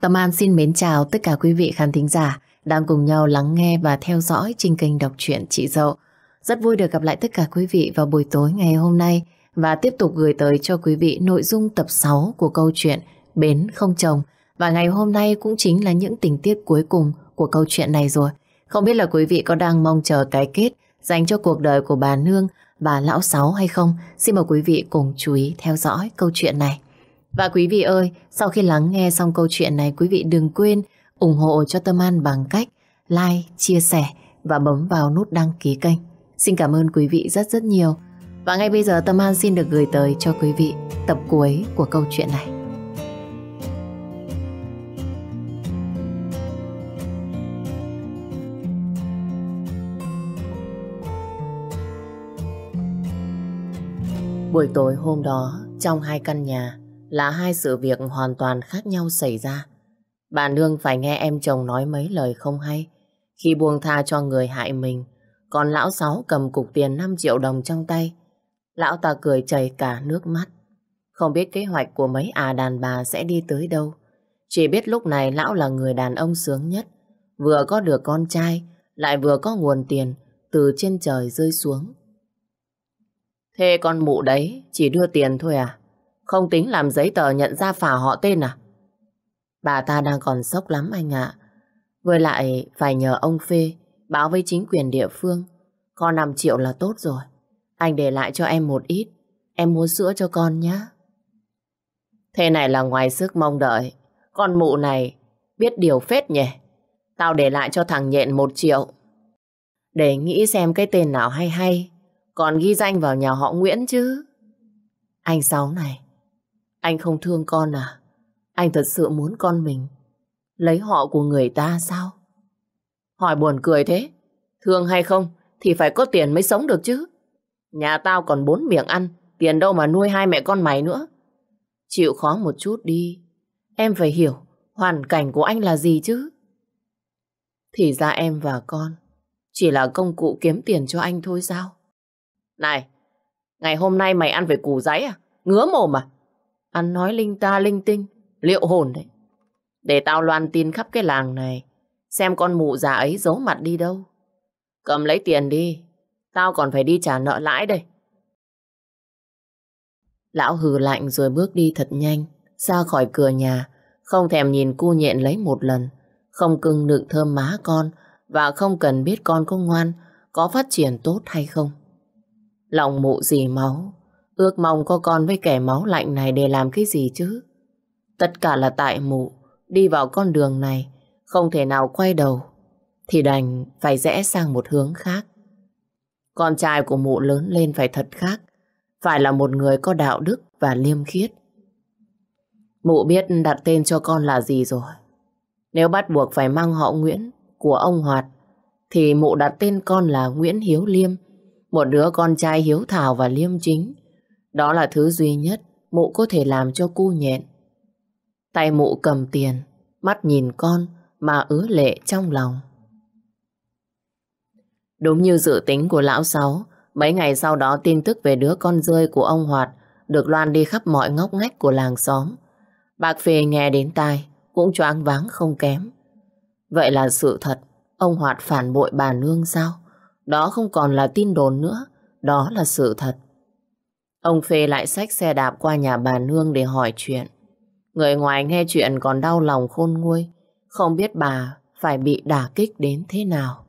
Tâm An xin mến chào tất cả quý vị khán thính giả đang cùng nhau lắng nghe và theo dõi trên kênh đọc truyện Chị Dậu. Rất vui được gặp lại tất cả quý vị vào buổi tối ngày hôm nay và tiếp tục gửi tới cho quý vị nội dung tập 6 của câu chuyện Bến không chồng. Và ngày hôm nay cũng chính là những tình tiết cuối cùng của câu chuyện này rồi. Không biết là quý vị có đang mong chờ cái kết dành cho cuộc đời của bà Nương, bà Lão Sáu hay không? Xin mời quý vị cùng chú ý theo dõi câu chuyện này. Và quý vị ơi, sau khi lắng nghe xong câu chuyện này, quý vị đừng quên ủng hộ cho Tâm An bằng cách like, chia sẻ và bấm vào nút đăng ký kênh. Xin cảm ơn quý vị rất rất nhiều. Và ngay bây giờ Tâm An xin được gửi tới cho quý vị tập cuối của câu chuyện này. Buổi tối hôm đó, trong hai căn nhà, là hai sự việc hoàn toàn khác nhau xảy ra. Bà Nương phải nghe em chồng nói mấy lời không hay. Khi buông tha cho người hại mình, còn lão sáu cầm cục tiền 5 triệu đồng trong tay. Lão ta cười chảy cả nước mắt. Không biết kế hoạch của mấy à đàn bà sẽ đi tới đâu. Chỉ biết lúc này lão là người đàn ông sướng nhất. Vừa có được con trai, lại vừa có nguồn tiền từ trên trời rơi xuống. Thế con mụ đấy chỉ đưa tiền thôi à? Không tính làm giấy tờ nhận ra phả họ tên à? Bà ta đang còn sốc lắm anh ạ. vừa lại phải nhờ ông Phê báo với chính quyền địa phương. Con 5 triệu là tốt rồi. Anh để lại cho em một ít. Em mua sữa cho con nhé. Thế này là ngoài sức mong đợi. Con mụ này biết điều phết nhỉ. Tao để lại cho thằng nhện một triệu. Để nghĩ xem cái tên nào hay hay. Còn ghi danh vào nhà họ Nguyễn chứ. Anh Sáu này, anh không thương con à? Anh thật sự muốn con mình lấy họ của người ta sao? Hỏi buồn cười thế. Thương hay không thì phải có tiền mới sống được chứ. Nhà tao còn bốn miệng ăn, tiền đâu mà nuôi hai mẹ con mày nữa. Chịu khó một chút đi. Em phải hiểu hoàn cảnh của anh là gì chứ. Thì ra em và con chỉ là công cụ kiếm tiền cho anh thôi sao? Này, ngày hôm nay mày ăn phải củ giấy à? Ngứa mồm à? Ăn nói linh ta linh tinh, liệu hồn đấy. Để tao loan tin khắp cái làng này, xem con mụ già ấy giấu mặt đi đâu. Cầm lấy tiền đi, tao còn phải đi trả nợ lãi đây. Lão hừ lạnh rồi bước đi thật nhanh, ra khỏi cửa nhà, không thèm nhìn cu nhện lấy một lần, không cưng nựng thơm má con và không cần biết con có ngoan, có phát triển tốt hay không. Lòng mụ gì máu, Ước mong có con với kẻ máu lạnh này để làm cái gì chứ? Tất cả là tại mụ, đi vào con đường này, không thể nào quay đầu, thì đành phải rẽ sang một hướng khác. Con trai của mụ lớn lên phải thật khác, phải là một người có đạo đức và liêm khiết. Mụ biết đặt tên cho con là gì rồi. Nếu bắt buộc phải mang họ Nguyễn của ông Hoạt, thì mụ đặt tên con là Nguyễn Hiếu Liêm, một đứa con trai hiếu thảo và liêm chính, đó là thứ duy nhất mụ có thể làm cho cu nhện. Tay mụ cầm tiền, mắt nhìn con mà ứa lệ trong lòng. Đúng như dự tính của lão sáu, mấy ngày sau đó tin tức về đứa con rơi của ông Hoạt được loan đi khắp mọi ngóc ngách của làng xóm. Bạc Phê nghe đến tai, cũng choáng váng không kém. Vậy là sự thật, ông Hoạt phản bội bà Nương sao? Đó không còn là tin đồn nữa, đó là sự thật. Ông Phê lại xách xe đạp qua nhà bà Nương để hỏi chuyện. Người ngoài nghe chuyện còn đau lòng khôn nguôi, không biết bà phải bị đả kích đến thế nào.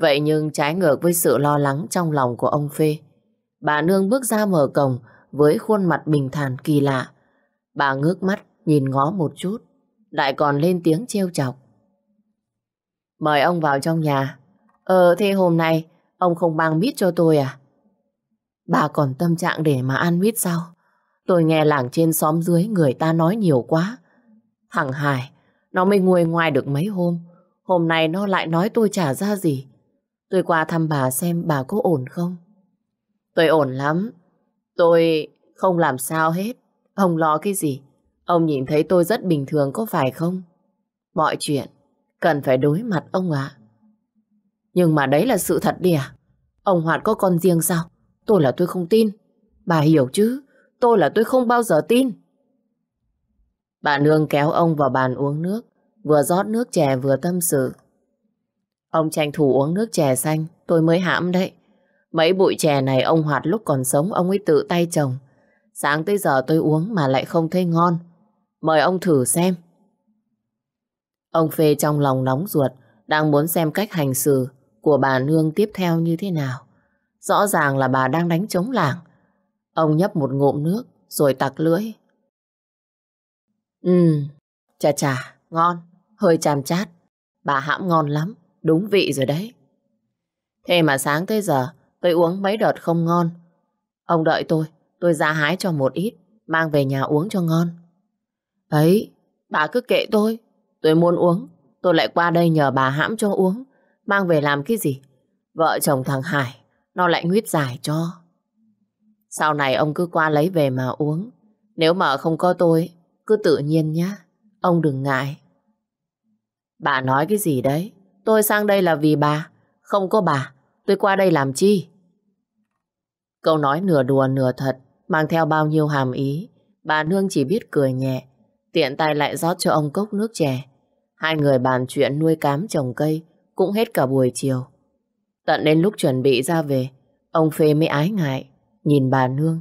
Vậy nhưng trái ngược với sự lo lắng trong lòng của ông Phê, bà Nương bước ra mở cổng với khuôn mặt bình thản kỳ lạ. Bà ngước mắt nhìn ngó một chút, lại còn lên tiếng trêu chọc. Mời ông vào trong nhà. Ờ thế hôm nay ông không mang bít cho tôi à? Bà còn tâm trạng để mà ăn huyết sao? Tôi nghe làng trên xóm dưới người ta nói nhiều quá. Thằng Hải, nó mới nguôi ngoài được mấy hôm. Hôm nay nó lại nói tôi trả ra gì. Tôi qua thăm bà xem bà có ổn không. Tôi ổn lắm. Tôi không làm sao hết. Ông lo cái gì? Ông nhìn thấy tôi rất bình thường có phải không? Mọi chuyện cần phải đối mặt ông ạ. Nhưng mà đấy là sự thật đi à? Ông Hoạt có con riêng sao? Tôi là tôi không tin. Bà hiểu chứ, tôi là tôi không bao giờ tin. Bà Nương kéo ông vào bàn uống nước, vừa rót nước chè vừa tâm sự. Ông tranh thủ uống nước chè xanh, tôi mới hãm đấy. Mấy bụi chè này ông Hoạt lúc còn sống ông ấy tự tay trồng. Sáng tới giờ tôi uống mà lại không thấy ngon. Mời ông thử xem. Ông Phê trong lòng nóng ruột, đang muốn xem cách hành xử của bà Nương tiếp theo như thế nào. Rõ ràng là bà đang đánh chống làng. Ông nhấp một ngụm nước rồi tặc lưỡi. Ừ, chà chà, ngon, hơi chàm chát. Bà hãm ngon lắm, đúng vị rồi đấy. Thế mà sáng tới giờ tôi uống mấy đợt không ngon. Ông đợi tôi, tôi ra hái cho một ít, mang về nhà uống cho ngon. Ấy, bà cứ kệ tôi, tôi muốn uống, tôi lại qua đây nhờ bà hãm cho uống, mang về làm cái gì? Vợ chồng thằng Hải nó lại nguyết giải cho. Sau này ông cứ qua lấy về mà uống. Nếu mà không có tôi, cứ tự nhiên nhé. Ông đừng ngại. Bà nói cái gì đấy? Tôi sang đây là vì bà. Không có bà, tôi qua đây làm chi? Câu nói nửa đùa nửa thật, mang theo bao nhiêu hàm ý. Bà Nương chỉ biết cười nhẹ, tiện tay lại rót cho ông cốc nước chè. Hai người bàn chuyện nuôi cám trồng cây cũng hết cả buổi chiều. Tận đến lúc chuẩn bị ra về, ông Phê mới ái ngại, nhìn bà Nương.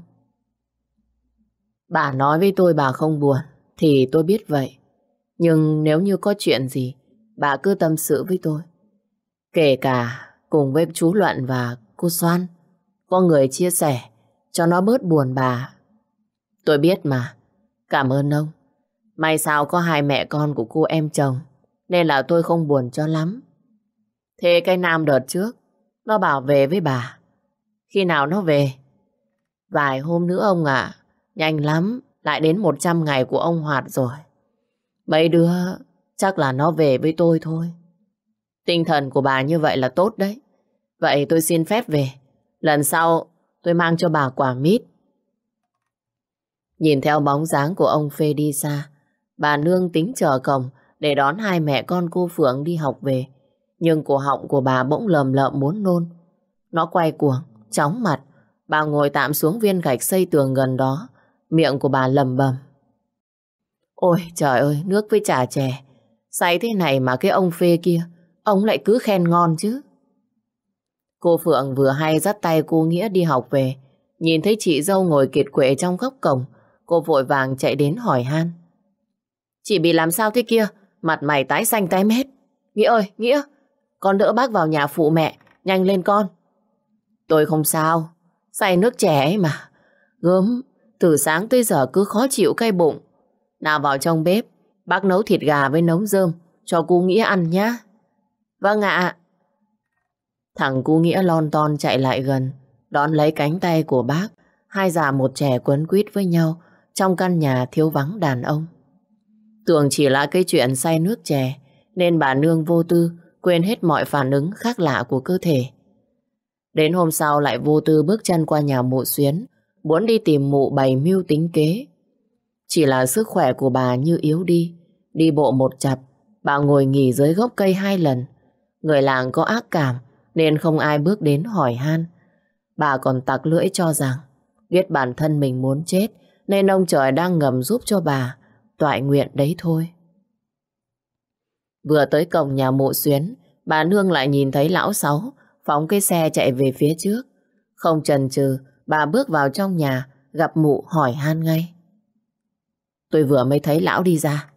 Bà nói với tôi bà không buồn, thì tôi biết vậy. Nhưng nếu như có chuyện gì, bà cứ tâm sự với tôi. Kể cả cùng với chú Luận và cô Soan, có người chia sẻ cho nó bớt buồn bà. Tôi biết mà, cảm ơn ông. May sao có hai mẹ con của cô em chồng, nên là tôi không buồn cho lắm. Thế cái nam đợt trước, nó bảo về với bà. Khi nào nó về? Vài hôm nữa ông ạ. nhanh lắm, lại đến 100 ngày của ông Hoạt rồi. Mấy đứa chắc là nó về với tôi thôi. Tinh thần của bà như vậy là tốt đấy. Vậy tôi xin phép về. Lần sau tôi mang cho bà quả mít. Nhìn theo bóng dáng của ông Phê đi xa, bà Nương tính chờ cổng để đón hai mẹ con cô Phượng đi học về. Nhưng cổ họng của bà bỗng lầm lợm muốn nôn. Nó quay cuồng, chóng mặt. Bà ngồi tạm xuống viên gạch xây tường gần đó. Miệng của bà lầm bầm. Ôi trời ơi, nước với trà chè. Say thế này mà cái ông phê kia, ông lại cứ khen ngon chứ. Cô Phượng vừa hay dắt tay cô Nghĩa đi học về. Nhìn thấy chị dâu ngồi kiệt quệ trong góc cổng. Cô vội vàng chạy đến hỏi han. Chị bị làm sao thế kia? Mặt mày tái xanh tái mét. Nghĩa ơi, Nghĩa, con đỡ bác vào nhà phụ mẹ Nhanh lên con Tôi không sao Say nước trẻ ấy mà Gớm Từ sáng tới giờ cứ khó chịu cay bụng Nào vào trong bếp Bác nấu thịt gà với nấu rơm Cho cô Nghĩa ăn nhá Vâng ạ Thằng cô Nghĩa lon ton chạy lại gần Đón lấy cánh tay của bác Hai già một trẻ quấn quýt với nhau Trong căn nhà thiếu vắng đàn ông Tưởng chỉ là cái chuyện say nước chè Nên bà Nương vô tư quên hết mọi phản ứng khác lạ của cơ thể. Đến hôm sau lại vô tư bước chân qua nhà mụ xuyến, muốn đi tìm mụ bày mưu tính kế. Chỉ là sức khỏe của bà như yếu đi, đi bộ một chặp, bà ngồi nghỉ dưới gốc cây hai lần. Người làng có ác cảm nên không ai bước đến hỏi han. Bà còn tặc lưỡi cho rằng biết bản thân mình muốn chết nên ông trời đang ngầm giúp cho bà toại nguyện đấy thôi. Vừa tới cổng nhà mộ xuyến, bà Nương lại nhìn thấy lão sáu, phóng cái xe chạy về phía trước. Không chần chừ, bà bước vào trong nhà, gặp mụ hỏi han ngay. Tôi vừa mới thấy lão đi ra.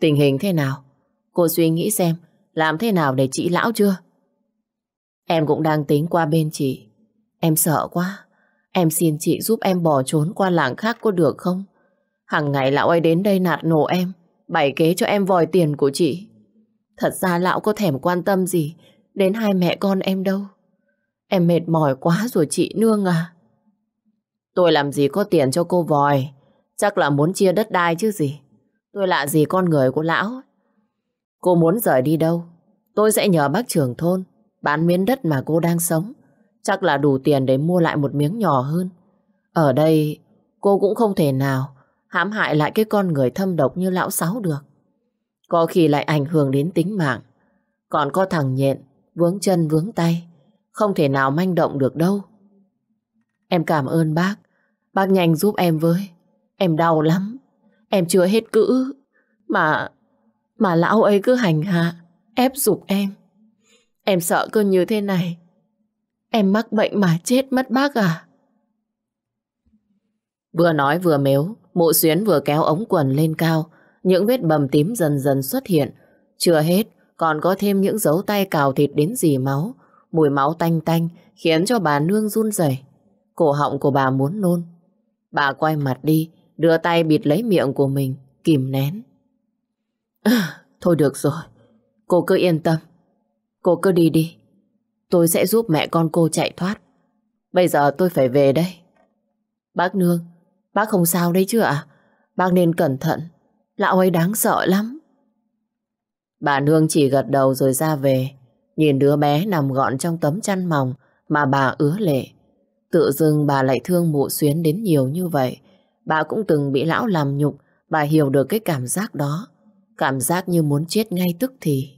Tình hình thế nào? Cô suy nghĩ xem, làm thế nào để trị lão chưa? Em cũng đang tính qua bên chị. Em sợ quá. Em xin chị giúp em bỏ trốn qua làng khác có được không? Hằng ngày lão ấy đến đây nạt nổ em, bày kế cho em vòi tiền của chị. Thật ra lão có thèm quan tâm gì đến hai mẹ con em đâu. Em mệt mỏi quá rồi chị Nương à. Tôi làm gì có tiền cho cô vòi. Chắc là muốn chia đất đai chứ gì. Tôi lạ gì con người của lão. Cô muốn rời đi đâu? Tôi sẽ nhờ bác trưởng thôn bán miếng đất mà cô đang sống. Chắc là đủ tiền để mua lại một miếng nhỏ hơn. Ở đây cô cũng không thể nào hãm hại lại cái con người thâm độc như lão sáu được. Có khi lại ảnh hưởng đến tính mạng. Còn có thằng nhện, vướng chân vướng tay. Không thể nào manh động được đâu. Em cảm ơn bác. Bác nhanh giúp em với. Em đau lắm. Em chưa hết cữ. Mà... Mà lão ấy cứ hành hạ, ép dục em. Em sợ cứ như thế này. Em mắc bệnh mà chết mất bác à? Vừa nói vừa mếu, mộ xuyến vừa kéo ống quần lên cao, những vết bầm tím dần dần xuất hiện. Chưa hết, còn có thêm những dấu tay cào thịt đến dì máu. Mùi máu tanh tanh khiến cho bà nương run rẩy. Cổ họng của bà muốn nôn. Bà quay mặt đi, đưa tay bịt lấy miệng của mình, kìm nén. À, thôi được rồi, cô cứ yên tâm. Cô cứ đi đi, tôi sẽ giúp mẹ con cô chạy thoát. Bây giờ tôi phải về đây. Bác Nương, bác không sao đấy chứ ạ? Bác nên cẩn thận. Lão ấy đáng sợ lắm. Bà Nương chỉ gật đầu rồi ra về. Nhìn đứa bé nằm gọn trong tấm chăn mỏng mà bà ứa lệ. Tự dưng bà lại thương mụ xuyến đến nhiều như vậy. Bà cũng từng bị lão làm nhục bà hiểu được cái cảm giác đó. Cảm giác như muốn chết ngay tức thì.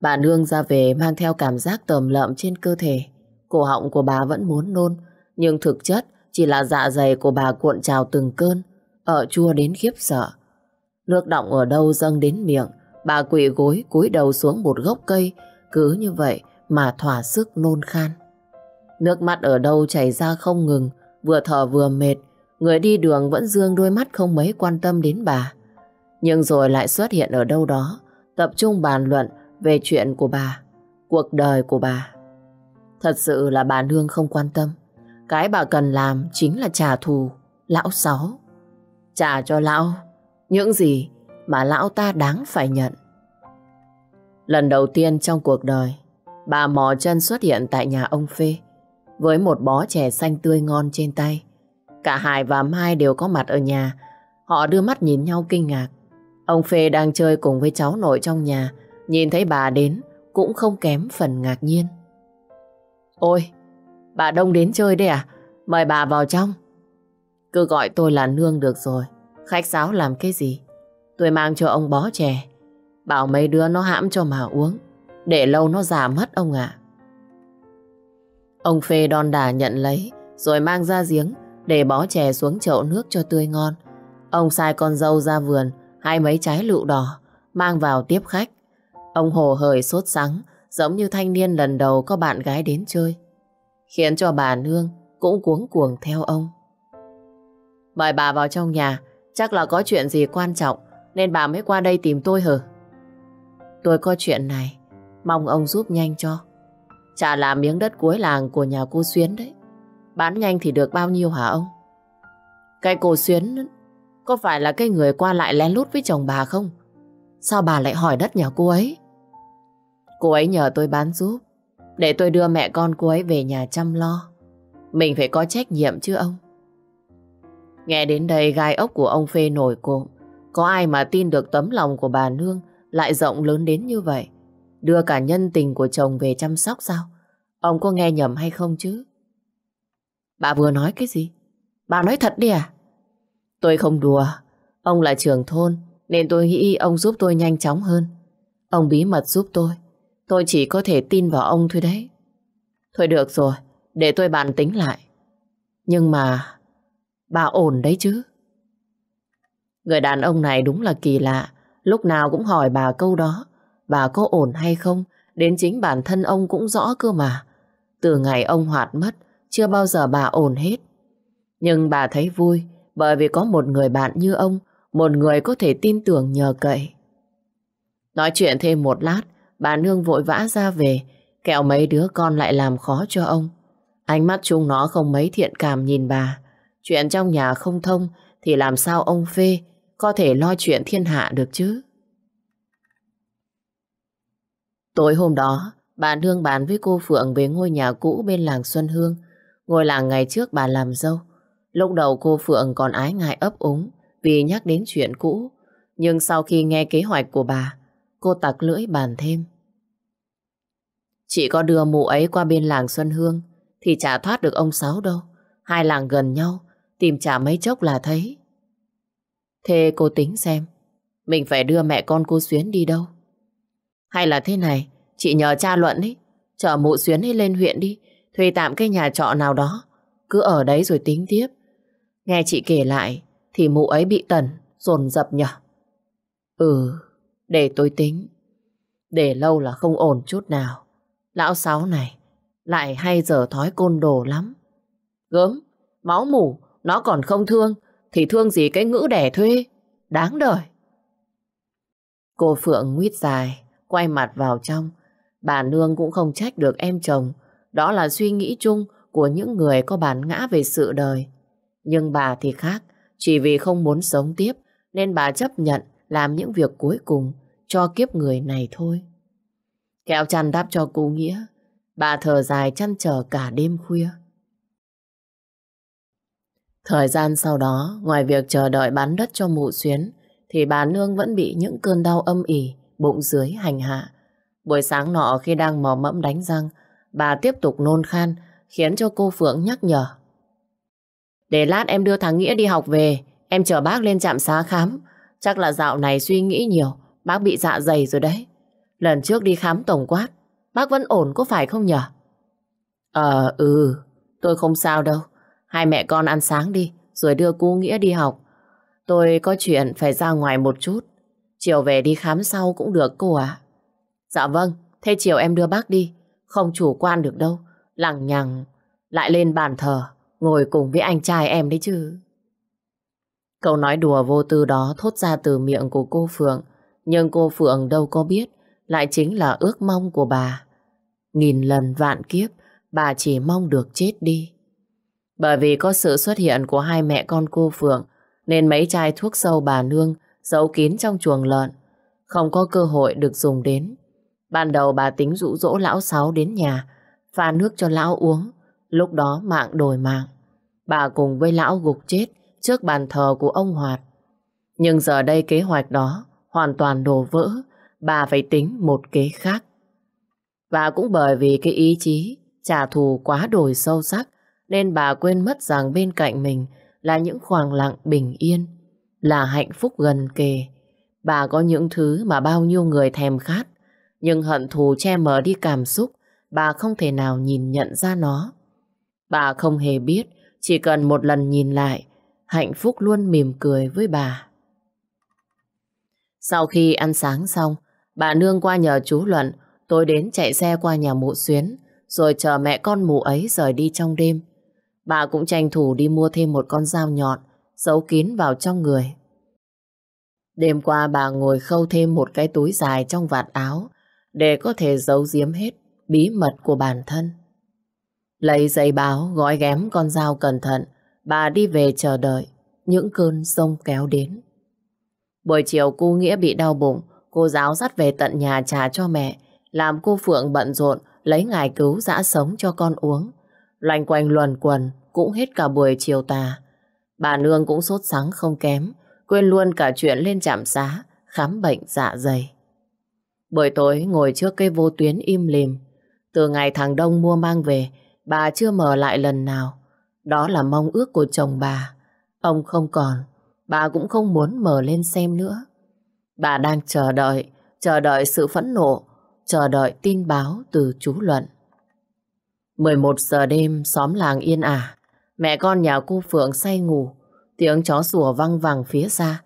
Bà Nương ra về mang theo cảm giác tầm lợm trên cơ thể. Cổ họng của bà vẫn muốn nôn, nhưng thực chất chỉ là dạ dày của bà cuộn trào từng cơn ở ờ, chua đến khiếp sợ. Nước động ở đâu dâng đến miệng, bà quỳ gối cúi đầu xuống một gốc cây, cứ như vậy mà thỏa sức nôn khan. Nước mắt ở đâu chảy ra không ngừng, vừa thở vừa mệt, người đi đường vẫn dương đôi mắt không mấy quan tâm đến bà. Nhưng rồi lại xuất hiện ở đâu đó, tập trung bàn luận về chuyện của bà, cuộc đời của bà. Thật sự là bà Nương không quan tâm. Cái bà cần làm chính là trả thù, lão sáu trả cho lão những gì mà lão ta đáng phải nhận. Lần đầu tiên trong cuộc đời, bà mò chân xuất hiện tại nhà ông Phê với một bó chè xanh tươi ngon trên tay. Cả Hải và Mai đều có mặt ở nhà, họ đưa mắt nhìn nhau kinh ngạc. Ông Phê đang chơi cùng với cháu nội trong nhà, nhìn thấy bà đến cũng không kém phần ngạc nhiên. Ôi, bà Đông đến chơi đây à? Mời bà vào trong. Cứ gọi tôi là nương được rồi. Khách sáo làm cái gì? Tôi mang cho ông bó chè. Bảo mấy đứa nó hãm cho mà uống. Để lâu nó già mất ông ạ. Ông Phê đon đà nhận lấy, rồi mang ra giếng, để bó chè xuống chậu nước cho tươi ngon. Ông sai con dâu ra vườn, hai mấy trái lựu đỏ, mang vào tiếp khách. Ông hồ hởi sốt sắng, giống như thanh niên lần đầu có bạn gái đến chơi. Khiến cho bà Nương cũng cuống cuồng theo ông. Mời bà vào trong nhà, chắc là có chuyện gì quan trọng nên bà mới qua đây tìm tôi hở. Tôi có chuyện này, mong ông giúp nhanh cho. Chả là miếng đất cuối làng của nhà cô Xuyến đấy. Bán nhanh thì được bao nhiêu hả ông? Cái cô Xuyến có phải là cái người qua lại lén lút với chồng bà không? Sao bà lại hỏi đất nhà cô ấy? Cô ấy nhờ tôi bán giúp, để tôi đưa mẹ con cô ấy về nhà chăm lo. Mình phải có trách nhiệm chứ ông. Nghe đến đây gai ốc của ông Phê nổi cộm. Có ai mà tin được tấm lòng của bà Nương lại rộng lớn đến như vậy? Đưa cả nhân tình của chồng về chăm sóc sao? Ông có nghe nhầm hay không chứ? Bà vừa nói cái gì? Bà nói thật đi à? Tôi không đùa. Ông là trưởng thôn nên tôi nghĩ ông giúp tôi nhanh chóng hơn. Ông bí mật giúp tôi. Tôi chỉ có thể tin vào ông thôi đấy. Thôi được rồi, để tôi bàn tính lại. Nhưng mà Bà ổn đấy chứ. Người đàn ông này đúng là kỳ lạ. Lúc nào cũng hỏi bà câu đó. Bà có ổn hay không? Đến chính bản thân ông cũng rõ cơ mà. Từ ngày ông hoạt mất, chưa bao giờ bà ổn hết. Nhưng bà thấy vui bởi vì có một người bạn như ông, một người có thể tin tưởng nhờ cậy. Nói chuyện thêm một lát, bà Nương vội vã ra về, kẹo mấy đứa con lại làm khó cho ông. Ánh mắt chúng nó không mấy thiện cảm nhìn bà. Chuyện trong nhà không thông thì làm sao ông Phê có thể lo chuyện thiên hạ được chứ? Tối hôm đó, bà hương bán với cô Phượng về ngôi nhà cũ bên làng Xuân Hương, ngôi làng ngày trước bà làm dâu. Lúc đầu cô Phượng còn ái ngại ấp úng vì nhắc đến chuyện cũ, nhưng sau khi nghe kế hoạch của bà, cô tặc lưỡi bàn thêm. Chỉ có đưa mụ ấy qua bên làng Xuân Hương thì chả thoát được ông Sáu đâu. Hai làng gần nhau, Tìm trả mấy chốc là thấy. Thế cô tính xem, mình phải đưa mẹ con cô Xuyến đi đâu? Hay là thế này, chị nhờ cha Luận ấy, chở mụ Xuyến ấy lên huyện đi, thuê tạm cái nhà trọ nào đó, cứ ở đấy rồi tính tiếp. Nghe chị kể lại, thì mụ ấy bị tần, dồn dập nhở. Ừ, để tôi tính. Để lâu là không ổn chút nào. Lão Sáu này, lại hay giờ thói côn đồ lắm. Gớm, máu mủ, nó còn không thương, thì thương gì cái ngữ đẻ thuê. Đáng đời. Cô Phượng nguyết dài, quay mặt vào trong. Bà Nương cũng không trách được em chồng. Đó là suy nghĩ chung của những người có bản ngã về sự đời. Nhưng bà thì khác, chỉ vì không muốn sống tiếp nên bà chấp nhận làm những việc cuối cùng cho kiếp người này thôi. Kéo chăn đáp cho cô Nghĩa, bà thở dài chăn trở cả đêm khuya. Thời gian sau đó, ngoài việc chờ đợi bán đất cho mụ xuyến, thì bà Nương vẫn bị những cơn đau âm ỉ, bụng dưới hành hạ. Buổi sáng nọ khi đang mò mẫm đánh răng, bà tiếp tục nôn khan, khiến cho cô Phượng nhắc nhở. Để lát em đưa thằng Nghĩa đi học về, em chở bác lên trạm xá khám. Chắc là dạo này suy nghĩ nhiều, bác bị dạ dày rồi đấy. Lần trước đi khám tổng quát, bác vẫn ổn có phải không nhở? Ờ, ừ, tôi không sao đâu. Hai mẹ con ăn sáng đi, rồi đưa cô Nghĩa đi học. Tôi có chuyện phải ra ngoài một chút. Chiều về đi khám sau cũng được cô ạ. Dạ vâng, thế chiều em đưa bác đi. Không chủ quan được đâu. Lằng nhằng, lại lên bàn thờ, ngồi cùng với anh trai em đấy chứ. Câu nói đùa vô tư đó thốt ra từ miệng của cô Phượng. Nhưng cô Phượng đâu có biết, lại chính là ước mong của bà. Nghìn lần vạn kiếp, bà chỉ mong được chết đi. Bởi vì có sự xuất hiện của hai mẹ con cô Phượng nên mấy chai thuốc sâu bà Nương giấu kín trong chuồng lợn không có cơ hội được dùng đến. Ban đầu bà tính rũ rỗ lão sáu đến nhà pha nước cho lão uống lúc đó mạng đổi mạng. Bà cùng với lão gục chết trước bàn thờ của ông Hoạt. Nhưng giờ đây kế hoạch đó hoàn toàn đổ vỡ bà phải tính một kế khác. Và cũng bởi vì cái ý chí trả thù quá đổi sâu sắc nên bà quên mất rằng bên cạnh mình là những khoảng lặng bình yên, là hạnh phúc gần kề. Bà có những thứ mà bao nhiêu người thèm khát, nhưng hận thù che mờ đi cảm xúc, bà không thể nào nhìn nhận ra nó. Bà không hề biết, chỉ cần một lần nhìn lại, hạnh phúc luôn mỉm cười với bà. Sau khi ăn sáng xong, bà nương qua nhờ chú Luận, tôi đến chạy xe qua nhà mụ xuyến, rồi chờ mẹ con mụ ấy rời đi trong đêm. Bà cũng tranh thủ đi mua thêm một con dao nhọn giấu kín vào trong người. Đêm qua bà ngồi khâu thêm một cái túi dài trong vạt áo để có thể giấu giếm hết bí mật của bản thân. Lấy giấy báo gói ghém con dao cẩn thận bà đi về chờ đợi những cơn sông kéo đến. Buổi chiều cô Nghĩa bị đau bụng cô giáo dắt về tận nhà trà cho mẹ làm cô Phượng bận rộn lấy ngài cứu dã sống cho con uống loanh quanh luẩn quẩn cũng hết cả buổi chiều tà. Bà Nương cũng sốt sắng không kém, quên luôn cả chuyện lên trạm xá, khám bệnh dạ dày. Buổi tối ngồi trước cây vô tuyến im lìm, từ ngày thằng Đông mua mang về, bà chưa mở lại lần nào. Đó là mong ước của chồng bà. Ông không còn, bà cũng không muốn mở lên xem nữa. Bà đang chờ đợi, chờ đợi sự phẫn nộ, chờ đợi tin báo từ chú Luận. 11 giờ đêm, xóm làng yên ả. Mẹ con nhà cô Phượng say ngủ, tiếng chó sủa văng vẳng phía xa.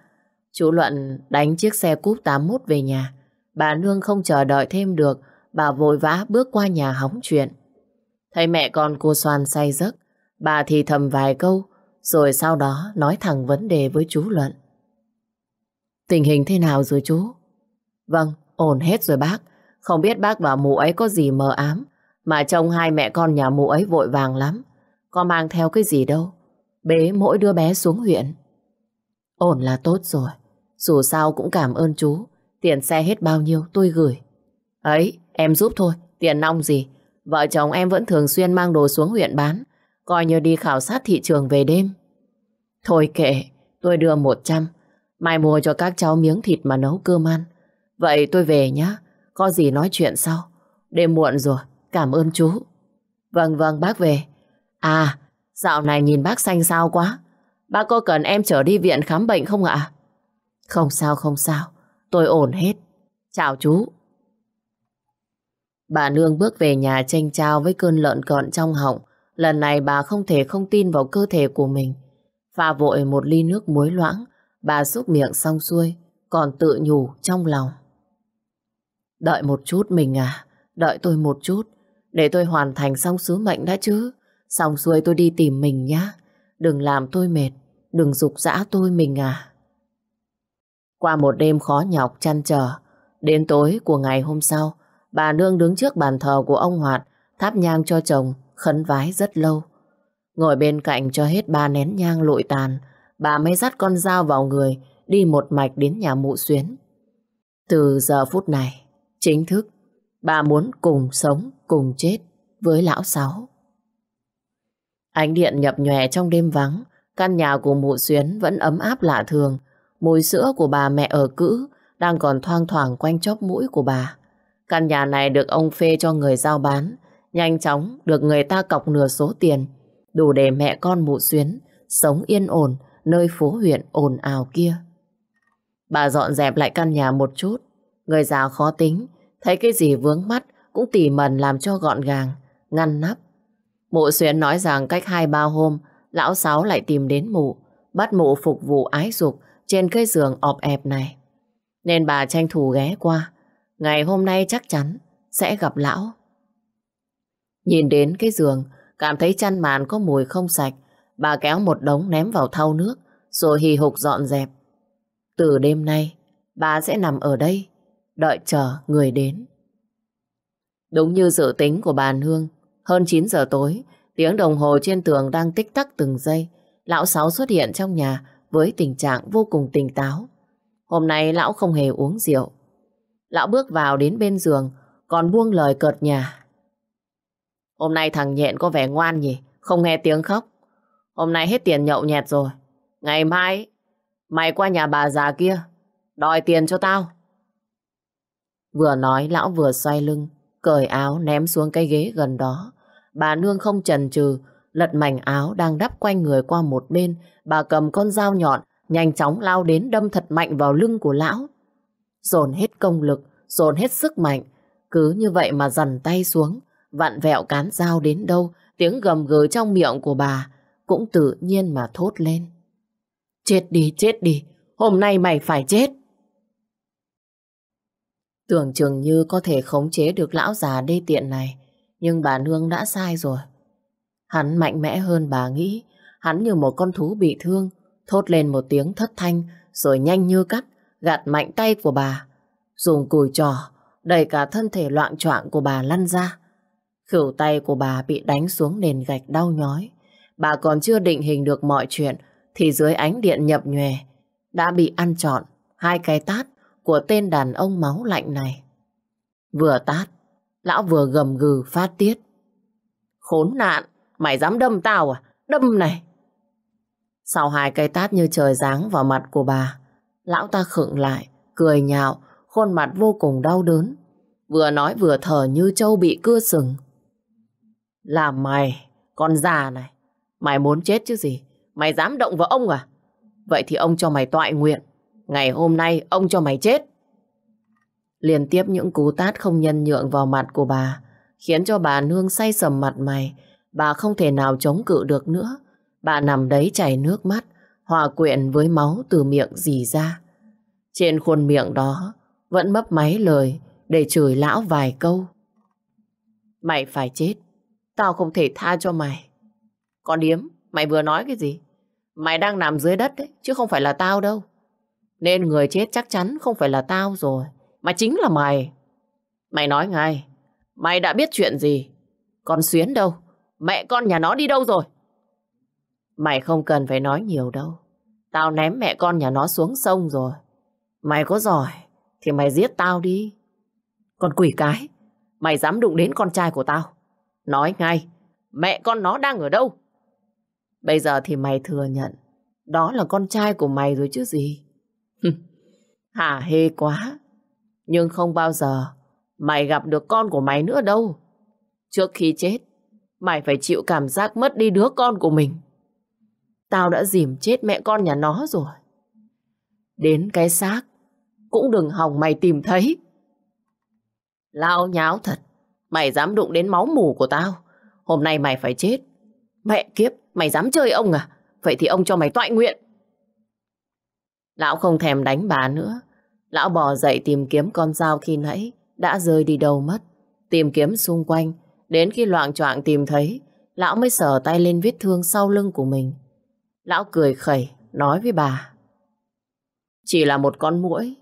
Chú Luận đánh chiếc xe cúp 81 về nhà. Bà Nương không chờ đợi thêm được, bà vội vã bước qua nhà hóng chuyện. Thấy mẹ con cô xoan say giấc, bà thì thầm vài câu, rồi sau đó nói thẳng vấn đề với chú Luận. Tình hình thế nào rồi chú? Vâng, ổn hết rồi bác. Không biết bác và mụ ấy có gì mờ ám mà trông hai mẹ con nhà mụ ấy vội vàng lắm. Có mang theo cái gì đâu. Bế mỗi đứa bé xuống huyện. Ổn là tốt rồi. Dù sao cũng cảm ơn chú. Tiền xe hết bao nhiêu tôi gửi. Ấy, em giúp thôi. Tiền nong gì. Vợ chồng em vẫn thường xuyên mang đồ xuống huyện bán. Coi như đi khảo sát thị trường về đêm. Thôi kệ, tôi đưa 100. Mai mua cho các cháu miếng thịt mà nấu cơm ăn. Vậy tôi về nhá, có gì nói chuyện sau. Đêm muộn rồi, Cảm ơn chú. Vâng vâng bác về. À, dạo này nhìn bác xanh sao quá. Bác có cần em trở đi viện khám bệnh không ạ? Không sao không sao, tôi ổn hết. Chào chú. Bà Nương bước về nhà tranh trao với cơn lợn cợn trong họng. Lần này bà không thể không tin vào cơ thể của mình. Pha vội một ly nước muối loãng, bà xúc miệng xong xuôi, còn tự nhủ trong lòng. Đợi một chút mình à, đợi tôi một chút, để tôi hoàn thành xong sứ mệnh đã chứ. Xong xuôi tôi đi tìm mình nhá. Đừng làm tôi mệt. Đừng dục dã tôi mình à. Qua một đêm khó nhọc chăn trở. Đến tối của ngày hôm sau, bà Nương đứng trước bàn thờ của ông Hoạt thắp nhang cho chồng, khấn vái rất lâu. Ngồi bên cạnh cho hết ba nén nhang lụi tàn, bà mới dắt con dao vào người, đi một mạch đến nhà mụ xuyến. Từ giờ phút này, chính thức Bà muốn cùng sống, cùng chết với lão sáu. Ánh điện nhập nhòe trong đêm vắng, căn nhà của mụ xuyến vẫn ấm áp lạ thường. Mùi sữa của bà mẹ ở cữ đang còn thoang thoảng quanh chóp mũi của bà. Căn nhà này được ông phê cho người giao bán, nhanh chóng được người ta cọc nửa số tiền, đủ để mẹ con mụ xuyến sống yên ổn nơi phố huyện ồn ào kia. Bà dọn dẹp lại căn nhà một chút, người già khó tính, Thấy cái gì vướng mắt cũng tỉ mẩn làm cho gọn gàng, ngăn nắp. Mụ xuyên nói rằng cách hai ba hôm, lão sáu lại tìm đến mụ, bắt mụ phục vụ ái dục trên cái giường ọp ẹp này. Nên bà tranh thủ ghé qua, ngày hôm nay chắc chắn sẽ gặp lão. Nhìn đến cái giường, cảm thấy chăn màn có mùi không sạch, bà kéo một đống ném vào thau nước, rồi hì hục dọn dẹp. Từ đêm nay, bà sẽ nằm ở đây, đợi chờ người đến. Đúng như dự tính của bà Hương, hơn 9 giờ tối, tiếng đồng hồ trên tường đang tích tắc từng giây. Lão Sáu xuất hiện trong nhà với tình trạng vô cùng tỉnh táo. Hôm nay lão không hề uống rượu. Lão bước vào đến bên giường, còn buông lời cợt nhà. Hôm nay thằng nhện có vẻ ngoan nhỉ, không nghe tiếng khóc. Hôm nay hết tiền nhậu nhẹt rồi. Ngày mai, mày qua nhà bà già kia, đòi tiền cho tao. Vừa nói lão vừa xoay lưng, cởi áo ném xuống cái ghế gần đó. Bà nương không chần chừ, lật mảnh áo đang đắp quanh người qua một bên. Bà cầm con dao nhọn, nhanh chóng lao đến đâm thật mạnh vào lưng của lão. Dồn hết công lực, dồn hết sức mạnh. Cứ như vậy mà dằn tay xuống, vặn vẹo cán dao đến đâu, tiếng gầm gừ trong miệng của bà cũng tự nhiên mà thốt lên. Chết đi, chết đi, hôm nay mày phải chết. Tưởng chừng như có thể khống chế được lão già đê tiện này, nhưng bà Nương đã sai rồi. Hắn mạnh mẽ hơn bà nghĩ, hắn như một con thú bị thương, thốt lên một tiếng thất thanh, rồi nhanh như cắt, gạt mạnh tay của bà. Dùng cùi trò, đẩy cả thân thể loạn choạng của bà lăn ra. Khửu tay của bà bị đánh xuống nền gạch đau nhói. Bà còn chưa định hình được mọi chuyện, thì dưới ánh điện nhập nhòe, đã bị ăn trọn, hai cái tát của tên đàn ông máu lạnh này. Vừa tát, lão vừa gầm gừ phát tiết. Khốn nạn, mày dám đâm tao à? Đâm này! Sau hai cây tát như trời giáng vào mặt của bà, lão ta khựng lại, cười nhạo, khuôn mặt vô cùng đau đớn. Vừa nói vừa thở như trâu bị cưa sừng. Là mày, con già này, mày muốn chết chứ gì? Mày dám động vào ông à? Vậy thì ông cho mày toại nguyện. Ngày hôm nay ông cho mày chết. Liên tiếp những cú tát không nhân nhượng vào mặt của bà, khiến cho bà Nương say sầm mặt mày. Bà không thể nào chống cự được nữa. Bà nằm đấy chảy nước mắt, hòa quyện với máu từ miệng dì ra. Trên khuôn miệng đó, vẫn mấp máy lời để chửi lão vài câu. Mày phải chết, tao không thể tha cho mày. Con điếm, mày vừa nói cái gì? Mày đang nằm dưới đất đấy, chứ không phải là tao đâu. Nên người chết chắc chắn không phải là tao rồi, mà chính là mày. Mày nói ngay, mày đã biết chuyện gì? Con Xuyến đâu? Mẹ con nhà nó đi đâu rồi? Mày không cần phải nói nhiều đâu. Tao ném mẹ con nhà nó xuống sông rồi. Mày có giỏi thì mày giết tao đi. Con quỷ cái, mày dám đụng đến con trai của tao. Nói ngay, mẹ con nó đang ở đâu? Bây giờ thì mày thừa nhận, đó là con trai của mày rồi chứ gì. Hả hê quá. Nhưng không bao giờ mày gặp được con của mày nữa đâu. Trước khi chết, mày phải chịu cảm giác mất đi đứa con của mình. Tao đã dìm chết mẹ con nhà nó rồi. Đến cái xác, cũng đừng hòng mày tìm thấy. Lao nháo thật, mày dám đụng đến máu mù của tao. Hôm nay mày phải chết. Mẹ kiếp, mày dám chơi ông à? Vậy thì ông cho mày toại nguyện. Lão không thèm đánh bà nữa. Lão bò dậy tìm kiếm con dao khi nãy, đã rơi đi đâu mất. Tìm kiếm xung quanh, đến khi loạn choạng tìm thấy, lão mới sờ tay lên vết thương sau lưng của mình. Lão cười khẩy, nói với bà. Chỉ là một con mũi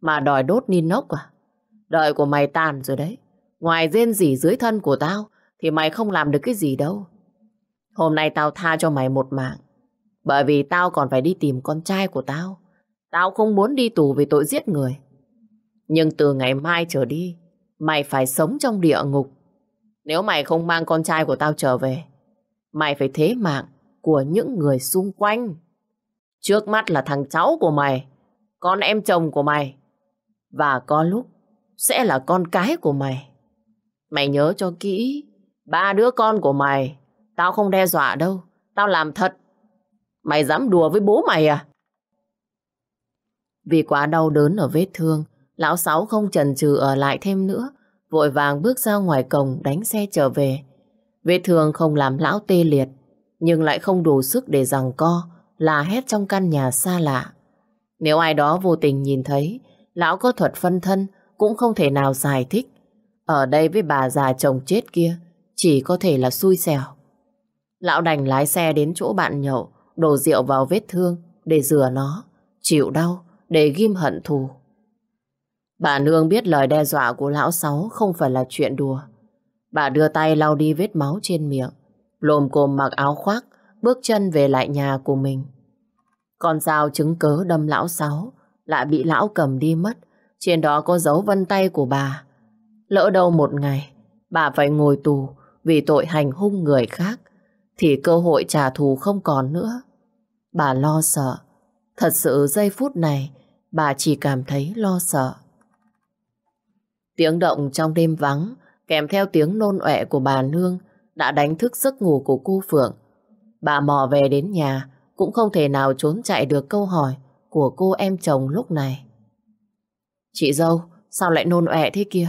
mà đòi đốt ni nốc à? đợi của mày tàn rồi đấy. Ngoài rên rỉ dưới thân của tao, thì mày không làm được cái gì đâu. Hôm nay tao tha cho mày một mạng, bởi vì tao còn phải đi tìm con trai của tao. Tao không muốn đi tù vì tội giết người. Nhưng từ ngày mai trở đi, mày phải sống trong địa ngục. Nếu mày không mang con trai của tao trở về, mày phải thế mạng của những người xung quanh. Trước mắt là thằng cháu của mày, con em chồng của mày, và có lúc sẽ là con cái của mày. Mày nhớ cho kỹ, ba đứa con của mày, tao không đe dọa đâu, tao làm thật. Mày dám đùa với bố mày à? Vì quá đau đớn ở vết thương, lão Sáu không chần chừ ở lại thêm nữa, vội vàng bước ra ngoài cổng đánh xe trở về. Vết thương không làm lão tê liệt, nhưng lại không đủ sức để rằng co, là hét trong căn nhà xa lạ. Nếu ai đó vô tình nhìn thấy, lão có thuật phân thân cũng không thể nào giải thích. Ở đây với bà già chồng chết kia, chỉ có thể là xui xẻo. Lão đành lái xe đến chỗ bạn nhậu, đổ rượu vào vết thương để rửa nó. Chịu đau, để ghim hận thù. Bà Nương biết lời đe dọa của lão Sáu không phải là chuyện đùa. Bà đưa tay lau đi vết máu trên miệng, lồm cồm mặc áo khoác, bước chân về lại nhà của mình. Con dao chứng cớ đâm lão Sáu lại bị lão cầm đi mất, trên đó có dấu vân tay của bà. Lỡ đâu một ngày, bà phải ngồi tù vì tội hành hung người khác, thì cơ hội trả thù không còn nữa. Bà lo sợ, thật sự giây phút này bà chỉ cảm thấy lo sợ. Tiếng động trong đêm vắng, kèm theo tiếng nôn ọe của bà Nương đã đánh thức giấc ngủ của cô Phượng. Bà mò về đến nhà, cũng không thể nào trốn chạy được câu hỏi của cô em chồng lúc này. Chị dâu, sao lại nôn ọe thế kia?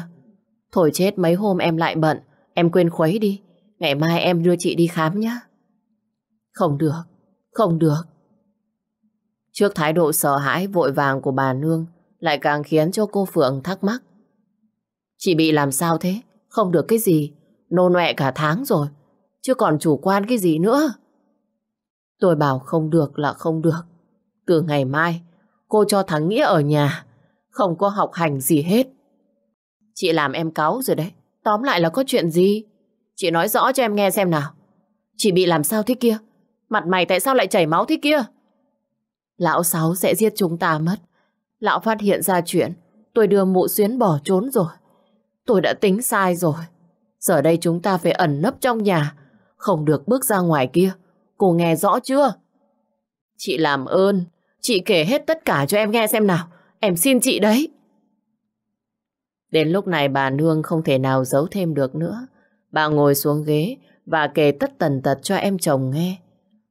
Thổi chết mấy hôm em lại bận, em quên khuấy đi. Ngày mai em đưa chị đi khám nhé. Không được, không được. Trước thái độ sợ hãi vội vàng của bà Nương lại càng khiến cho cô Phượng thắc mắc. Chị bị làm sao thế? Không được cái gì. Nô nọe cả tháng rồi. Chứ còn chủ quan cái gì nữa. Tôi bảo không được là không được. Từ ngày mai, cô cho thắng Nghĩa ở nhà. Không có học hành gì hết. Chị làm em cáu rồi đấy. Tóm lại là có chuyện gì? Chị nói rõ cho em nghe xem nào. Chị bị làm sao thế kia? Mặt mày tại sao lại chảy máu thế kia? Lão Sáu sẽ giết chúng ta mất. Lão phát hiện ra chuyện, tôi đưa mụ xuyến bỏ trốn rồi. Tôi đã tính sai rồi. Giờ đây chúng ta phải ẩn nấp trong nhà, không được bước ra ngoài kia. Cô nghe rõ chưa? Chị làm ơn, chị kể hết tất cả cho em nghe xem nào. Em xin chị đấy. Đến lúc này bà Nương không thể nào giấu thêm được nữa. Bà ngồi xuống ghế và kể tất tần tật cho em chồng nghe.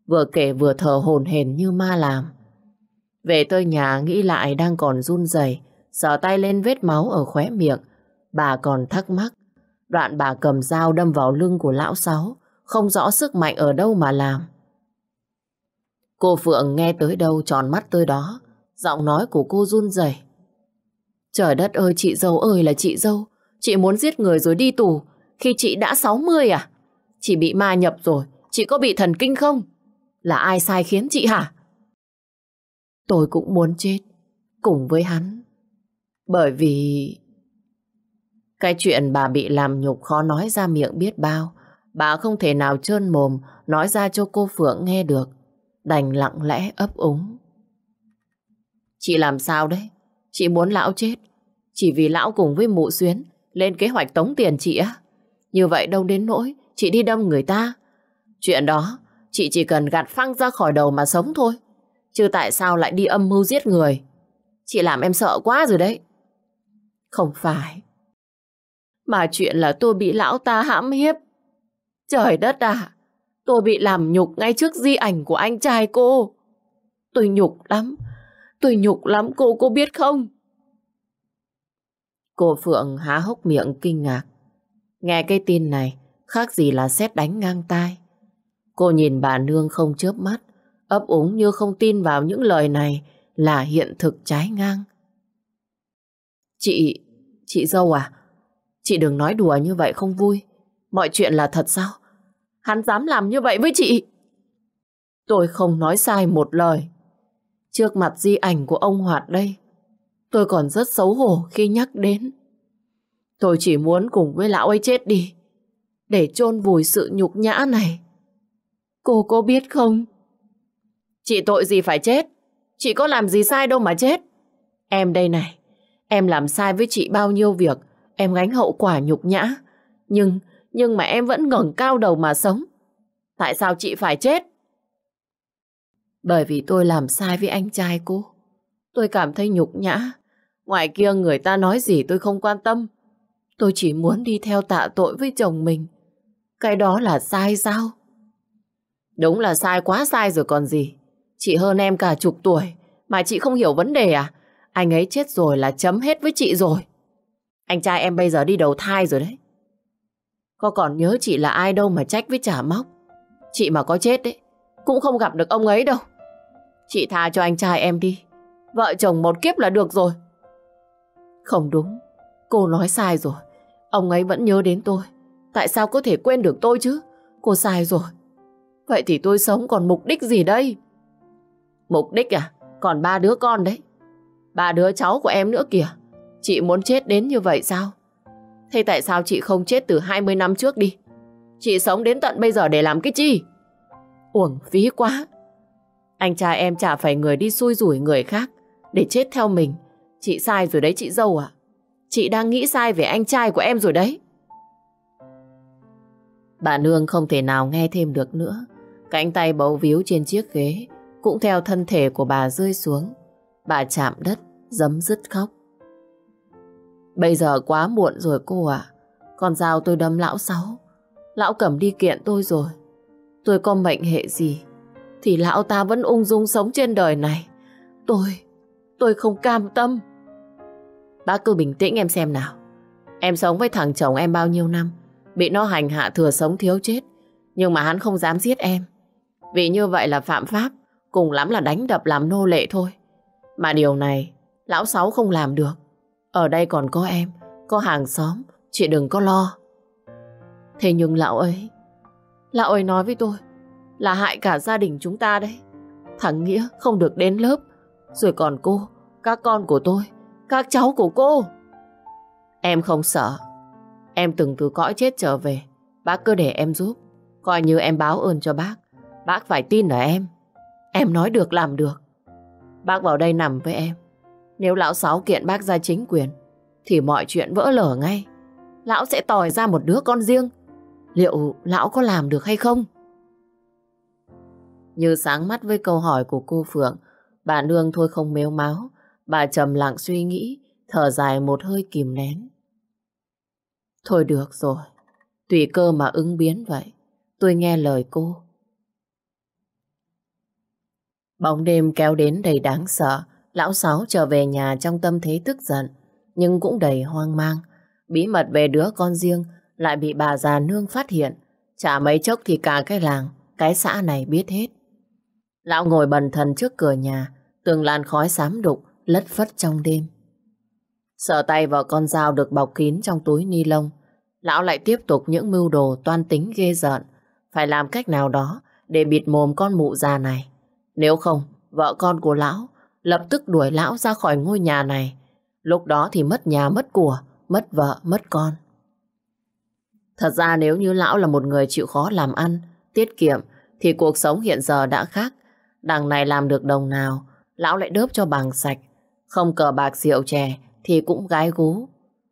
Vừa kể vừa thở hồn hển như ma làm. Về tới nhà nghĩ lại đang còn run rẩy, sờ tay lên vết máu ở khóe miệng. Bà còn thắc mắc. Đoạn bà cầm dao đâm vào lưng của lão sáu, không rõ sức mạnh ở đâu mà làm. Cô Phượng nghe tới đâu tròn mắt tới đó, giọng nói của cô run rẩy. Trời đất ơi chị dâu ơi là chị dâu, chị muốn giết người rồi đi tù, khi chị đã 60 à? Chị bị ma nhập rồi, chị có bị thần kinh không? Là ai sai khiến chị hả? Tôi cũng muốn chết cùng với hắn. Bởi vì... Cái chuyện bà bị làm nhục khó nói ra miệng biết bao. Bà không thể nào trơn mồm nói ra cho cô Phượng nghe được. Đành lặng lẽ ấp úng. Chị làm sao đấy? Chị muốn lão chết. Chỉ vì lão cùng với mụ xuyến lên kế hoạch tống tiền chị á. Như vậy đâu đến nỗi chị đi đâm người ta. Chuyện đó chị chỉ cần gạt phăng ra khỏi đầu mà sống thôi. Chứ tại sao lại đi âm mưu giết người? Chị làm em sợ quá rồi đấy. Không phải. Mà chuyện là tôi bị lão ta hãm hiếp. Trời đất à! Tôi bị làm nhục ngay trước di ảnh của anh trai cô. Tôi nhục lắm. Tôi nhục lắm cô, cô biết không? Cô Phượng há hốc miệng kinh ngạc. Nghe cái tin này, khác gì là xét đánh ngang tai. Cô nhìn bà Nương không chớp mắt, ấp úng như không tin vào những lời này là hiện thực trái ngang. Chị, chị dâu à, chị đừng nói đùa như vậy không vui. Mọi chuyện là thật sao? Hắn dám làm như vậy với chị. Tôi không nói sai một lời. Trước mặt di ảnh của ông Hoạt đây, tôi còn rất xấu hổ khi nhắc đến. Tôi chỉ muốn cùng với lão ấy chết đi, để chôn vùi sự nhục nhã này. Cô có biết không? Chị tội gì phải chết. Chị có làm gì sai đâu mà chết. Em đây này, em làm sai với chị bao nhiêu việc, em gánh hậu quả nhục nhã. Nhưng, nhưng mà em vẫn ngẩng cao đầu mà sống. Tại sao chị phải chết? Bởi vì tôi làm sai với anh trai cô. Tôi cảm thấy nhục nhã. Ngoài kia người ta nói gì tôi không quan tâm. Tôi chỉ muốn đi theo tạ tội với chồng mình. Cái đó là sai sao? Đúng là sai quá sai rồi còn gì. Chị hơn em cả chục tuổi, mà chị không hiểu vấn đề à? Anh ấy chết rồi là chấm hết với chị rồi. Anh trai em bây giờ đi đầu thai rồi đấy. Có còn nhớ chị là ai đâu mà trách với trả móc. Chị mà có chết đấy, cũng không gặp được ông ấy đâu. Chị tha cho anh trai em đi. Vợ chồng một kiếp là được rồi. Không đúng, cô nói sai rồi. Ông ấy vẫn nhớ đến tôi. Tại sao có thể quên được tôi chứ? Cô sai rồi. Vậy thì tôi sống còn mục đích gì đây? Mục đích à, còn ba đứa con đấy. Ba đứa cháu của em nữa kìa. Chị muốn chết đến như vậy sao? Thế tại sao chị không chết từ 20 năm trước đi? Chị sống đến tận bây giờ để làm cái chi? Uổng phí quá. Anh trai em chả phải người đi xui rủi người khác để chết theo mình. Chị sai rồi đấy chị dâu ạ. À. Chị đang nghĩ sai về anh trai của em rồi đấy. Bà Nương không thể nào nghe thêm được nữa. Cánh tay bấu víu trên chiếc ghế cũng theo thân thể của bà rơi xuống. Bà chạm đất, giấm dứt khóc. Bây giờ quá muộn rồi cô ạ. À. Con dao tôi đâm lão sáu. Lão cầm đi kiện tôi rồi. Tôi có mệnh hệ gì thì lão ta vẫn ung dung sống trên đời này. Tôi, tôi không cam tâm. Bác cứ bình tĩnh em xem nào. Em sống với thằng chồng em bao nhiêu năm, bị nó hành hạ thừa sống thiếu chết, nhưng mà hắn không dám giết em. Vì như vậy là phạm pháp, Cùng lắm là đánh đập làm nô lệ thôi. Mà điều này, lão sáu không làm được. Ở đây còn có em, có hàng xóm, chị đừng có lo. Thế nhưng lão ấy, lão ấy nói với tôi là hại cả gia đình chúng ta đấy. Thằng Nghĩa không được đến lớp, rồi còn cô, các con của tôi, các cháu của cô. Em không sợ, em từng từ cõi chết trở về, bác cứ để em giúp, coi như em báo ơn cho bác, bác phải tin ở em. Em nói được làm được. Bác vào đây nằm với em. Nếu lão sáu kiện bác ra chính quyền, thì mọi chuyện vỡ lở ngay. Lão sẽ tòi ra một đứa con riêng. Liệu lão có làm được hay không? Như sáng mắt với câu hỏi của cô Phượng, bà Nương thôi không mếu máu. Bà trầm lặng suy nghĩ, thở dài một hơi kìm nén. Thôi được rồi, tùy cơ mà ứng biến vậy. Tôi nghe lời cô, Bóng đêm kéo đến đầy đáng sợ. Lão Sáu trở về nhà trong tâm thế tức giận, nhưng cũng đầy hoang mang. Bí mật về đứa con riêng lại bị bà già nương phát hiện. Chả mấy chốc thì cả cái làng, cái xã này biết hết. Lão ngồi bần thần trước cửa nhà, tường làn khói xám đục, lất phất trong đêm. Sợ tay vào con dao được bọc kín trong túi ni lông, lão lại tiếp tục những mưu đồ toan tính ghê rợn, phải làm cách nào đó để bịt mồm con mụ già này. Nếu không, vợ con của lão lập tức đuổi lão ra khỏi ngôi nhà này. Lúc đó thì mất nhà, mất của, mất vợ, mất con. Thật ra nếu như lão là một người chịu khó làm ăn, tiết kiệm, thì cuộc sống hiện giờ đã khác. Đằng này làm được đồng nào, lão lại đớp cho bằng sạch. Không cờ bạc rượu chè thì cũng gái gú.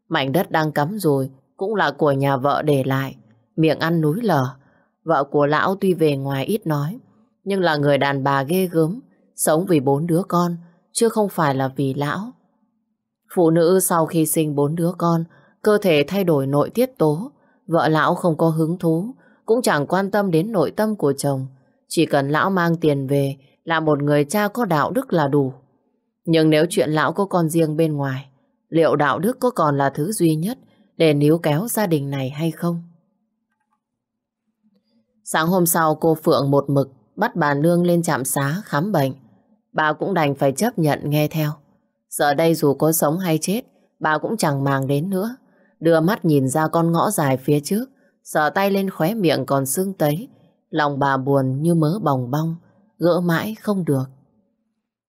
Mảnh đất đang cắm rồi cũng là của nhà vợ để lại. Miệng ăn núi lở. Vợ của lão tuy về ngoài ít nói, nhưng là người đàn bà ghê gớm, sống vì bốn đứa con, chứ không phải là vì lão. Phụ nữ sau khi sinh bốn đứa con, cơ thể thay đổi nội tiết tố, vợ lão không có hứng thú, cũng chẳng quan tâm đến nội tâm của chồng. Chỉ cần lão mang tiền về là một người cha có đạo đức là đủ. Nhưng nếu chuyện lão có con riêng bên ngoài, liệu đạo đức có còn là thứ duy nhất để níu kéo gia đình này hay không? Sáng hôm sau cô Phượng một mực bắt bà Nương lên trạm xá khám bệnh. Bà cũng đành phải chấp nhận nghe theo. Giờ đây dù có sống hay chết, bà cũng chẳng màng đến nữa. Đưa mắt nhìn ra con ngõ dài phía trước, sờ tay lên khóe miệng còn sưng tấy. Lòng bà buồn như mớ bòng bong, gỡ mãi không được.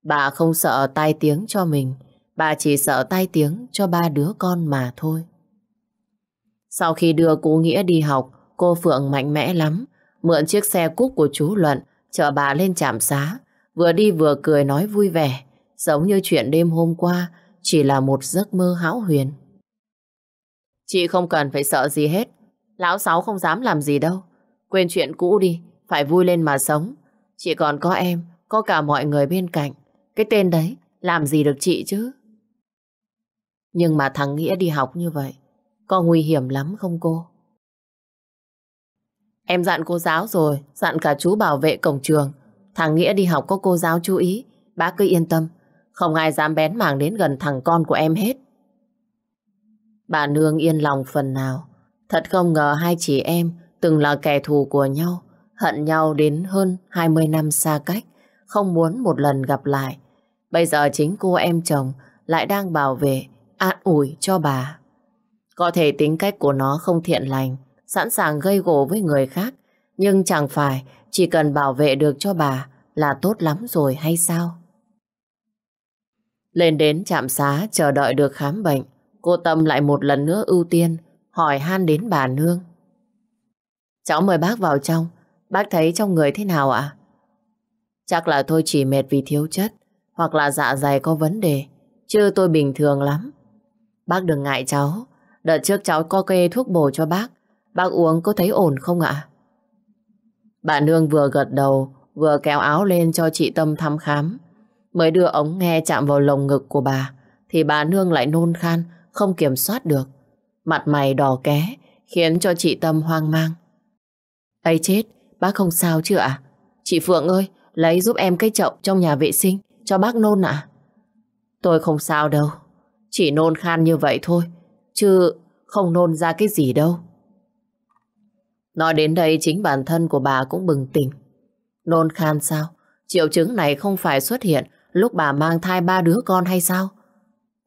Bà không sợ tai tiếng cho mình, bà chỉ sợ tai tiếng cho ba đứa con mà thôi. Sau khi đưa cô Nghĩa đi học, cô Phượng mạnh mẽ lắm, mượn chiếc xe cúp của chú Luận Chở bà lên trạm xá, vừa đi vừa cười nói vui vẻ, giống như chuyện đêm hôm qua chỉ là một giấc mơ hão huyền. Chị không cần phải sợ gì hết, lão sáu không dám làm gì đâu. Quên chuyện cũ đi, phải vui lên mà sống. Chị còn có em, có cả mọi người bên cạnh. Cái tên đấy, làm gì được chị chứ? Nhưng mà thằng Nghĩa đi học như vậy, có nguy hiểm lắm không cô? Em dặn cô giáo rồi, dặn cả chú bảo vệ cổng trường. Thằng Nghĩa đi học có cô giáo chú ý, bác cứ yên tâm. Không ai dám bén mảng đến gần thằng con của em hết. Bà Nương yên lòng phần nào. Thật không ngờ hai chị em từng là kẻ thù của nhau, hận nhau đến hơn 20 năm xa cách, không muốn một lần gặp lại. Bây giờ chính cô em chồng lại đang bảo vệ, an ủi cho bà. Có thể tính cách của nó không thiện lành, sẵn sàng gây gổ với người khác, nhưng chẳng phải chỉ cần bảo vệ được cho bà là tốt lắm rồi hay sao? Lên đến trạm xá chờ đợi được khám bệnh, cô Tâm lại một lần nữa ưu tiên hỏi han đến bà Nương. Cháu mời bác vào trong, bác thấy trong người thế nào ạ? Chắc là thôi chỉ mệt vì thiếu chất, hoặc là dạ dày có vấn đề, chứ tôi bình thường lắm. Bác đừng ngại cháu, đợt trước cháu có kê thuốc bổ cho bác, Bác uống có thấy ổn không ạ? Bà Nương vừa gật đầu, vừa kéo áo lên cho chị Tâm thăm khám. Mới đưa ống nghe chạm vào lồng ngực của bà, thì bà Nương lại nôn khan, không kiểm soát được. Mặt mày đỏ ké, khiến cho chị Tâm hoang mang. ấy chết, bác không sao chứ ạ? Chị Phượng ơi, lấy giúp em cái chậu trong nhà vệ sinh, cho bác nôn ạ. Tôi không sao đâu, chỉ nôn khan như vậy thôi, chứ không nôn ra cái gì đâu. Nói đến đây chính bản thân của bà cũng bừng tỉnh. Nôn khan sao? Triệu chứng này không phải xuất hiện lúc bà mang thai ba đứa con hay sao?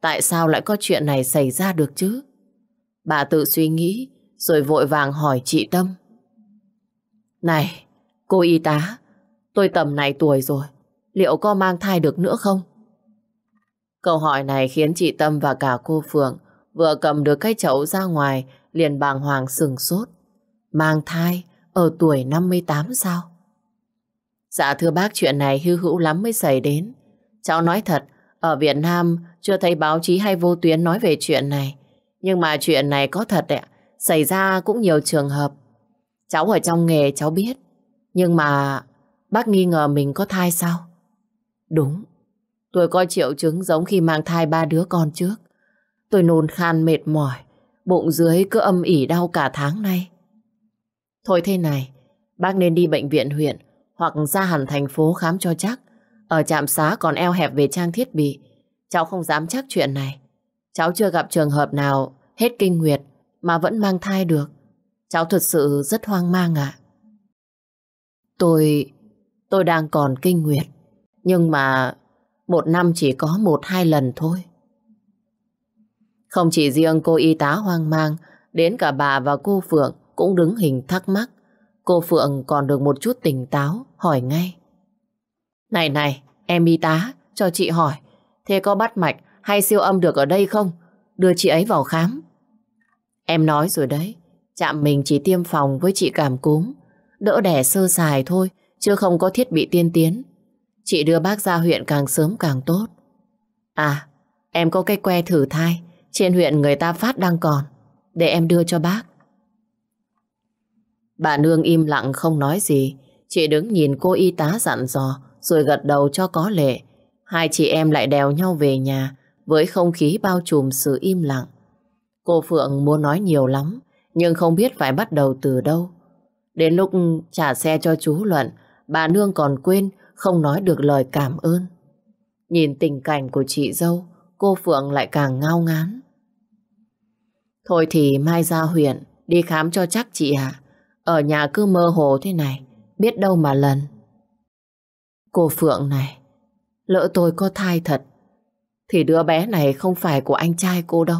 Tại sao lại có chuyện này xảy ra được chứ? Bà tự suy nghĩ rồi vội vàng hỏi chị Tâm. Này, cô y tá, tôi tầm này tuổi rồi, liệu có mang thai được nữa không? Câu hỏi này khiến chị Tâm và cả cô Phượng vừa cầm được cái chậu ra ngoài liền bàng hoàng sừng sốt mang thai ở tuổi 58 sao? Dạ thưa bác, chuyện này hư hữu lắm mới xảy đến. Cháu nói thật, ở Việt Nam chưa thấy báo chí hay vô tuyến nói về chuyện này. Nhưng mà chuyện này có thật ạ, xảy ra cũng nhiều trường hợp. Cháu ở trong nghề cháu biết, nhưng mà bác nghi ngờ mình có thai sao? Đúng, tôi có triệu chứng giống khi mang thai ba đứa con trước. Tôi nôn khan mệt mỏi, bụng dưới cứ âm ỉ đau cả tháng nay. Thôi thế này, bác nên đi bệnh viện huyện hoặc ra hẳn thành phố khám cho chắc. Ở trạm xá còn eo hẹp về trang thiết bị. Cháu không dám chắc chuyện này. Cháu chưa gặp trường hợp nào hết kinh nguyệt mà vẫn mang thai được. Cháu thật sự rất hoang mang ạ. Tôi... tôi đang còn kinh nguyệt. Nhưng mà một năm chỉ có một hai lần thôi. Không chỉ riêng cô y tá hoang mang, đến cả bà và cô Phượng cũng đứng hình thắc mắc. Cô Phượng còn được một chút tỉnh táo, hỏi ngay. Này này, em y tá, cho chị hỏi, thế có bắt mạch hay siêu âm được ở đây không? Đưa chị ấy vào khám. Em nói rồi đấy, chạm mình chỉ tiêm phòng với chị cảm cúm, đỡ đẻ sơ sài thôi, chứ không có thiết bị tiên tiến. Chị đưa bác ra huyện càng sớm càng tốt. À, em có cái que thử thai, trên huyện người ta phát đang còn, để em đưa cho bác. Bà nương im lặng không nói gì, chỉ đứng nhìn cô y tá dặn dò rồi gật đầu cho có lệ. Hai chị em lại đèo nhau về nhà với không khí bao trùm sự im lặng. Cô Phượng muốn nói nhiều lắm, nhưng không biết phải bắt đầu từ đâu. Đến lúc trả xe cho chú Luận, bà Nương còn quên không nói được lời cảm ơn. Nhìn tình cảnh của chị dâu, cô Phượng lại càng ngao ngán. Thôi thì mai ra huyện, đi khám cho chắc chị ạ. À. Ở nhà cứ mơ hồ thế này, biết đâu mà lần. Cô Phượng này, lỡ tôi có thai thật, thì đứa bé này không phải của anh trai cô đâu.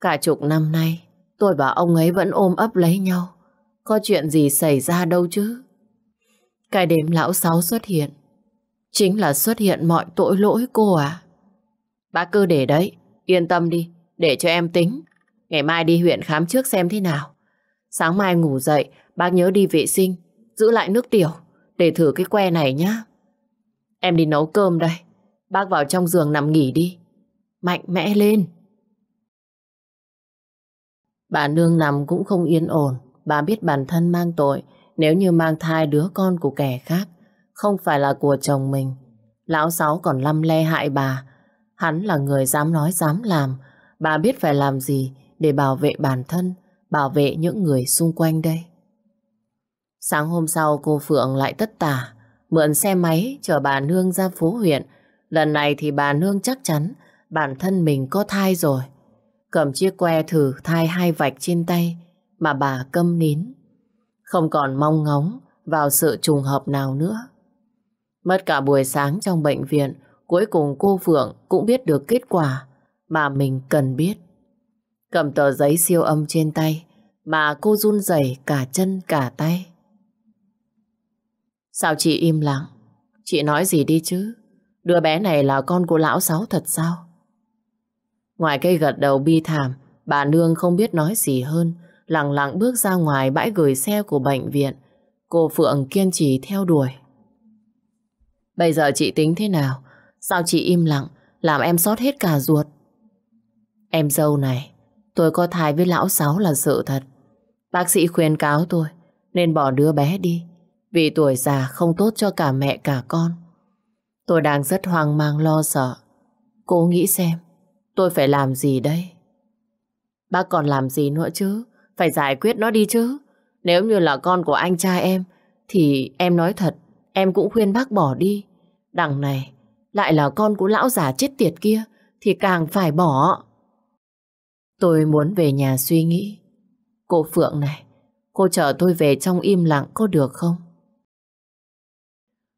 Cả chục năm nay, tôi và ông ấy vẫn ôm ấp lấy nhau. Có chuyện gì xảy ra đâu chứ? Cái đêm lão sáu xuất hiện, chính là xuất hiện mọi tội lỗi cô à? Bà cứ để đấy, yên tâm đi, để cho em tính. Ngày mai đi huyện khám trước xem thế nào. Sáng mai ngủ dậy, bác nhớ đi vệ sinh, giữ lại nước tiểu, để thử cái que này nhá. Em đi nấu cơm đây, bác vào trong giường nằm nghỉ đi. Mạnh mẽ lên. Bà nương nằm cũng không yên ổn, bà biết bản thân mang tội nếu như mang thai đứa con của kẻ khác, không phải là của chồng mình. Lão Sáu còn lăm le hại bà, hắn là người dám nói dám làm, bà biết phải làm gì để bảo vệ bản thân, bảo vệ những người xung quanh đây. Sáng hôm sau cô Phượng lại tất tả, mượn xe máy chở bà Nương ra phố huyện. Lần này thì bà Nương chắc chắn bản thân mình có thai rồi. Cầm chiếc que thử thai hai vạch trên tay mà bà câm nín. Không còn mong ngóng vào sự trùng hợp nào nữa. Mất cả buổi sáng trong bệnh viện, cuối cùng cô Phượng cũng biết được kết quả mà mình cần biết cầm tờ giấy siêu âm trên tay mà cô run rẩy cả chân cả tay. Sao chị im lặng? Chị nói gì đi chứ? Đứa bé này là con của lão sáu thật sao? Ngoài cây gật đầu bi thảm, bà Nương không biết nói gì hơn, lặng lặng bước ra ngoài bãi gửi xe của bệnh viện. Cô Phượng kiên trì theo đuổi. Bây giờ chị tính thế nào? Sao chị im lặng, làm em sót hết cả ruột? Em dâu này, Tôi có thai với lão sáu là sự thật. Bác sĩ khuyên cáo tôi nên bỏ đứa bé đi vì tuổi già không tốt cho cả mẹ cả con. Tôi đang rất hoang mang lo sợ. cố nghĩ xem, tôi phải làm gì đây? Bác còn làm gì nữa chứ? Phải giải quyết nó đi chứ. Nếu như là con của anh trai em, thì em nói thật, em cũng khuyên bác bỏ đi. Đằng này, lại là con của lão già chết tiệt kia, thì càng phải bỏ. Tôi muốn về nhà suy nghĩ. Cô Phượng này, cô chờ tôi về trong im lặng có được không?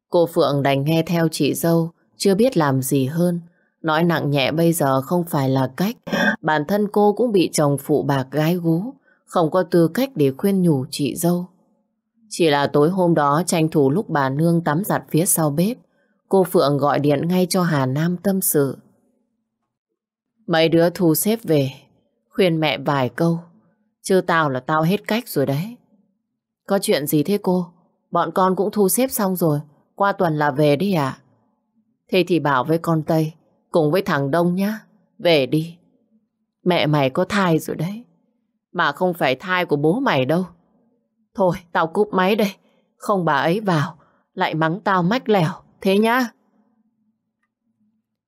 Cô Phượng đành nghe theo chị dâu, chưa biết làm gì hơn. Nói nặng nhẹ bây giờ không phải là cách. Bản thân cô cũng bị chồng phụ bạc gái gú, không có tư cách để khuyên nhủ chị dâu. Chỉ là tối hôm đó tranh thủ lúc bà Nương tắm giặt phía sau bếp, cô Phượng gọi điện ngay cho Hà Nam tâm sự. Mấy đứa thu xếp về, khuyên mẹ vài câu. Chứ tao là tao hết cách rồi đấy. Có chuyện gì thế cô? Bọn con cũng thu xếp xong rồi. Qua tuần là về đi ạ. À? Thế thì bảo với con Tây, cùng với thằng Đông nhá. Về đi. Mẹ mày có thai rồi đấy. Mà không phải thai của bố mày đâu. Thôi, tao cúp máy đây. Không bà ấy vào, lại mắng tao mách lẻo. Thế nhá.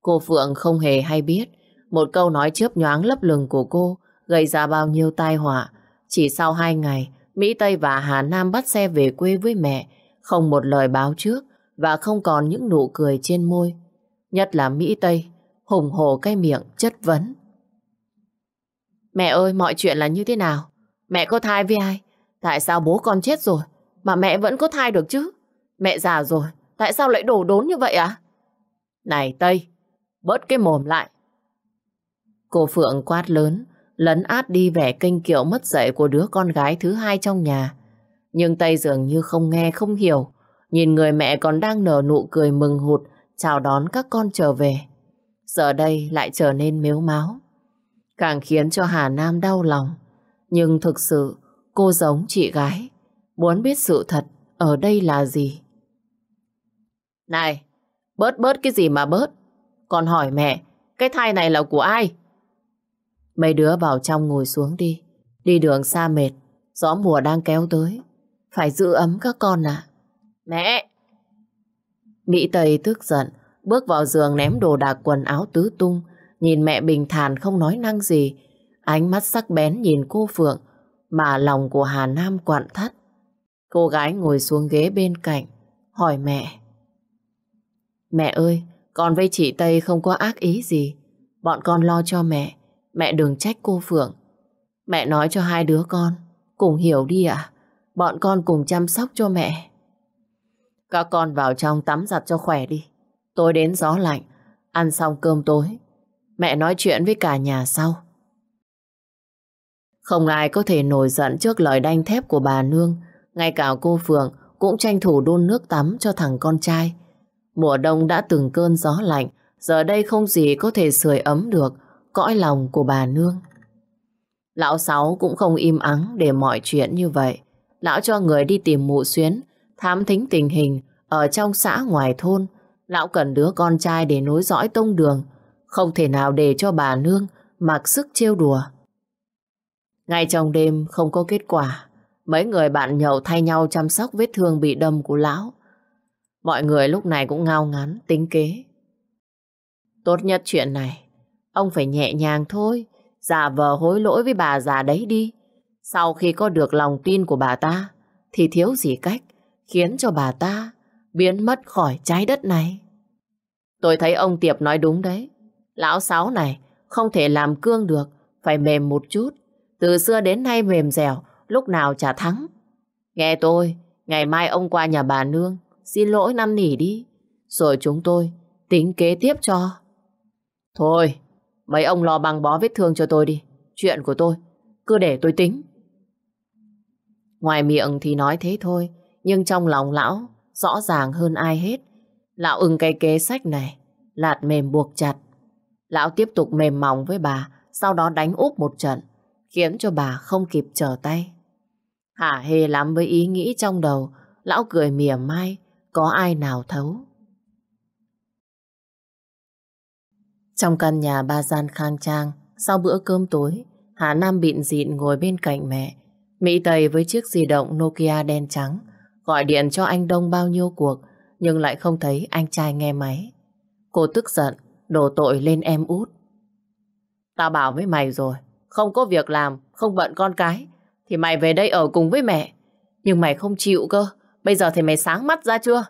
Cô Phượng không hề hay biết một câu nói chớp nhoáng lấp lừng của cô gây ra bao nhiêu tai họa. Chỉ sau hai ngày, Mỹ Tây và Hà Nam bắt xe về quê với mẹ, không một lời báo trước và không còn những nụ cười trên môi. Nhất là Mỹ Tây, hùng hổ cái miệng chất vấn. Mẹ ơi, mọi chuyện là như thế nào? Mẹ có thai với ai? Tại sao bố con chết rồi mà mẹ vẫn có thai được chứ? Mẹ già rồi, tại sao lại đổ đốn như vậy ạ? À? Này Tây, bớt cái mồm lại. Cô Phượng quát lớn, lấn át đi vẻ kinh kiệu mất dạy của đứa con gái thứ hai trong nhà. Nhưng Tây dường như không nghe, không hiểu. Nhìn người mẹ còn đang nở nụ cười mừng hụt, chào đón các con trở về. Giờ đây lại trở nên mếu máu. Càng khiến cho Hà Nam đau lòng. Nhưng thực sự, cô giống chị gái. Muốn biết sự thật, ở đây là gì? Này, bớt bớt cái gì mà bớt? Còn hỏi mẹ, cái thai này là của ai? Mấy đứa vào trong ngồi xuống đi. Đi đường xa mệt, gió mùa đang kéo tới. Phải giữ ấm các con à. Mẹ! Mỹ Tây tức giận, bước vào giường ném đồ đạc quần áo tứ tung. Nhìn mẹ bình thản không nói năng gì. Ánh mắt sắc bén nhìn cô Phượng, mà lòng của Hà Nam quặn thắt. Cô gái ngồi xuống ghế bên cạnh, hỏi mẹ. Mẹ ơi, con với chị Tây không có ác ý gì. Bọn con lo cho mẹ. Mẹ đừng trách cô Phượng. Mẹ nói cho hai đứa con, cùng hiểu đi ạ. Bọn con cùng chăm sóc cho mẹ. Các con vào trong tắm giặt cho khỏe đi. Tôi đến gió lạnh, ăn xong cơm tối. Mẹ nói chuyện với cả nhà sau. Không ai có thể nổi giận trước lời đanh thép của bà Nương. Ngay cả cô Phượng cũng tranh thủ đun nước tắm cho thằng con trai. Mùa đông đã từng cơn gió lạnh, giờ đây không gì có thể sưởi ấm được cõi lòng của bà Nương. Lão Sáu cũng không im ắng để mọi chuyện như vậy. Lão cho người đi tìm mụ xuyến, thám thính tình hình ở trong xã ngoài thôn. Lão cần đứa con trai để nối dõi tông đường, không thể nào để cho bà Nương mặc sức trêu đùa. Ngay trong đêm không có kết quả, mấy người bạn nhậu thay nhau chăm sóc vết thương bị đâm của lão. Mọi người lúc này cũng ngao ngán, tính kế. Tốt nhất chuyện này Ông phải nhẹ nhàng thôi, giả vờ hối lỗi với bà già đấy đi. Sau khi có được lòng tin của bà ta, thì thiếu gì cách khiến cho bà ta biến mất khỏi trái đất này. Tôi thấy ông Tiệp nói đúng đấy. Lão Sáu này không thể làm cương được, phải mềm một chút. Từ xưa đến nay mềm dẻo, lúc nào chả thắng. Nghe tôi, ngày mai ông qua nhà bà Nương, xin lỗi năn nỉ đi. Rồi chúng tôi tính kế tiếp cho. Thôi, Mấy ông lo băng bó vết thương cho tôi đi. Chuyện của tôi, cứ để tôi tính. Ngoài miệng thì nói thế thôi, nhưng trong lòng lão rõ ràng hơn ai hết. Lão ưng cái kế sách này, lạt mềm buộc chặt. Lão tiếp tục mềm mỏng với bà, sau đó đánh úp một trận, khiến cho bà không kịp trở tay. Hả hê lắm với ý nghĩ trong đầu, lão cười mỉa mai, có ai nào thấu. Trong căn nhà ba gian khang trang, sau bữa cơm tối, Hà Nam bịn dịn ngồi bên cạnh mẹ. Mỹ Tây với chiếc di động Nokia đen trắng, gọi điện cho anh Đông bao nhiêu cuộc, nhưng lại không thấy anh trai nghe máy. Cô tức giận, đổ tội lên em út. Tao bảo với mày rồi, không có việc làm, không bận con cái, thì mày về đây ở cùng với mẹ. Nhưng mày không chịu cơ, bây giờ thì mày sáng mắt ra chưa?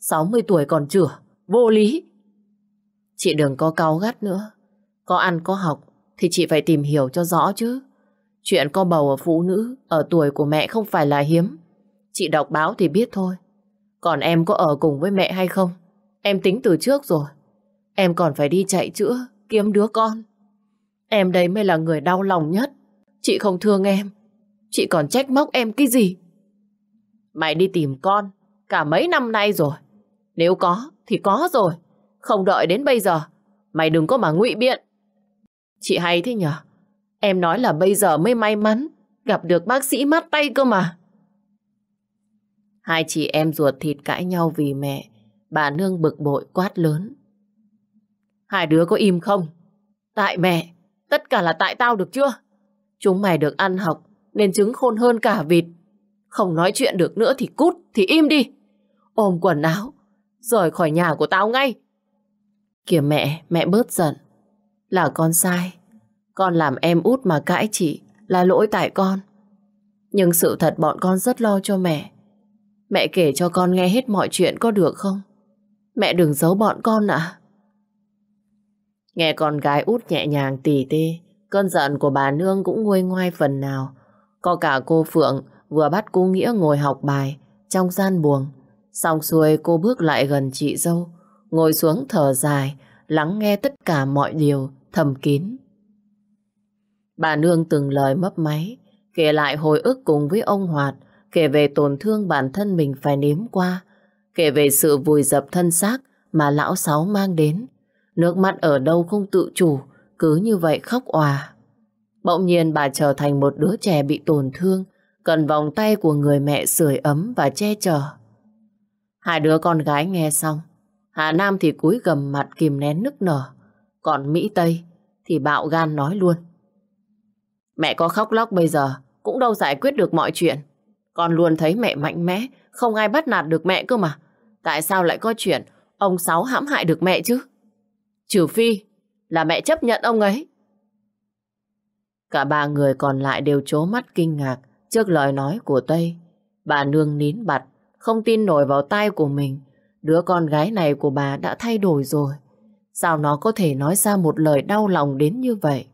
60 tuổi còn chửa, vô lý. Chị đừng có cau gắt nữa. Có ăn có học thì chị phải tìm hiểu cho rõ chứ. Chuyện có bầu ở phụ nữ ở tuổi của mẹ không phải là hiếm. Chị đọc báo thì biết thôi. Còn em có ở cùng với mẹ hay không? Em tính từ trước rồi. Em còn phải đi chạy chữa, kiếm đứa con. Em đây mới là người đau lòng nhất. Chị không thương em. Chị còn trách móc em cái gì? Mày đi tìm con, cả mấy năm nay rồi. Nếu có, thì có rồi. Không đợi đến bây giờ Mày đừng có mà ngụy biện Chị hay thế nhở Em nói là bây giờ mới may mắn Gặp được bác sĩ mắt tay cơ mà Hai chị em ruột thịt cãi nhau vì mẹ Bà nương bực bội quát lớn Hai đứa có im không Tại mẹ Tất cả là tại tao được chưa Chúng mày được ăn học Nên trứng khôn hơn cả vịt Không nói chuyện được nữa thì cút Thì im đi Ôm quần áo Rời khỏi nhà của tao ngay Kìa mẹ, mẹ bớt giận. Là con sai. Con làm em út mà cãi chị là lỗi tại con. Nhưng sự thật bọn con rất lo cho mẹ. Mẹ kể cho con nghe hết mọi chuyện có được không? Mẹ đừng giấu bọn con ạ. À? Nghe con gái út nhẹ nhàng tỉ tê, cơn giận của bà Nương cũng nguôi ngoai phần nào. Có cả cô Phượng vừa bắt cô Nghĩa ngồi học bài trong gian buồng. Xong xuôi cô bước lại gần chị dâu, ngồi xuống thở dài, lắng nghe tất cả mọi điều thầm kín. Bà Nương từng lời mấp máy, kể lại hồi ức cùng với ông Hoạt, kể về tổn thương bản thân mình phải nếm qua, kể về sự vùi dập thân xác mà lão sáu mang đến. Nước mắt ở đâu không tự chủ, cứ như vậy khóc òa. Bỗng nhiên bà trở thành một đứa trẻ bị tổn thương, cần vòng tay của người mẹ sưởi ấm và che chở. Hai đứa con gái nghe xong, Hà Nam thì cúi gầm mặt kìm nén nức nở. Còn Mỹ Tây thì bạo gan nói luôn. Mẹ có khóc lóc bây giờ cũng đâu giải quyết được mọi chuyện. Con luôn thấy mẹ mạnh mẽ, không ai bắt nạt được mẹ cơ mà. Tại sao lại có chuyện ông Sáu hãm hại được mẹ chứ? Trừ phi là mẹ chấp nhận ông ấy. Cả ba người còn lại đều trố mắt kinh ngạc trước lời nói của Tây. Bà nương nín bặt, không tin nổi vào tai của mình. Đứa con gái này của bà đã thay đổi rồi. Sao nó có thể nói ra một lời đau lòng đến như vậy?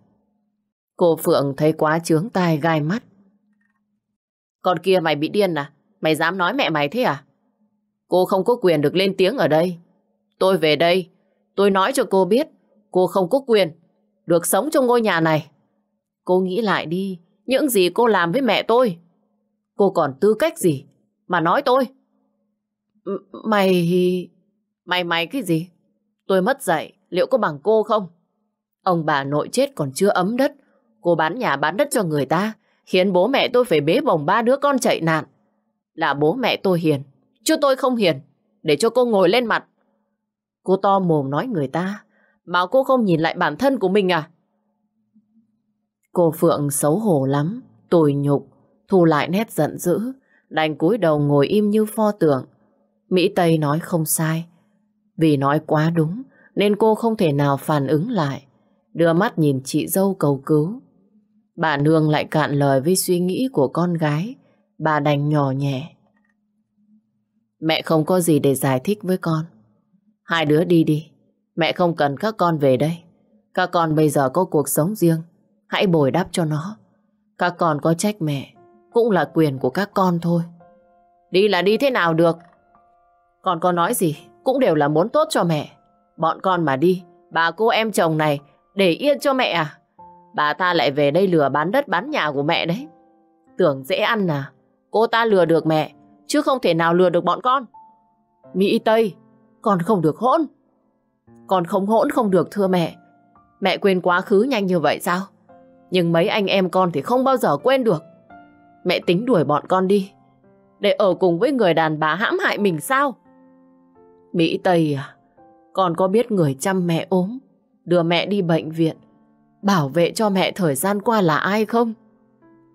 Cô Phượng thấy quá trướng tai gai mắt. Con kia mày bị điên à? Mày dám nói mẹ mày thế à? Cô không có quyền được lên tiếng ở đây. Tôi về đây, tôi nói cho cô biết, cô không có quyền được sống trong ngôi nhà này. Cô nghĩ lại đi, những gì cô làm với mẹ tôi. Cô còn tư cách gì mà nói tôi? Mày... Mày mày cái gì? Tôi mất dạy, liệu có bằng cô không? Ông bà nội chết còn chưa ấm đất. Cô bán nhà bán đất cho người ta, khiến bố mẹ tôi phải bế bồng ba đứa con chạy nạn. Là bố mẹ tôi hiền, chứ tôi không hiền, để cho cô ngồi lên mặt. Cô to mồm nói người ta, mà cô không nhìn lại bản thân của mình à? Cô Phượng xấu hổ lắm, tồi nhục, thu lại nét giận dữ, đành cúi đầu ngồi im như pho tượng. Mỹ Tây nói không sai. Vì nói quá đúng, nên cô không thể nào phản ứng lại. Đưa mắt nhìn chị dâu cầu cứu. Bà Nương lại cạn lời với suy nghĩ của con gái. Bà đành nhỏ nhẹ. Mẹ không có gì để giải thích với con. Hai đứa đi đi. Mẹ không cần các con về đây. Các con bây giờ có cuộc sống riêng. Hãy bồi đắp cho nó. Các con có trách mẹ. Cũng là quyền của các con thôi. Đi là đi thế nào được. Con có nói gì cũng đều là muốn tốt cho mẹ. Bọn con mà đi, bà cô em chồng này để yên cho mẹ à? Bà ta lại về đây lừa bán đất bán nhà của mẹ đấy. Tưởng dễ ăn à? Cô ta lừa được mẹ, chứ không thể nào lừa được bọn con. Mỹ Tây, con không được hỗn. Con không hỗn không được thưa mẹ. Mẹ quên quá khứ nhanh như vậy sao? Nhưng mấy anh em con thì không bao giờ quên được. Mẹ tính đuổi bọn con đi. Để ở cùng với người đàn bà hãm hại mình sao? Mỹ Tây à, còn có biết người chăm mẹ ốm, đưa mẹ đi bệnh viện, bảo vệ cho mẹ thời gian qua là ai không?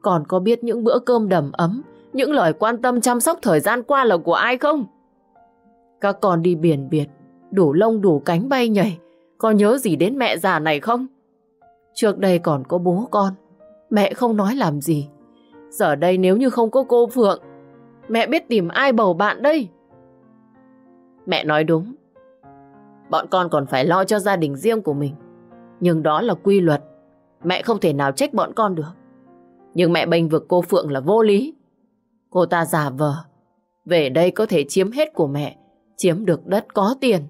Còn có biết những bữa cơm đầm ấm, những lời quan tâm chăm sóc thời gian qua là của ai không? Các con đi biển biệt, đủ lông đủ cánh bay nhảy, có nhớ gì đến mẹ già này không? Trước đây còn có bố con, mẹ không nói làm gì. Giờ đây nếu như không có cô Phượng, mẹ biết tìm ai bầu bạn đây? Mẹ nói đúng. Bọn con còn phải lo cho gia đình riêng của mình. Nhưng đó là quy luật. Mẹ không thể nào trách bọn con được. Nhưng mẹ bênh vực cô Phượng là vô lý. Cô ta giả vờ. Về đây có thể chiếm hết của mẹ. Chiếm được đất có tiền.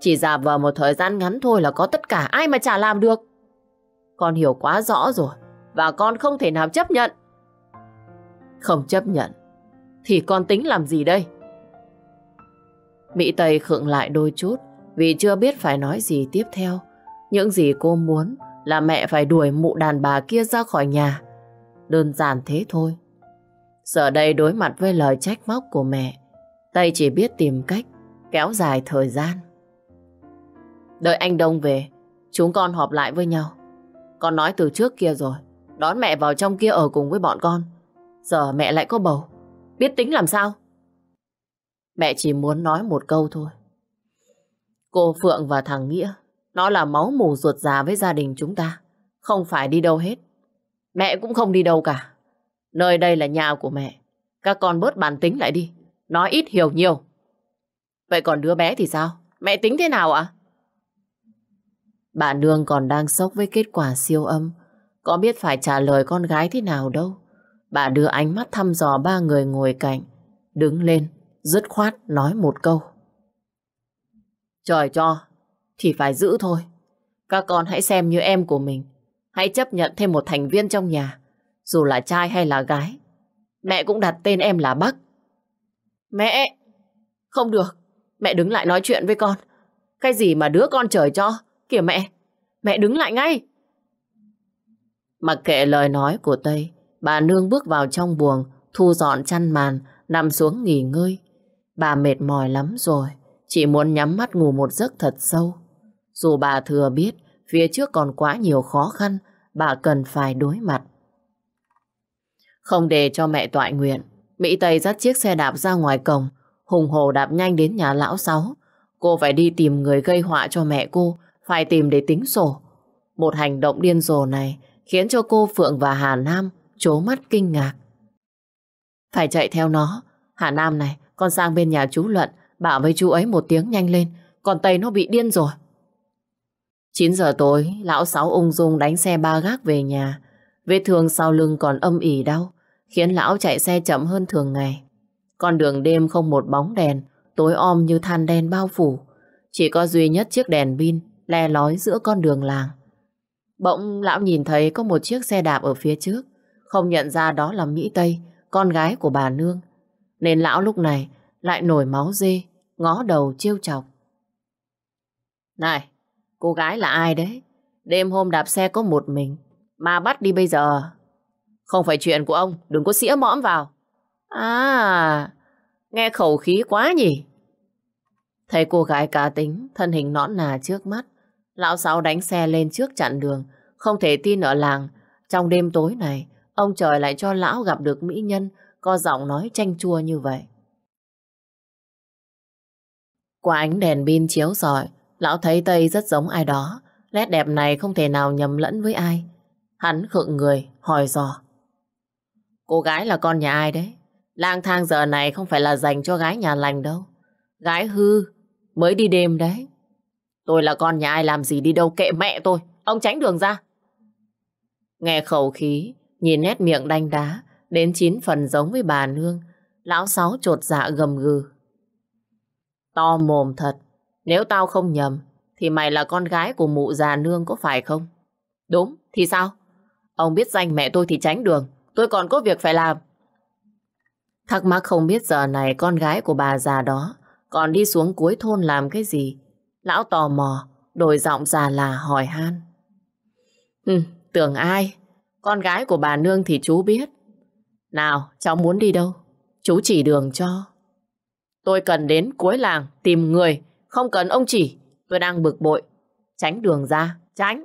Chỉ giả vờ một thời gian ngắn thôi là có tất cả ai mà chả làm được. Con hiểu quá rõ rồi. Và con không thể nào chấp nhận. Không chấp nhận. Thì con tính làm gì đây? Mỹ Tây khựng lại đôi chút vì chưa biết phải nói gì tiếp theo. Những gì cô muốn là mẹ phải đuổi mụ đàn bà kia ra khỏi nhà. Đơn giản thế thôi. Giờ đây đối mặt với lời trách móc của mẹ, Tây chỉ biết tìm cách kéo dài thời gian. Đợi anh Đông về, chúng con họp lại với nhau. Con nói từ trước kia rồi, đón mẹ vào trong kia ở cùng với bọn con. Giờ mẹ lại có bầu, biết tính làm sao? Mẹ chỉ muốn nói một câu thôi. Cô Phượng và thằng Nghĩa, nó là máu mù ruột già với gia đình chúng ta. Không phải đi đâu hết. Mẹ cũng không đi đâu cả. Nơi đây là nhà của mẹ. Các con bớt bàn tính lại đi. Nói ít hiểu nhiều. Vậy còn đứa bé thì sao? Mẹ tính thế nào ạ? À? Bà Nương còn đang sốc với kết quả siêu âm. Có biết phải trả lời con gái thế nào đâu. Bà đưa ánh mắt thăm dò ba người ngồi cạnh. Đứng lên, dứt khoát nói một câu. Trời cho, thì phải giữ thôi. Các con hãy xem như em của mình. Hãy chấp nhận thêm một thành viên trong nhà, dù là trai hay là gái. Mẹ cũng đặt tên em là Bắc. Mẹ! Không được, mẹ đứng lại nói chuyện với con. Cái gì mà đứa con trời cho? Kìa mẹ! Mẹ đứng lại ngay! Mặc kệ lời nói của Tây, bà Nương bước vào trong buồng, thu dọn chăn màn, nằm xuống nghỉ ngơi. Bà mệt mỏi lắm rồi, chỉ muốn nhắm mắt ngủ một giấc thật sâu. Dù bà thừa biết phía trước còn quá nhiều khó khăn, bà cần phải đối mặt. Không để cho mẹ tọa nguyện, Mỹ Tây dắt chiếc xe đạp ra ngoài cổng, hùng hồ đạp nhanh đến nhà lão sáu. Cô phải đi tìm người gây họa cho mẹ cô, phải tìm để tính sổ. Một hành động điên rồ này khiến cho cô Phượng và Hà Nam chố mắt kinh ngạc. Phải chạy theo nó, Hà Nam này, con sang bên nhà chú Luận, bảo với chú ấy một tiếng nhanh lên, còn Tây nó bị điên rồi. 9 giờ tối, lão Sáu ung dung đánh xe ba gác về nhà. Vết thương sau lưng còn âm ỉ đau, khiến lão chạy xe chậm hơn thường ngày. Con đường đêm không một bóng đèn, tối om như than đen bao phủ. Chỉ có duy nhất chiếc đèn pin le lói giữa con đường làng. Bỗng lão nhìn thấy có một chiếc xe đạp ở phía trước, không nhận ra đó là Mỹ Tây, con gái của bà Nương nên lão lúc này lại nổi máu dê, ngó đầu chiêu chọc. Này, cô gái là ai đấy? Đêm hôm đạp xe có một mình, mà bắt đi bây giờ. Không phải chuyện của ông, đừng có xỉa mõm vào. À, nghe khẩu khí quá nhỉ? Thấy cô gái cá tính, thân hình nõn nà trước mắt. Lão Sáu đánh xe lên trước chặn đường, không thể tin ở làng. Trong đêm tối này, ông trời lại cho lão gặp được mỹ nhân có giọng nói chanh chua như vậy. Qua ánh đèn pin chiếu rọi, lão thấy Tây rất giống ai đó. Nét đẹp này không thể nào nhầm lẫn với ai. Hắn khựng người, hỏi dò. Cô gái là con nhà ai đấy? Lang thang giờ này không phải là dành cho gái nhà lành đâu. Gái hư, mới đi đêm đấy. Tôi là con nhà ai làm gì đi đâu kệ mẹ tôi. Ông tránh đường ra. Nghe khẩu khí, nhìn nét miệng đanh đá, đến chín phần giống với bà Nương, lão sáu trột dạ gầm gừ. To mồm thật, nếu tao không nhầm, thì mày là con gái của mụ già Nương có phải không? Đúng, thì sao? Ông biết danh mẹ tôi thì tránh đường, tôi còn có việc phải làm. Thắc mắc không biết giờ này con gái của bà già đó còn đi xuống cuối thôn làm cái gì. Lão tò mò, đổi giọng già là hỏi han. Ừ, tưởng ai? Con gái của bà Nương thì chú biết. Nào, cháu muốn đi đâu? Chú chỉ đường cho. Tôi cần đến cuối làng tìm người, không cần ông chỉ. Tôi đang bực bội. Tránh đường ra, tránh.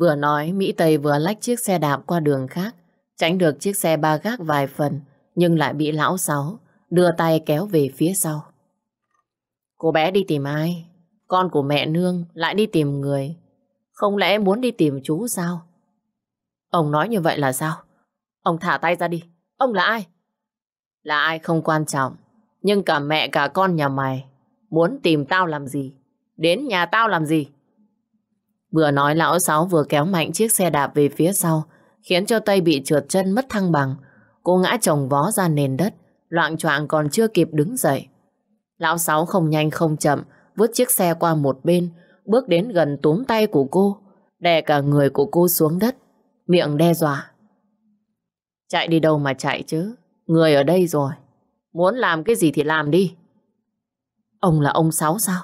Vừa nói, Mỹ Tây vừa lách chiếc xe đạp qua đường khác, tránh được chiếc xe ba gác vài phần, nhưng lại bị lão sáu, đưa tay kéo về phía sau. Cô bé đi tìm ai? Con của mẹ nương lại đi tìm người. Không lẽ muốn đi tìm chú sao? Ông nói như vậy là sao? Ông thả tay ra đi. Ông là ai? Là ai không quan trọng. Nhưng cả mẹ cả con nhà mày muốn tìm tao làm gì? Đến nhà tao làm gì? Vừa nói lão Sáu vừa kéo mạnh chiếc xe đạp về phía sau khiến cho tay bị trượt chân mất thăng bằng. Cô ngã chồng vó ra nền đất loạn choạng còn chưa kịp đứng dậy. Lão Sáu không nhanh không chậm vứt chiếc xe qua một bên bước đến gần túm tay của cô đè cả người của cô xuống đất miệng đe dọa. Chạy đi đâu mà chạy chứ, người ở đây rồi, muốn làm cái gì thì làm đi. Ông là ông Sáu sao?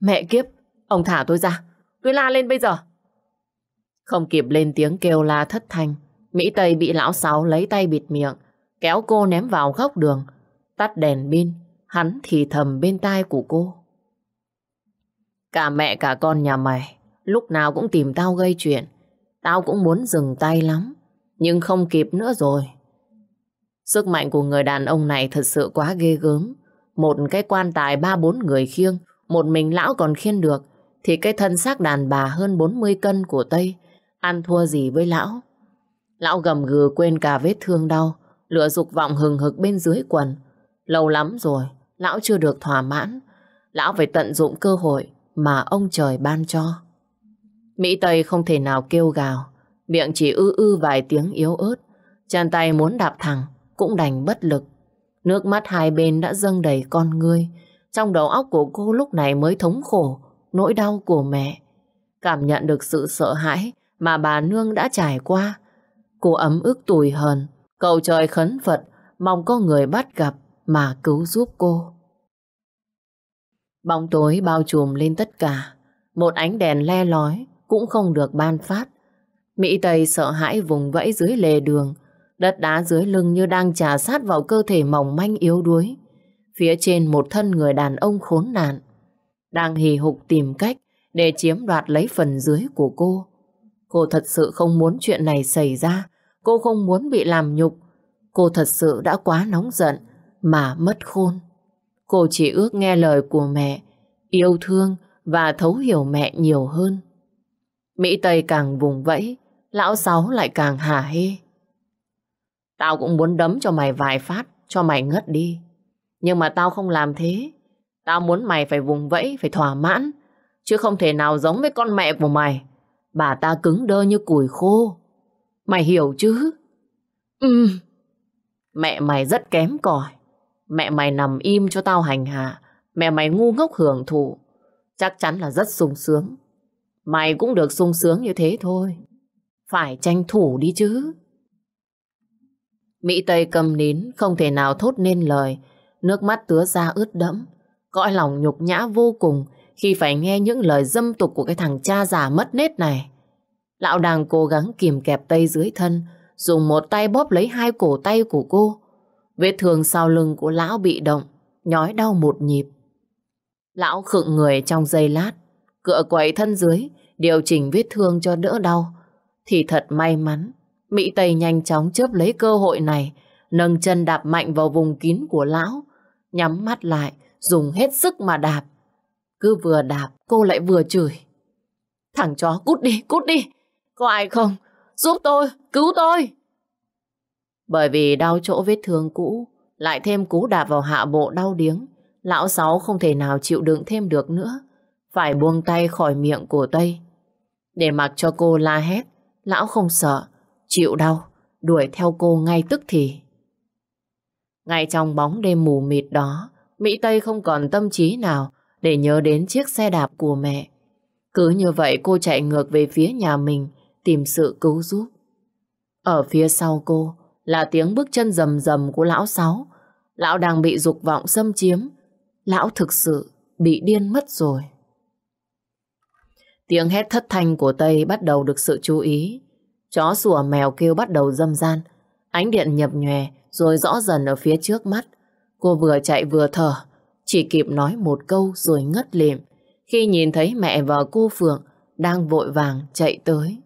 Mẹ kiếp, ông thả tôi ra, tôi la lên bây giờ. Không kịp lên tiếng kêu la thất thanh, Mỹ Tây bị lão Sáu lấy tay bịt miệng, kéo cô ném vào góc đường, tắt đèn pin, hắn thì thầm bên tai của cô. Cả mẹ cả con nhà mày, lúc nào cũng tìm tao gây chuyện, Tao cũng muốn dừng tay lắm, nhưng không kịp nữa rồi. Sức mạnh của người đàn ông này thật sự quá ghê gớm. Một cái quan tài ba bốn người khiêng, một mình lão còn khiêng được, thì cái thân xác đàn bà hơn 40 cân của Tây ăn thua gì với lão. Lão gầm gừ quên cả vết thương đau, lửa dục vọng hừng hực bên dưới quần. Lâu lắm rồi, lão chưa được thỏa mãn. Lão phải tận dụng cơ hội mà ông trời ban cho. Mỹ Tây không thể nào kêu gào, miệng chỉ ư ư vài tiếng yếu ớt. Chàng tay muốn đạp thẳng, cũng đành bất lực. Nước mắt hai bên đã dâng đầy con ngươi. Trong đầu óc của cô lúc này mới thống khổ, nỗi đau của mẹ. Cảm nhận được sự sợ hãi mà bà Nương đã trải qua. Cô ấm ức tủi hờn, cầu trời khấn Phật, mong có người bắt gặp mà cứu giúp cô. Bóng tối bao trùm lên tất cả, một ánh đèn le lói, cũng không được ban phát. Mỹ Tây sợ hãi vùng vẫy dưới lề đường, đất đá dưới lưng như đang trà sát vào cơ thể mỏng manh yếu đuối. Phía trên một thân người đàn ông khốn nạn, đang hì hục tìm cách để chiếm đoạt lấy phần dưới của cô. Cô thật sự không muốn chuyện này xảy ra, cô không muốn bị làm nhục. Cô thật sự đã quá nóng giận mà mất khôn. Cô chỉ ước nghe lời của mẹ, yêu thương và thấu hiểu mẹ nhiều hơn. Mỹ Tây càng vùng vẫy, lão sáu lại càng hả hê. Tao cũng muốn đấm cho mày vài phát, cho mày ngất đi. Nhưng mà tao không làm thế. Tao muốn mày phải vùng vẫy, phải thỏa mãn. Chứ không thể nào giống với con mẹ của mày. Bà ta cứng đơ như củi khô. Mày hiểu chứ? Ừ. Mẹ mày rất kém cỏi. Mẹ mày nằm im cho tao hành hạ. Mẹ mày ngu ngốc hưởng thụ. Chắc chắn là rất sung sướng. Mày cũng được sung sướng như thế thôi. Phải tranh thủ đi chứ. Mỹ Tây cầm nín, không thể nào thốt nên lời. Nước mắt tứa ra ướt đẫm. Cõi lòng nhục nhã vô cùng khi phải nghe những lời dâm tục của cái thằng cha già mất nết này. Lão đang cố gắng kìm kẹp tay dưới thân, dùng một tay bóp lấy hai cổ tay của cô. Vết thương sau lưng của lão bị động, nhói đau một nhịp. Lão khựng người trong giây lát, cựa quậy thân dưới, điều chỉnh vết thương cho đỡ đau. Thì thật may mắn, Mỹ Tây nhanh chóng chớp lấy cơ hội này, nâng chân đạp mạnh vào vùng kín của lão, nhắm mắt lại, dùng hết sức mà đạp. Cứ vừa đạp, cô lại vừa chửi. Thằng chó cút đi, cút đi, có ai không? Giúp tôi, cứu tôi! Bởi vì đau chỗ vết thương cũ, lại thêm cú đạp vào hạ bộ đau điếng, lão sáu không thể nào chịu đựng thêm được nữa phải buông tay khỏi miệng của Tây. Để mặc cho cô la hét, lão không sợ, chịu đau, đuổi theo cô ngay tức thì. Ngay trong bóng đêm mù mịt đó, Mỹ Tây không còn tâm trí nào để nhớ đến chiếc xe đạp của mẹ. Cứ như vậy cô chạy ngược về phía nhà mình tìm sự cứu giúp. Ở phía sau cô là tiếng bước chân rầm rầm của lão Sáu. Lão đang bị dục vọng xâm chiếm. Lão thực sự bị điên mất rồi. Tiếng hét thất thanh của Tây bắt đầu được sự chú ý. Chó sủa mèo kêu bắt đầu dâm gian. Ánh điện nhập nhòe rồi rõ dần ở phía trước mắt. Cô vừa chạy vừa thở, chỉ kịp nói một câu rồi ngất lịm khi nhìn thấy mẹ và cô Phượng đang vội vàng chạy tới.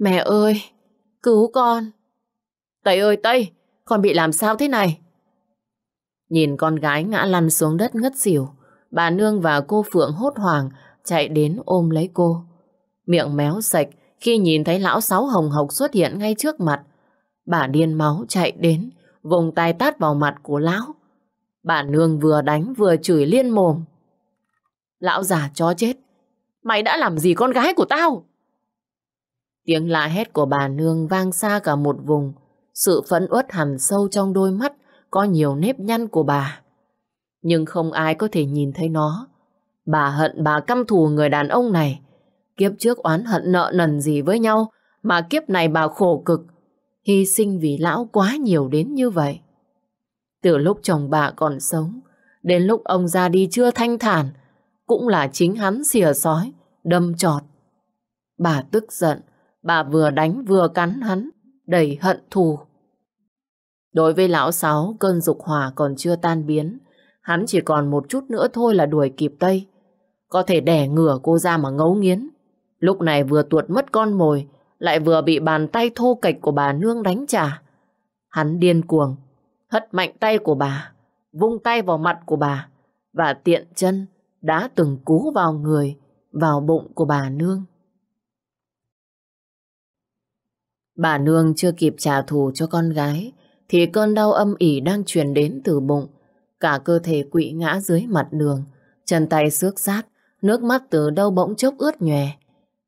Mẹ ơi, cứu con. Tây ơi Tây, con bị làm sao thế này? Nhìn con gái ngã lăn xuống đất ngất xỉu, bà Nương và cô Phượng hốt hoảng chạy đến ôm lấy cô. Miệng méo sạch khi nhìn thấy lão sáu hồng hộc xuất hiện ngay trước mặt. Bà điên máu chạy đến, vùng tay tát vào mặt của lão. Bà nương vừa đánh vừa chửi liên mồm. Lão già chó chết, mày đã làm gì con gái của tao? Tiếng la hét của bà nương vang xa cả một vùng, sự phẫn uất hẳn sâu trong đôi mắt có nhiều nếp nhăn của bà. Nhưng không ai có thể nhìn thấy nó, Bà hận bà căm thù người đàn ông này. Kiếp trước oán hận nợ nần gì với nhau, mà kiếp này bà khổ cực. Hy sinh vì lão quá nhiều đến như vậy. Từ lúc chồng bà còn sống, đến lúc ông ra đi chưa thanh thản, cũng là chính hắn xìa sói, đâm trọt. Bà tức giận, bà vừa đánh vừa cắn hắn, đầy hận thù. Đối với lão sáu, cơn dục hỏa còn chưa tan biến. Hắn chỉ còn một chút nữa thôi là đuổi kịp Tây có thể đẻ ngửa cô ra mà ngấu nghiến. Lúc này vừa tuột mất con mồi, lại vừa bị bàn tay thô kệch của bà Nương đánh trả. Hắn điên cuồng, hất mạnh tay của bà, vung tay vào mặt của bà và tiện chân đá từng cú vào người, vào bụng của bà Nương. Bà Nương chưa kịp trả thù cho con gái thì cơn đau âm ỉ đang truyền đến từ bụng, cả cơ thể quỵ ngã dưới mặt đường, chân tay xước xát. Nước mắt từ đâu bỗng chốc ướt nhòe.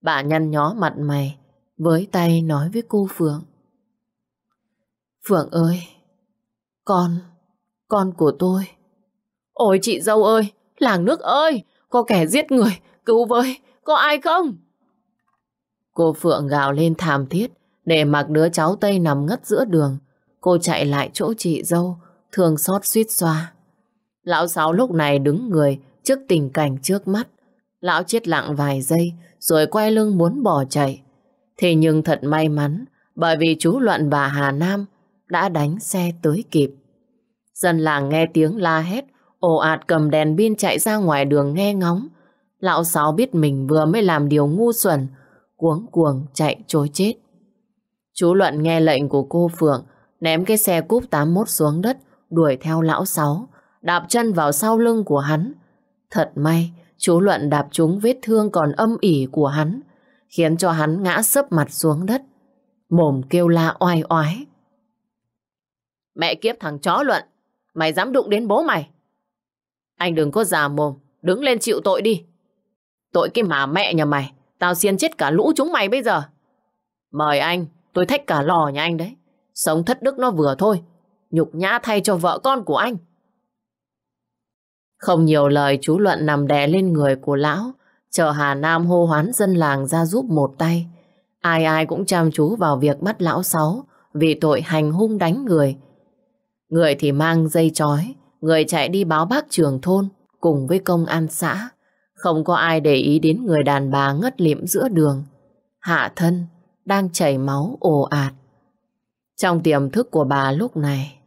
Bà nhăn nhó mặt mày, với tay nói với cô Phượng. Phượng ơi, con, con của tôi. Ôi chị dâu ơi, làng nước ơi, có kẻ giết người, cứu với, có ai không? Cô Phượng gào lên thảm thiết để mặc đứa cháu Tây nằm ngất giữa đường. Cô chạy lại chỗ chị dâu, thường xót suýt xoa. Lão Sáu lúc này đứng người trước tình cảnh trước mắt. Lão chết lặng vài giây rồi quay lưng muốn bỏ chạy. Thế nhưng thật may mắn bởi vì chú Luận và Hà Nam đã đánh xe tới kịp. Dân làng nghe tiếng la hét, ồ ạt cầm đèn pin chạy ra ngoài đường nghe ngóng. Lão Sáu biết mình vừa mới làm điều ngu xuẩn, cuống cuồng chạy trối chết. Chú Luận nghe lệnh của cô Phượng, ném cái xe cúp 81 xuống đất, đuổi theo lão Sáu, đạp chân vào sau lưng của hắn. Thật may, Chú Luận đạp trúng vết thương còn âm ỉ của hắn, khiến cho hắn ngã sấp mặt xuống đất, mồm kêu la oai oái. Mẹ kiếp thằng chó Luận, mày dám đụng đến bố mày. Anh đừng có già mồm, đứng lên chịu tội đi. Tội cái mà mẹ nhà mày, tao xiên chết cả lũ chúng mày bây giờ. Mời anh, tôi thách cả lò nhà anh đấy. Sống thất đức nó vừa thôi, nhục nhã thay cho vợ con của anh. Không nhiều lời chú Luận nằm đè lên người của lão, chờ Hà Nam hô hoán dân làng ra giúp một tay. Ai ai cũng chăm chú vào việc bắt lão sáu vì tội hành hung đánh người. Người thì mang dây chói, người chạy đi báo bác trường thôn cùng với công an xã. Không có ai để ý đến người đàn bà ngất liệm giữa đường. Hạ thân, đang chảy máu ồ ạt. Trong tiềm thức của bà lúc này,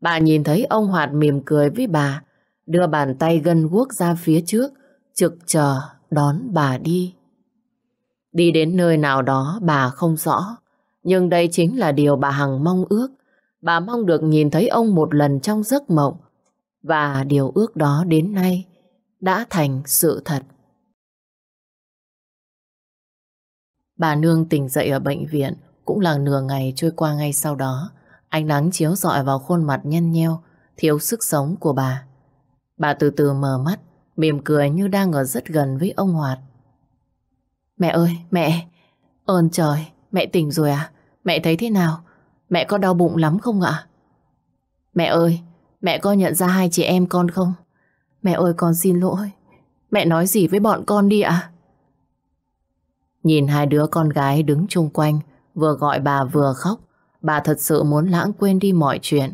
bà nhìn thấy ông Hoạt mỉm cười với bà đưa bàn tay gân guốc ra phía trước, trực chờ đón bà đi. Đi đến nơi nào đó bà không rõ, nhưng đây chính là điều bà Hằng mong ước. Bà mong được nhìn thấy ông một lần trong giấc mộng, và điều ước đó đến nay đã thành sự thật. Bà Nương tỉnh dậy ở bệnh viện, cũng là nửa ngày trôi qua ngay sau đó. Ánh nắng chiếu rọi vào khuôn mặt nhăn nheo, thiếu sức sống của bà. Bà từ từ mở mắt, mỉm cười như đang ở rất gần với ông Hoạt. Mẹ ơi, mẹ! Ơn trời, mẹ tỉnh rồi à? Mẹ thấy thế nào? Mẹ có đau bụng lắm không ạ? Mẹ ơi, mẹ có nhận ra hai chị em con không? Mẹ ơi con xin lỗi, mẹ nói gì với bọn con đi ạ? Nhìn hai đứa con gái đứng chung quanh, vừa gọi bà vừa khóc, bà thật sự muốn lãng quên đi mọi chuyện.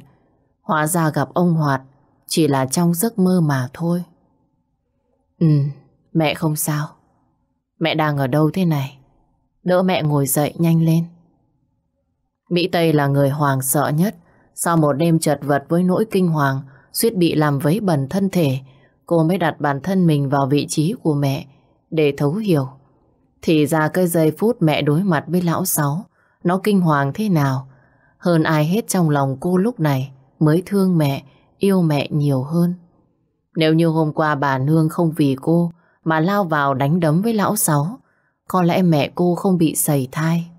Hóa ra gặp ông Hoạt chỉ là trong giấc mơ mà thôi. Ừ, mẹ không sao. Mẹ đang ở đâu thế này? Đỡ mẹ ngồi dậy nhanh lên. Mỹ Tây là người hoàng sợ nhất. Sau một đêm chật vật với nỗi kinh hoàng, suýt bị làm vấy bẩn thân thể, cô mới đặt bản thân mình vào vị trí của mẹ để thấu hiểu. Thì ra cái giây phút mẹ đối mặt với lão sáu, nó kinh hoàng thế nào. Hơn ai hết trong lòng cô lúc này mới thương mẹ, yêu mẹ nhiều hơn. Nếu như hôm qua bà Nương không vì cô mà lao vào đánh đấm với lão sáu, có lẽ mẹ cô không bị sẩy thai.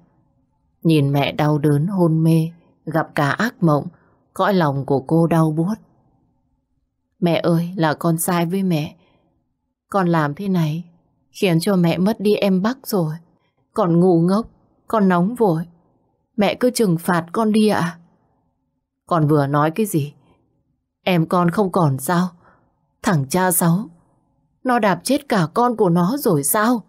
Nhìn mẹ đau đớn hôn mê, gặp cả ác mộng, cõi lòng của cô đau buốt. Mẹ ơi, là con sai với mẹ. Con làm thế này, khiến cho mẹ mất đi em Bắc rồi. Còn ngủ ngốc, con nóng vội. Mẹ cứ trừng phạt con đi ạ. Con vừa nói cái gì? Em con không còn sao? Thằng cha sáu, nó đạp chết cả con của nó rồi sao?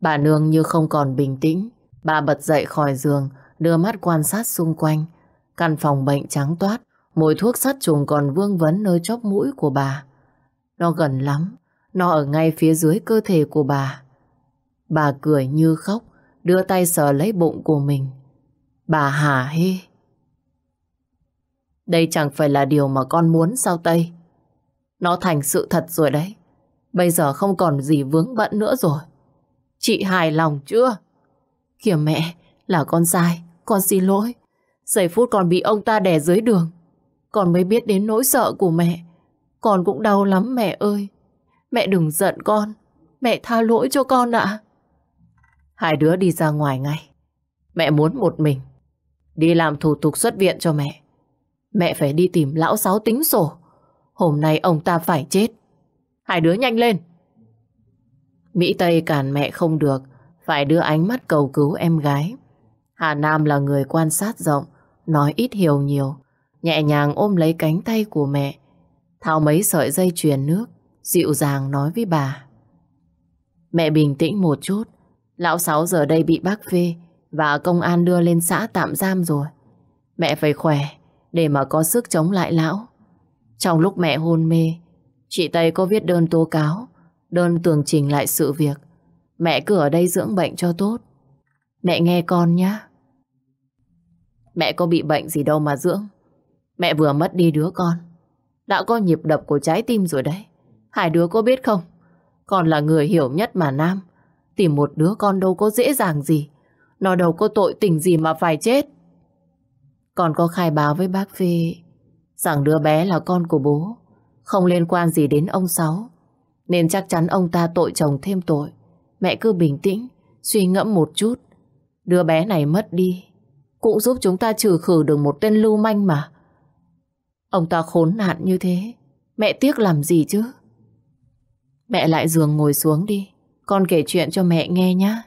Bà nương như không còn bình tĩnh, bà bật dậy khỏi giường, đưa mắt quan sát xung quanh. Căn phòng bệnh trắng toát, mùi thuốc sát trùng còn vương vấn nơi chóp mũi của bà. Nó gần lắm, nó ở ngay phía dưới cơ thể của bà. Bà cười như khóc, đưa tay sờ lấy bụng của mình. Bà hả hê. Đây chẳng phải là điều mà con muốn sao Tây? Nó thành sự thật rồi đấy. Bây giờ không còn gì vướng bận nữa rồi. Chị hài lòng chưa? Kìa mẹ, là con sai, con xin lỗi. Giây phút con bị ông ta đè dưới đường. Con mới biết đến nỗi sợ của mẹ. Con cũng đau lắm mẹ ơi. Mẹ đừng giận con. Mẹ tha lỗi cho con ạ. Hai đứa đi ra ngoài ngay. Mẹ muốn một mình. Đi làm thủ tục xuất viện cho mẹ. Mẹ phải đi tìm lão sáu tính sổ. Hôm nay ông ta phải chết. Hai đứa nhanh lên. Mỹ Tây cản mẹ không được, phải đưa ánh mắt cầu cứu em gái. Hà Nam là người quan sát rộng, nói ít hiểu nhiều, nhẹ nhàng ôm lấy cánh tay của mẹ, tháo mấy sợi dây chuyền nước, dịu dàng nói với bà. Mẹ bình tĩnh một chút, lão sáu giờ đây bị bác phê và công an đưa lên xã tạm giam rồi. Mẹ phải khỏe, để mà có sức chống lại lão. Trong lúc mẹ hôn mê, chị Tây có viết đơn tố cáo, đơn tường trình lại sự việc. Mẹ cứ ở đây dưỡng bệnh cho tốt. Mẹ nghe con nhé. Mẹ có bị bệnh gì đâu mà dưỡng. Mẹ vừa mất đi đứa con. Đã có nhịp đập của trái tim rồi đấy. Hai đứa có biết không? Con là người hiểu nhất mà Nam. Tìm một đứa con đâu có dễ dàng gì. Nó đâu có tội tình gì mà phải chết. Con có khai báo với bác Phi rằng đứa bé là con của bố, không liên quan gì đến ông Sáu. Nên chắc chắn ông ta tội chồng thêm tội. Mẹ cứ bình tĩnh, suy ngẫm một chút. Đứa bé này mất đi, cũng giúp chúng ta trừ khử được một tên lưu manh mà. Ông ta khốn nạn như thế, mẹ tiếc làm gì chứ? Mẹ lại giường ngồi xuống đi, con kể chuyện cho mẹ nghe nhé.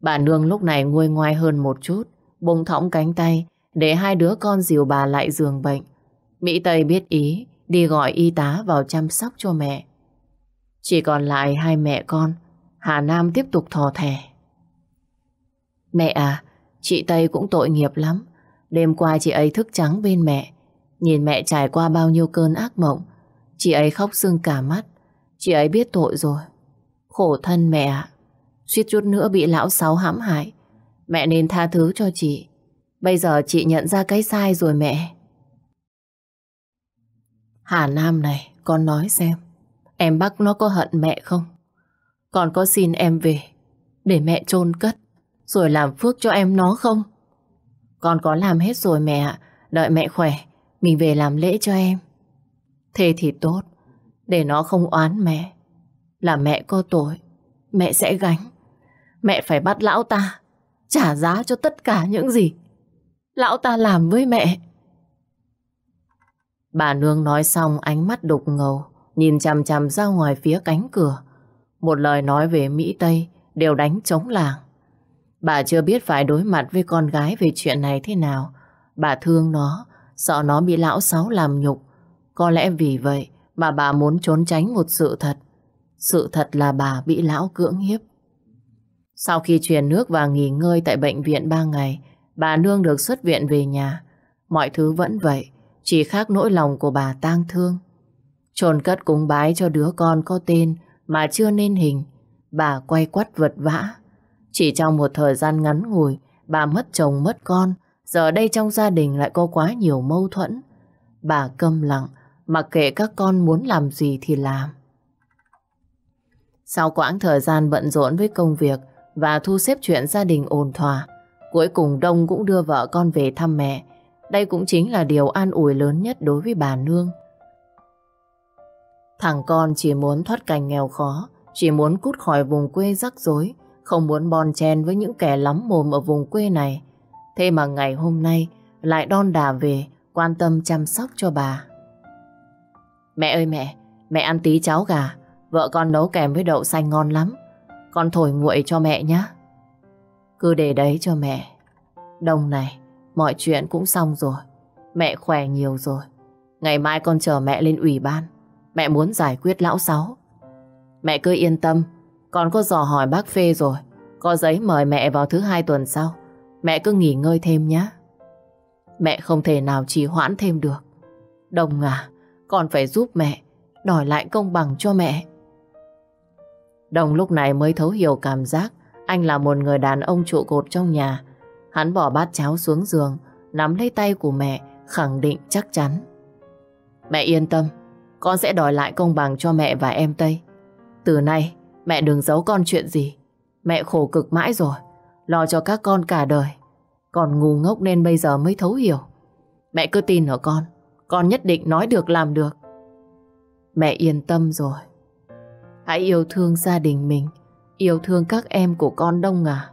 Bà Nương lúc này nguôi ngoai hơn một chút buông thõng cánh tay để hai đứa con dìu bà lại giường bệnh. Mỹ Tây biết ý, đi gọi y tá vào chăm sóc cho mẹ. Chỉ còn lại hai mẹ con, Hà Nam tiếp tục thò thẻ. Mẹ à, chị Tây cũng tội nghiệp lắm. Đêm qua chị ấy thức trắng bên mẹ, nhìn mẹ trải qua bao nhiêu cơn ác mộng. Chị ấy khóc sưng cả mắt, chị ấy biết tội rồi. Khổ thân mẹ ạ, suýt chút nữa bị lão sáu hãm hại. Mẹ nên tha thứ cho chị. Bây giờ chị nhận ra cái sai rồi mẹ. Hà Nam này, con nói xem. Em Bắc nó có hận mẹ không? con có xin em về để mẹ chôn cất rồi làm phước cho em nó không? Con có làm hết rồi mẹ ạ. Đợi mẹ khỏe, mình về làm lễ cho em. Thế thì tốt, để nó không oán mẹ. Là mẹ có tội, mẹ sẽ gánh. Mẹ phải bắt lão ta trả giá cho tất cả những gì lão ta làm với mẹ. Bà nương nói xong ánh mắt đục ngầu, nhìn chằm chằm ra ngoài phía cánh cửa. Một lời nói về Mỹ Tây đều đánh trống làng. Bà chưa biết phải đối mặt với con gái về chuyện này thế nào. Bà thương nó, sợ nó bị lão sáu làm nhục. Có lẽ vì vậy mà bà muốn trốn tránh một sự thật. Sự thật là bà bị lão cưỡng hiếp. Sau khi truyền nước và nghỉ ngơi tại bệnh viện 3 ngày, bà Nương được xuất viện về nhà. Mọi thứ vẫn vậy, chỉ khác nỗi lòng của bà tang thương. Trồn cất cúng bái cho đứa con có tên mà chưa nên hình. Bà quay quắt vật vã. Chỉ trong một thời gian ngắn ngủi, bà mất chồng mất con. Giờ đây trong gia đình lại có quá nhiều mâu thuẫn. Bà câm lặng, mặc kệ các con muốn làm gì thì làm. Sau quãng thời gian bận rộn với công việc, và thu xếp chuyện gia đình ổn thỏa. Cuối cùng Đông cũng đưa vợ con về thăm mẹ. Đây cũng chính là điều an ủi lớn nhất đối với bà Nương. Thằng con chỉ muốn thoát cảnh nghèo khó, chỉ muốn cút khỏi vùng quê rắc rối, không muốn bon chen với những kẻ lắm mồm ở vùng quê này. Thế mà ngày hôm nay lại đon đà về quan tâm chăm sóc cho bà. Mẹ ơi mẹ, mẹ ăn tí cháo gà, vợ con nấu kèm với đậu xanh ngon lắm. Con thổi nguội cho mẹ nhé. Cứ để đấy cho mẹ. Đông này, mọi chuyện cũng xong rồi. Mẹ khỏe nhiều rồi. Ngày mai con chờ mẹ lên ủy ban. Mẹ muốn giải quyết lão sáu. Mẹ cứ yên tâm. Con có dò hỏi bác phê rồi. Có giấy mời mẹ vào thứ hai tuần sau. Mẹ cứ nghỉ ngơi thêm nhé. Mẹ không thể nào trì hoãn thêm được. Đồng à, con phải giúp mẹ. Đòi lại công bằng cho mẹ. Đồng lúc này mới thấu hiểu cảm giác anh là một người đàn ông trụ cột trong nhà. Hắn bỏ bát cháo xuống giường, nắm lấy tay của mẹ, khẳng định chắc chắn. Mẹ yên tâm, con sẽ đòi lại công bằng cho mẹ và em Tây. Từ nay, mẹ đừng giấu con chuyện gì. Mẹ khổ cực mãi rồi, lo cho các con cả đời. Còn ngu ngốc nên bây giờ mới thấu hiểu. Mẹ cứ tin ở con, con nhất định nói được làm được. Mẹ yên tâm rồi. Hãy yêu thương gia đình mình Yêu thương các em của con Đông à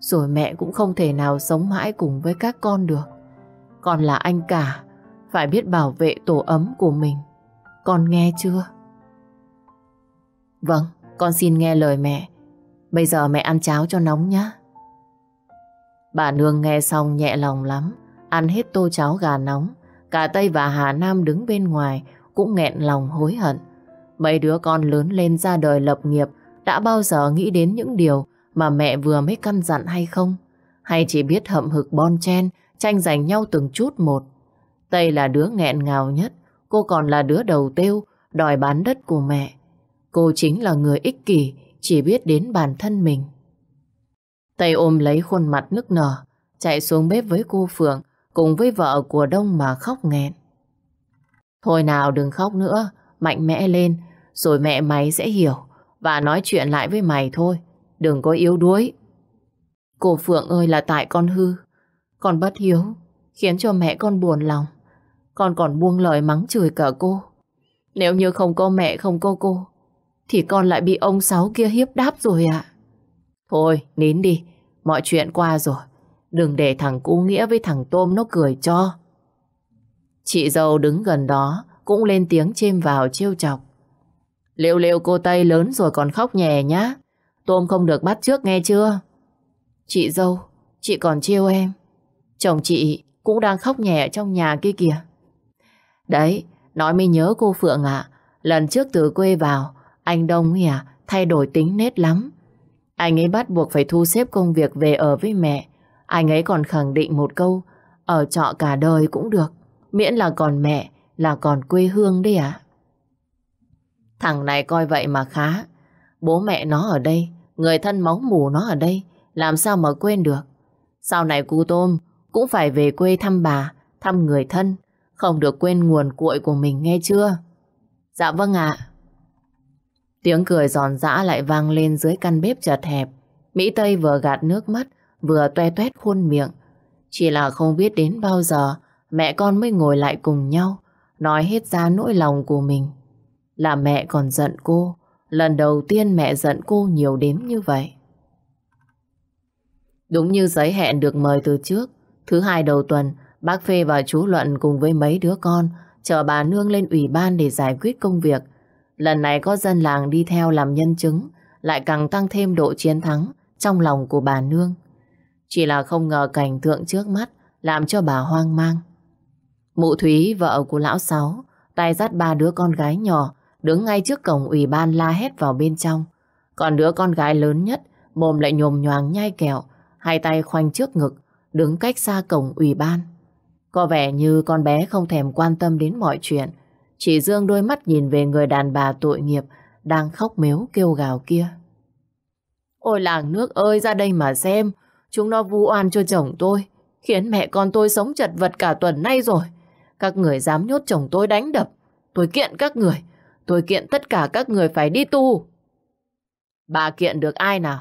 Rồi mẹ cũng không thể nào sống mãi cùng với các con được Còn là anh cả Phải biết bảo vệ tổ ấm của mình Con nghe chưa? Vâng, con xin nghe lời mẹ Bây giờ mẹ ăn cháo cho nóng nhá Bà Nương nghe xong nhẹ lòng lắm Ăn hết tô cháo gà nóng Cả Tây và Hà Nam đứng bên ngoài Cũng nghẹn lòng hối hận Mấy đứa con lớn lên ra đời lập nghiệp đã bao giờ nghĩ đến những điều mà mẹ vừa mới căn dặn hay không? Hay chỉ biết hậm hực bon chen, tranh giành nhau từng chút một? Tây là đứa nghẹn ngào nhất, cô còn là đứa đầu tiêu, đòi bán đất của mẹ. Cô chính là người ích kỷ, chỉ biết đến bản thân mình. Tây ôm lấy khuôn mặt nức nở, chạy xuống bếp với cô Phượng, cùng với vợ của Đông mà khóc nghẹn. Thôi nào đừng khóc nữa, mạnh mẽ lên, rồi mẹ mày sẽ hiểu và nói chuyện lại với mày thôi, đừng có yếu đuối. Cô Phượng ơi là tại con hư, con bất hiếu, khiến cho mẹ con buồn lòng. Con còn buông lời mắng chửi cả cô. Nếu như không có mẹ không có cô, thì con lại bị ông Sáu kia hiếp đáp rồi ạ. Thôi, nín đi, mọi chuyện qua rồi. Đừng để thằng Cú Nghĩa với thằng Tôm nó cười cho. Chị dâu đứng gần đó, cũng lên tiếng chêm vào chiêu chọc. Liệu liệu cô Tây lớn rồi còn khóc nhè nhá. Tôm không được bắt trước nghe chưa? Chị dâu, chị còn chiêu em. Chồng chị cũng đang khóc nhẹ trong nhà kia kìa. Đấy, nói mới nhớ cô Phượng ạ. lần trước từ quê vào, anh Đông ấy à, thay đổi tính nết lắm. Anh ấy bắt buộc phải thu xếp công việc về ở với mẹ. Anh ấy còn khẳng định một câu, ở trọ cả đời cũng được, miễn là còn mẹ là còn quê hương đấy ạ. Thằng này coi vậy mà khá. Bố mẹ nó ở đây, người thân máu mù nó ở đây, làm sao mà quên được. Sau này cu tôm cũng phải về quê thăm bà, thăm người thân, không được quên nguồn cuội của mình nghe chưa? Dạ vâng ạ. Tiếng cười giòn giã lại vang lên dưới căn bếp chật hẹp. Mỹ Tây vừa gạt nước mắt, vừa toe toét khuôn miệng. Chỉ là không biết đến bao giờ mẹ con mới ngồi lại cùng nhau nói hết ra nỗi lòng của mình. Là mẹ còn giận cô, lần đầu tiên mẹ giận cô nhiều đến như vậy. Đúng như giấy hẹn được mời từ trước, thứ hai đầu tuần, bác Phê và chú Luận cùng với mấy đứa con chờ bà Nương lên ủy ban để giải quyết công việc. Lần này có dân làng đi theo làm nhân chứng, lại càng tăng thêm độ chiến thắng trong lòng của bà Nương. Chỉ là không ngờ cảnh tượng trước mắt làm cho bà hoang mang. Mụ Thúy, vợ của lão Sáu, tay dắt ba đứa con gái nhỏ, đứng ngay trước cổng ủy ban la hét vào bên trong. Còn đứa con gái lớn nhất, mồm lại nhồm nhoàng nhai kẹo, hai tay khoanh trước ngực, đứng cách xa cổng ủy ban. Có vẻ như con bé không thèm quan tâm đến mọi chuyện, chỉ dương đôi mắt nhìn về người đàn bà tội nghiệp đang khóc mếu kêu gào kia. Ôi làng nước ơi ra đây mà xem, chúng nó vu oan cho chồng tôi, khiến mẹ con tôi sống chật vật cả tuần nay rồi. Các người dám nhốt chồng tôi đánh đập. Tôi kiện các người. Tôi kiện tất cả các người phải đi tu. Bà kiện được ai nào?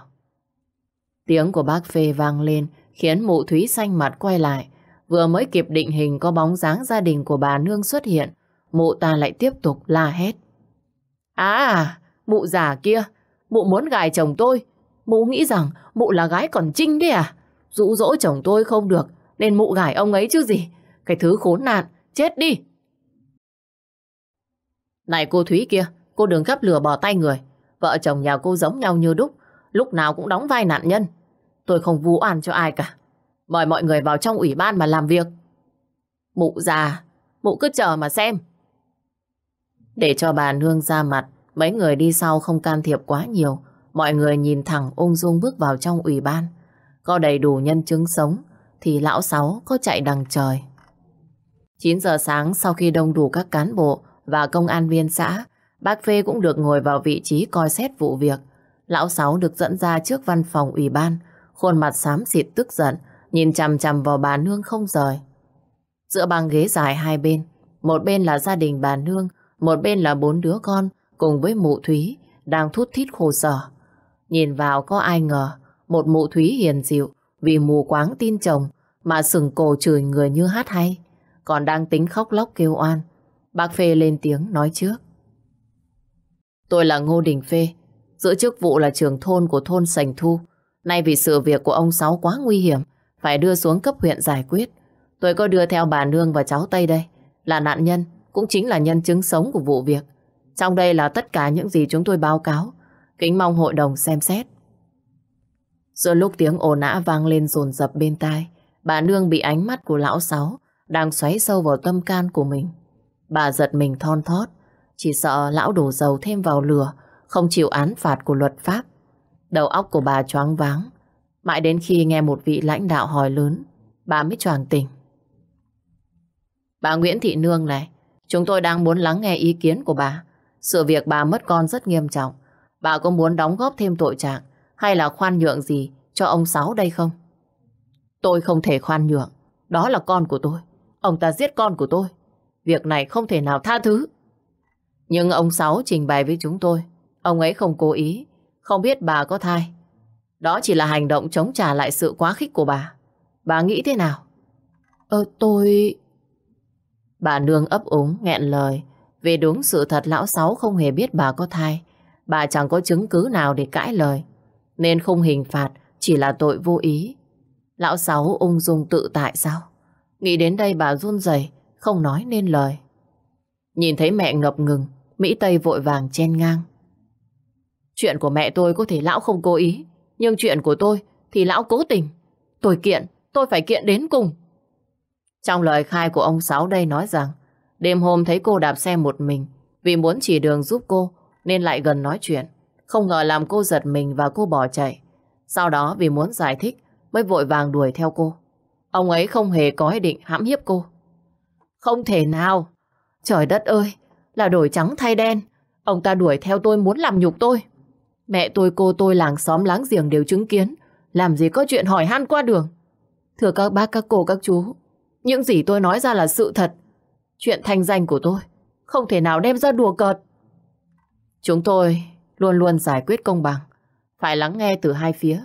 Tiếng của bác Phê vang lên khiến mụ Thúy xanh mặt quay lại. Vừa mới kịp định hình có bóng dáng gia đình của bà Nương xuất hiện, mụ ta lại tiếp tục la hét. À, mụ già kia, mụ muốn gài chồng tôi. Mụ nghĩ rằng mụ là gái còn trinh đấy à? dũ dỗ chồng tôi không được, nên mụ gài ông ấy chứ gì. Cái thứ khốn nạn, chết đi. Này cô Thúy kia, cô đừng gấp lừa bỏ tay người. Vợ chồng nhà cô giống nhau như đúc, lúc nào cũng đóng vai nạn nhân. Tôi không vu oan cho ai cả. Mời mọi người vào trong ủy ban mà làm việc. Mụ già, mụ cứ chờ mà xem. Để cho bà Nương ra mặt, mấy người đi sau không can thiệp quá nhiều. Mọi người nhìn thẳng ung dung bước vào trong ủy ban. Có đầy đủ nhân chứng sống, thì lão sáu có chạy đằng trời. 9 giờ sáng sau khi đông đủ các cán bộ và công an viên xã, bác Phê cũng được ngồi vào vị trí coi xét vụ việc. Lão Sáu được dẫn ra trước văn phòng ủy ban, khuôn mặt xám xịt tức giận, nhìn chằm chằm vào bà Nương không rời. Giữa băng ghế dài hai bên, một bên là gia đình bà Nương, một bên là bốn đứa con cùng với mụ Thúy đang thút thít khổ sở. Nhìn vào có ai ngờ, một mụ Thúy hiền dịu vì mù quáng tin chồng mà sừng cổ chửi người như hát hay còn đang tính khóc lóc kêu oan. Bác Phê lên tiếng nói trước. Tôi là Ngô Đình Phê, giữ chức vụ là trưởng thôn của thôn Sành Thu. Nay vì sự việc của ông Sáu quá nguy hiểm, phải đưa xuống cấp huyện giải quyết. Tôi có đưa theo bà Nương và cháu Tây đây, là nạn nhân, cũng chính là nhân chứng sống của vụ việc. Trong đây là tất cả những gì chúng tôi báo cáo, kính mong hội đồng xem xét. Giữa lúc tiếng ồn ã vang lên rồn rập bên tai, bà Nương bị ánh mắt của lão Sáu đang xoáy sâu vào tâm can của mình. Bà giật mình thon thót, chỉ sợ lão đổ dầu thêm vào lửa, không chịu án phạt của luật pháp. Đầu óc của bà choáng váng, mãi đến khi nghe một vị lãnh đạo hỏi lớn, bà mới choàng tỉnh. Bà Nguyễn Thị Nương này, chúng tôi đang muốn lắng nghe ý kiến của bà. Sự việc bà mất con rất nghiêm trọng. Bà có muốn đóng góp thêm tội trạng hay là khoan nhượng gì cho ông Sáu đây không? Tôi không thể khoan nhượng. Đó là con của tôi. Ông ta giết con của tôi. Việc này không thể nào tha thứ. Nhưng ông Sáu trình bày với chúng tôi. Ông ấy không cố ý. Không biết bà có thai. Đó chỉ là hành động chống trả lại sự quá khích của bà. Bà nghĩ thế nào? Ờ tôi... Bà nương ấp úng, nghẹn lời. Về đúng sự thật lão Sáu không hề biết bà có thai. Bà chẳng có chứng cứ nào để cãi lời. Nên không hình phạt, chỉ là tội vô ý. Lão Sáu ung dung tự tại sao? Nghĩ đến đây bà run rẩy không nói nên lời. Nhìn thấy mẹ ngập ngừng, Mỹ Tây vội vàng chen ngang. Chuyện của mẹ tôi có thể lão không cố ý, nhưng chuyện của tôi thì lão cố tình. Tôi kiện, tôi phải kiện đến cùng. Trong lời khai của ông Sáu đây nói rằng, đêm hôm thấy cô đạp xe một mình, vì muốn chỉ đường giúp cô nên lại gần nói chuyện. Không ngờ làm cô giật mình và cô bỏ chạy. Sau đó vì muốn giải thích mới vội vàng đuổi theo cô. Ông ấy không hề có ý định hãm hiếp cô. Không thể nào. Trời đất ơi, là đổi trắng thay đen. Ông ta đuổi theo tôi muốn làm nhục tôi. Mẹ tôi, cô tôi, làng xóm láng giềng đều chứng kiến. Làm gì có chuyện hỏi han qua đường. Thưa các bác, các cô, các chú, những gì tôi nói ra là sự thật. Chuyện thanh danh của tôi không thể nào đem ra đùa cợt. Chúng tôi luôn luôn giải quyết công bằng. Phải lắng nghe từ hai phía.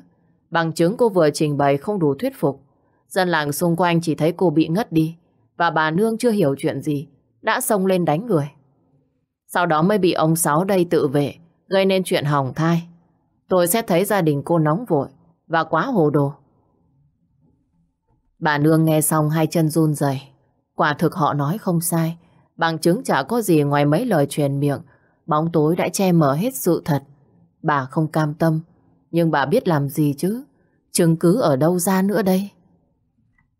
Bằng chứng cô vừa trình bày không đủ thuyết phục Dân làng xung quanh chỉ thấy cô bị ngất đi và bà Nương chưa hiểu chuyện gì đã xông lên đánh người. Sau đó mới bị ông Sáu đây tự vệ gây nên chuyện hỏng thai. Tôi sẽ thấy gia đình cô nóng vội và quá hồ đồ. Bà Nương nghe xong hai chân run rẩy. Quả thực họ nói không sai. Bằng chứng chả có gì ngoài mấy lời truyền miệng. Bóng tối đã che mờ hết sự thật. Bà không cam tâm. Nhưng bà biết làm gì chứ? Chứng cứ ở đâu ra nữa đây?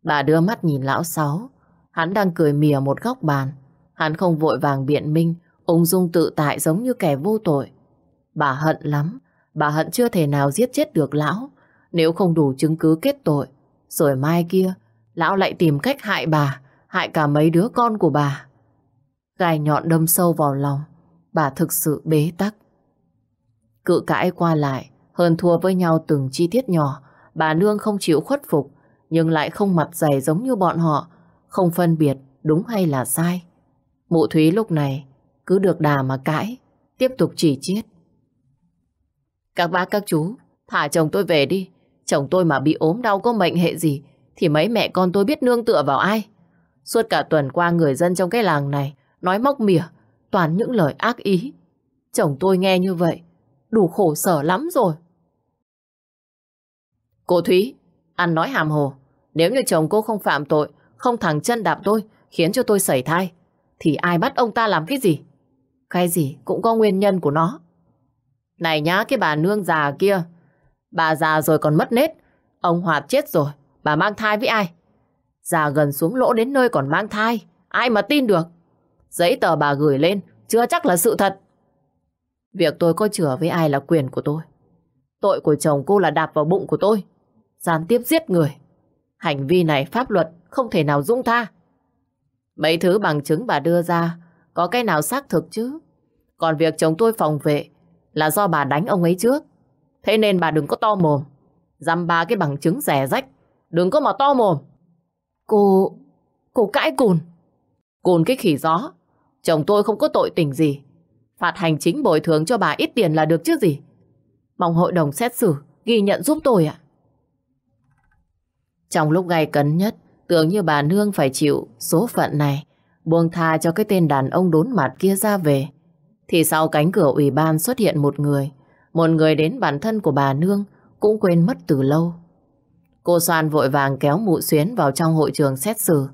Bà đưa mắt nhìn lão sáu. Hắn đang cười mỉa một góc bàn. Hắn không vội vàng biện minh, ung dung tự tại giống như kẻ vô tội. Bà hận lắm, bà hận chưa thể nào giết chết được lão, nếu không đủ chứng cứ kết tội. Rồi mai kia, lão lại tìm cách hại bà, hại cả mấy đứa con của bà. Gai nhọn đâm sâu vào lòng, bà thực sự bế tắc. Cự cãi qua lại, hơn thua với nhau từng chi tiết nhỏ, bà Nương không chịu khuất phục, nhưng lại không mặt dày giống như bọn họ, không phân biệt đúng hay là sai. Mụ Thúy lúc này cứ được đà mà cãi, tiếp tục chỉ chiết. Các bác các chú, thả chồng tôi về đi. Chồng tôi mà bị ốm đau có mệnh hệ gì thì mấy mẹ con tôi biết nương tựa vào ai. Suốt cả tuần qua người dân trong cái làng này nói móc mỉa, toàn những lời ác ý. Chồng tôi nghe như vậy, đủ khổ sở lắm rồi. Cô Thúy, ăn nói hàm hồ, nếu như chồng cô không phạm tội, không thẳng chân đạp tôi, khiến cho tôi sẩy thai, thì ai bắt ông ta làm cái gì? Cái gì cũng có nguyên nhân của nó. Này nhá, cái bà nương già kia, bà già rồi còn mất nết, ông Hoạt chết rồi, bà mang thai với ai? Già gần xuống lỗ đến nơi còn mang thai, ai mà tin được? Giấy tờ bà gửi lên, chưa chắc là sự thật. Việc tôi có chữa với ai là quyền của tôi. Tội của chồng cô là đạp vào bụng của tôi, gián tiếp giết người. Hành vi này pháp luật không thể nào dung tha. Mấy thứ bằng chứng bà đưa ra có cái nào xác thực chứ? Còn việc chồng tôi phòng vệ là do bà đánh ông ấy trước. Thế nên bà đừng có to mồm. Dăm ba cái bằng chứng rẻ rách. Đừng có mà to mồm. Cô... cô cãi cùn. Cùn cái khỉ gió. Chồng tôi không có tội tình gì. Phạt hành chính bồi thường cho bà ít tiền là được chứ gì. Mong hội đồng xét xử ghi nhận giúp tôi ạ. Trong lúc gay cấn nhất, tưởng như bà Nương phải chịu số phận này, buông tha cho cái tên đàn ông đốn mặt kia ra về. Thì sau cánh cửa ủy ban xuất hiện một người, một người đến bản thân của bà Nương cũng quên mất từ lâu. Cô Soan vội vàng kéo mụ xuyến vào trong hội trường xét xử.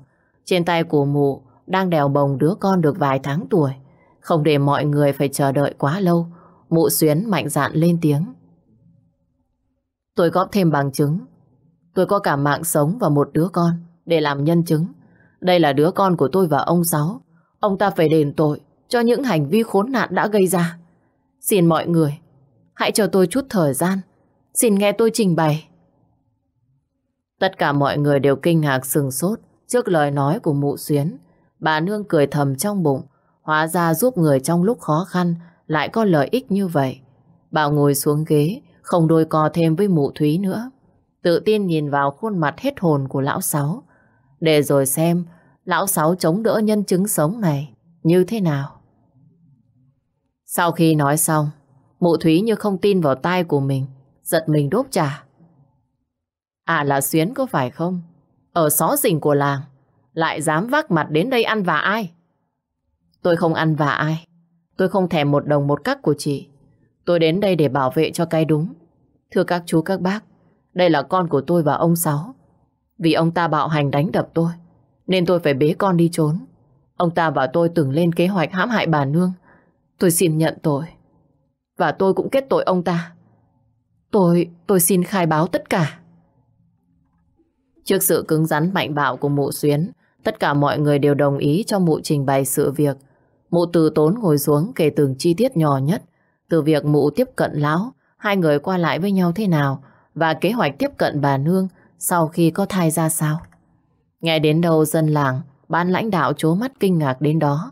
Trên tay của mụ đang đèo bồng đứa con được vài tháng tuổi. Không để mọi người phải chờ đợi quá lâu, mụ xuyến mạnh dạn lên tiếng. Tôi góp thêm bằng chứng Tôi có cả mạng sống và một đứa con để làm nhân chứng. Đây là đứa con của tôi và ông Sáu. Ông ta phải đền tội cho những hành vi khốn nạn đã gây ra. Xin mọi người, hãy cho tôi chút thời gian. Xin nghe tôi trình bày. Tất cả mọi người đều kinh ngạc sừng sốt trước lời nói của mụ xuyến. Bà Nương cười thầm trong bụng. Hóa ra giúp người trong lúc khó khăn lại có lợi ích như vậy. Bà ngồi xuống ghế, không đôi co thêm với mụ Thúy nữa tự tin nhìn vào khuôn mặt hết hồn của lão sáu, để rồi xem lão sáu chống đỡ nhân chứng sống này như thế nào. Sau khi nói xong, mụ Thúy như không tin vào tai của mình, giật mình đốt trà À là Xuyến có phải không? Ở xó rình của làng, lại dám vác mặt đến đây ăn vạ ai? Tôi không ăn vạ ai. Tôi không thèm một đồng một cắc của chị. Tôi đến đây để bảo vệ cho cái đúng. Thưa các chú các bác, đây là con của tôi và ông Sáu. Vì ông ta bạo hành đánh đập tôi, nên tôi phải bế con đi trốn. Ông ta và tôi từng lên kế hoạch hãm hại bà Nương. Tôi xin nhận tội. Và tôi cũng kết tội ông ta. Tôi, tôi xin khai báo tất cả. Trước sự cứng rắn mạnh bạo của mụ xuyến, tất cả mọi người đều đồng ý cho mụ trình bày sự việc. Mụ từ tốn ngồi xuống kể từng chi tiết nhỏ nhất, từ việc mụ tiếp cận lão, hai người qua lại với nhau thế nào, và kế hoạch tiếp cận bà Nương sau khi có thai ra sao. Nghe đến đâu dân làng, ban lãnh đạo chố mắt kinh ngạc đến đó.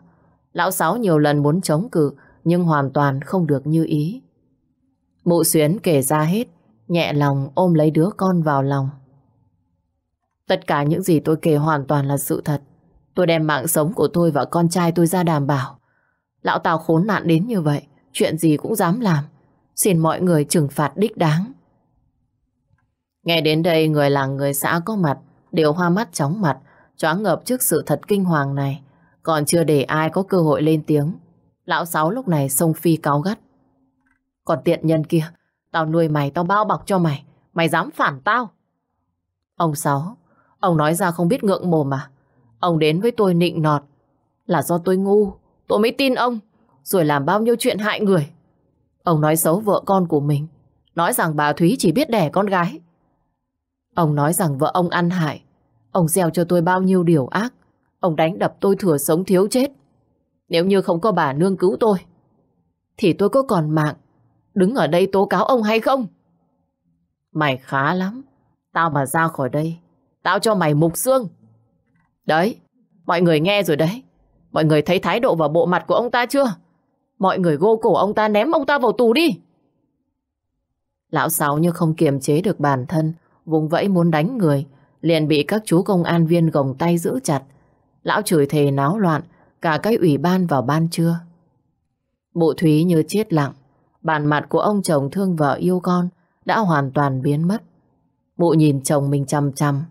Lão Sáu nhiều lần muốn chống cự nhưng hoàn toàn không được như ý. Mụ xuyến kể ra hết, nhẹ lòng ôm lấy đứa con vào lòng. Tất cả những gì tôi kể hoàn toàn là sự thật. Tôi đem mạng sống của tôi và con trai tôi ra đảm bảo. Lão Tào khốn nạn đến như vậy, chuyện gì cũng dám làm. Xin mọi người trừng phạt đích đáng. Nghe đến đây người làng người xã có mặt đều hoa mắt chóng mặt, choáng ngợp trước sự thật kinh hoàng này. Còn chưa để ai có cơ hội lên tiếng. Lão Sáu lúc này sông phi cáo gắt. Còn tiện nhân kia, tao nuôi mày, tao bao bọc cho mày. Mày dám phản tao. Ông Sáu, ông nói ra không biết ngượng mồm à. Ông đến với tôi nịnh nọt. Là do tôi ngu, tôi mới tin ông. Rồi làm bao nhiêu chuyện hại người. Ông nói xấu vợ con của mình. Nói rằng bà Thúy chỉ biết đẻ con gái. Ông nói rằng vợ ông ăn hại. Ông gieo cho tôi bao nhiêu điều ác. Ông đánh đập tôi thừa sống thiếu chết. Nếu như không có bà nương cứu tôi, thì tôi có còn mạng. Đứng ở đây tố cáo ông hay không? Mày khá lắm. Tao mà ra khỏi đây, tao cho mày mục xương. Đấy, mọi người nghe rồi đấy. Mọi người thấy thái độ và bộ mặt của ông ta chưa? Mọi người gô cổ ông ta ném ông ta vào tù đi. Lão Sáu như không kiềm chế được bản thân, vùng vẫy muốn đánh người, liền bị các chú công an viên gồng tay giữ chặt. Lão chửi thề náo loạn, cả cái ủy ban vào ban trưa. Bộ Thúy như chết lặng, bản mặt của ông chồng thương vợ yêu con đã hoàn toàn biến mất. Mụ nhìn chồng mình chăm chăm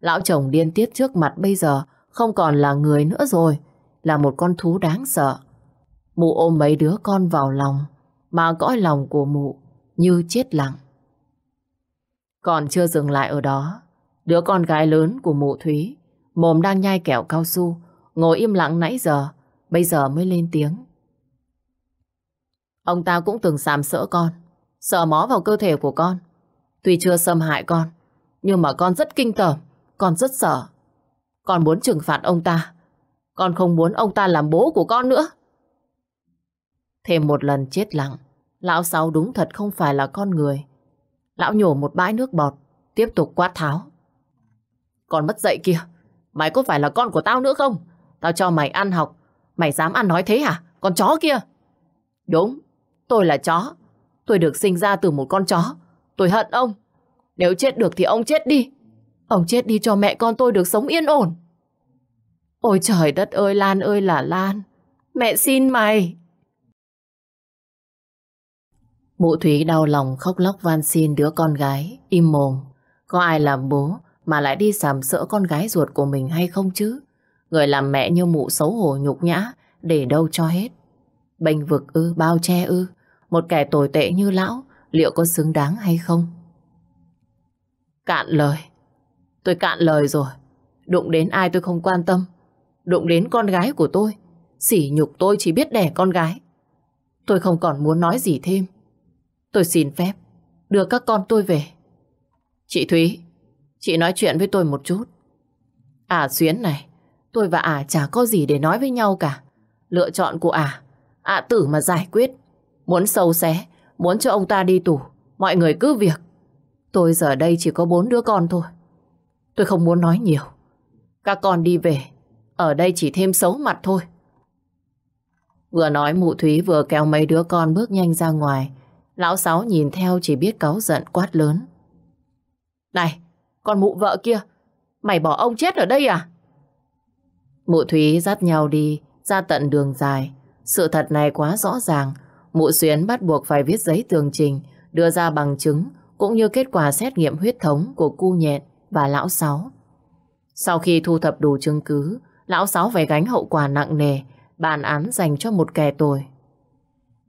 lão chồng điên tiết trước mặt bây giờ không còn là người nữa rồi, là một con thú đáng sợ. Mụ ôm mấy đứa con vào lòng, mà cõi lòng của mụ như chết lặng. Còn chưa dừng lại ở đó, đứa con gái lớn của mụ Thúy, mồm đang nhai kẹo cao su, ngồi im lặng nãy giờ, bây giờ mới lên tiếng. Ông ta cũng từng sàm sỡ con, sợ mó vào cơ thể của con. Tuy chưa xâm hại con, nhưng mà con rất kinh tởm, con rất sợ. Con muốn trừng phạt ông ta, con không muốn ông ta làm bố của con nữa. Thêm một lần chết lặng, lão sáu đúng thật không phải là con người. Lão nhổ một bãi nước bọt, tiếp tục quát tháo. Còn mất dậy kìa, mày có phải là con của tao nữa không? Tao cho mày ăn học, mày dám ăn nói thế hả? Con chó kia. Đúng, tôi là chó. Tôi được sinh ra từ một con chó. Tôi hận ông. Nếu chết được thì ông chết đi. Ông chết đi cho mẹ con tôi được sống yên ổn. Ôi trời đất ơi Lan ơi là Lan. Mẹ xin mày, Mụ Thúy đau lòng khóc lóc van xin đứa con gái, im mồm. Có ai làm bố mà lại đi sàm sỡ con gái ruột của mình hay không chứ? Người làm mẹ như mụ xấu hổ nhục nhã, để đâu cho hết. Bênh vực ư, bao che ư, một kẻ tồi tệ như lão, liệu có xứng đáng hay không? Cạn lời. Tôi cạn lời rồi. Đụng đến ai tôi không quan tâm. Đụng đến con gái của tôi. Sỉ nhục tôi chỉ biết đẻ con gái. Tôi không còn muốn nói gì thêm. Tôi xin phép đưa các con tôi về. Chị Thúy, chị nói chuyện với tôi một chút. À Xuyến này, tôi và à chả có gì để nói với nhau cả. Lựa chọn của à, à tử mà giải quyết. Muốn sâu xé, muốn cho ông ta đi tù, mọi người cứ việc. Tôi giờ đây chỉ có bốn đứa con thôi. Tôi không muốn nói nhiều. Các con đi về, ở đây chỉ thêm xấu mặt thôi. Vừa nói mụ Thúy vừa kéo mấy đứa con bước nhanh ra ngoài, Lão Sáu nhìn theo chỉ biết cáu giận quát lớn. Này, con mụ vợ kia, mày bỏ ông chết ở đây à? Mụ Thúy dắt nhau đi, ra tận đường dài. Sự thật này quá rõ ràng, mụ Xuyến bắt buộc phải viết giấy tường trình, đưa ra bằng chứng, cũng như kết quả xét nghiệm huyết thống của cu nhện và lão Sáu. Sau khi thu thập đủ chứng cứ, lão Sáu phải gánh hậu quả nặng nề, bản án dành cho một kẻ tội.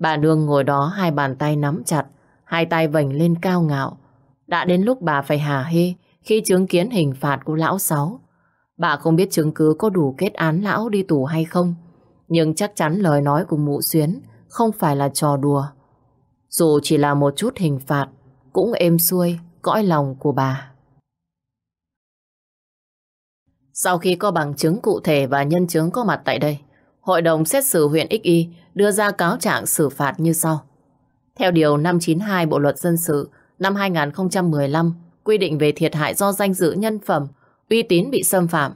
Bà Nương ngồi đó hai bàn tay nắm chặt, hai tay vành lên cao ngạo. Đã đến lúc bà phải hà hê khi chứng kiến hình phạt của lão sáu. Bà không biết chứng cứ có đủ kết án lão đi tù hay không, nhưng chắc chắn lời nói của mụ xuyến không phải là trò đùa. Dù chỉ là một chút hình phạt, cũng êm xuôi cõi lòng của bà. Sau khi có bằng chứng cụ thể và nhân chứng có mặt tại đây, Hội đồng xét xử huyện XY đưa ra cáo trạng xử phạt như sau. Theo Điều 592 Bộ Luật Dân sự năm 2015 quy định về thiệt hại do danh dự nhân phẩm, uy tín bị xâm phạm,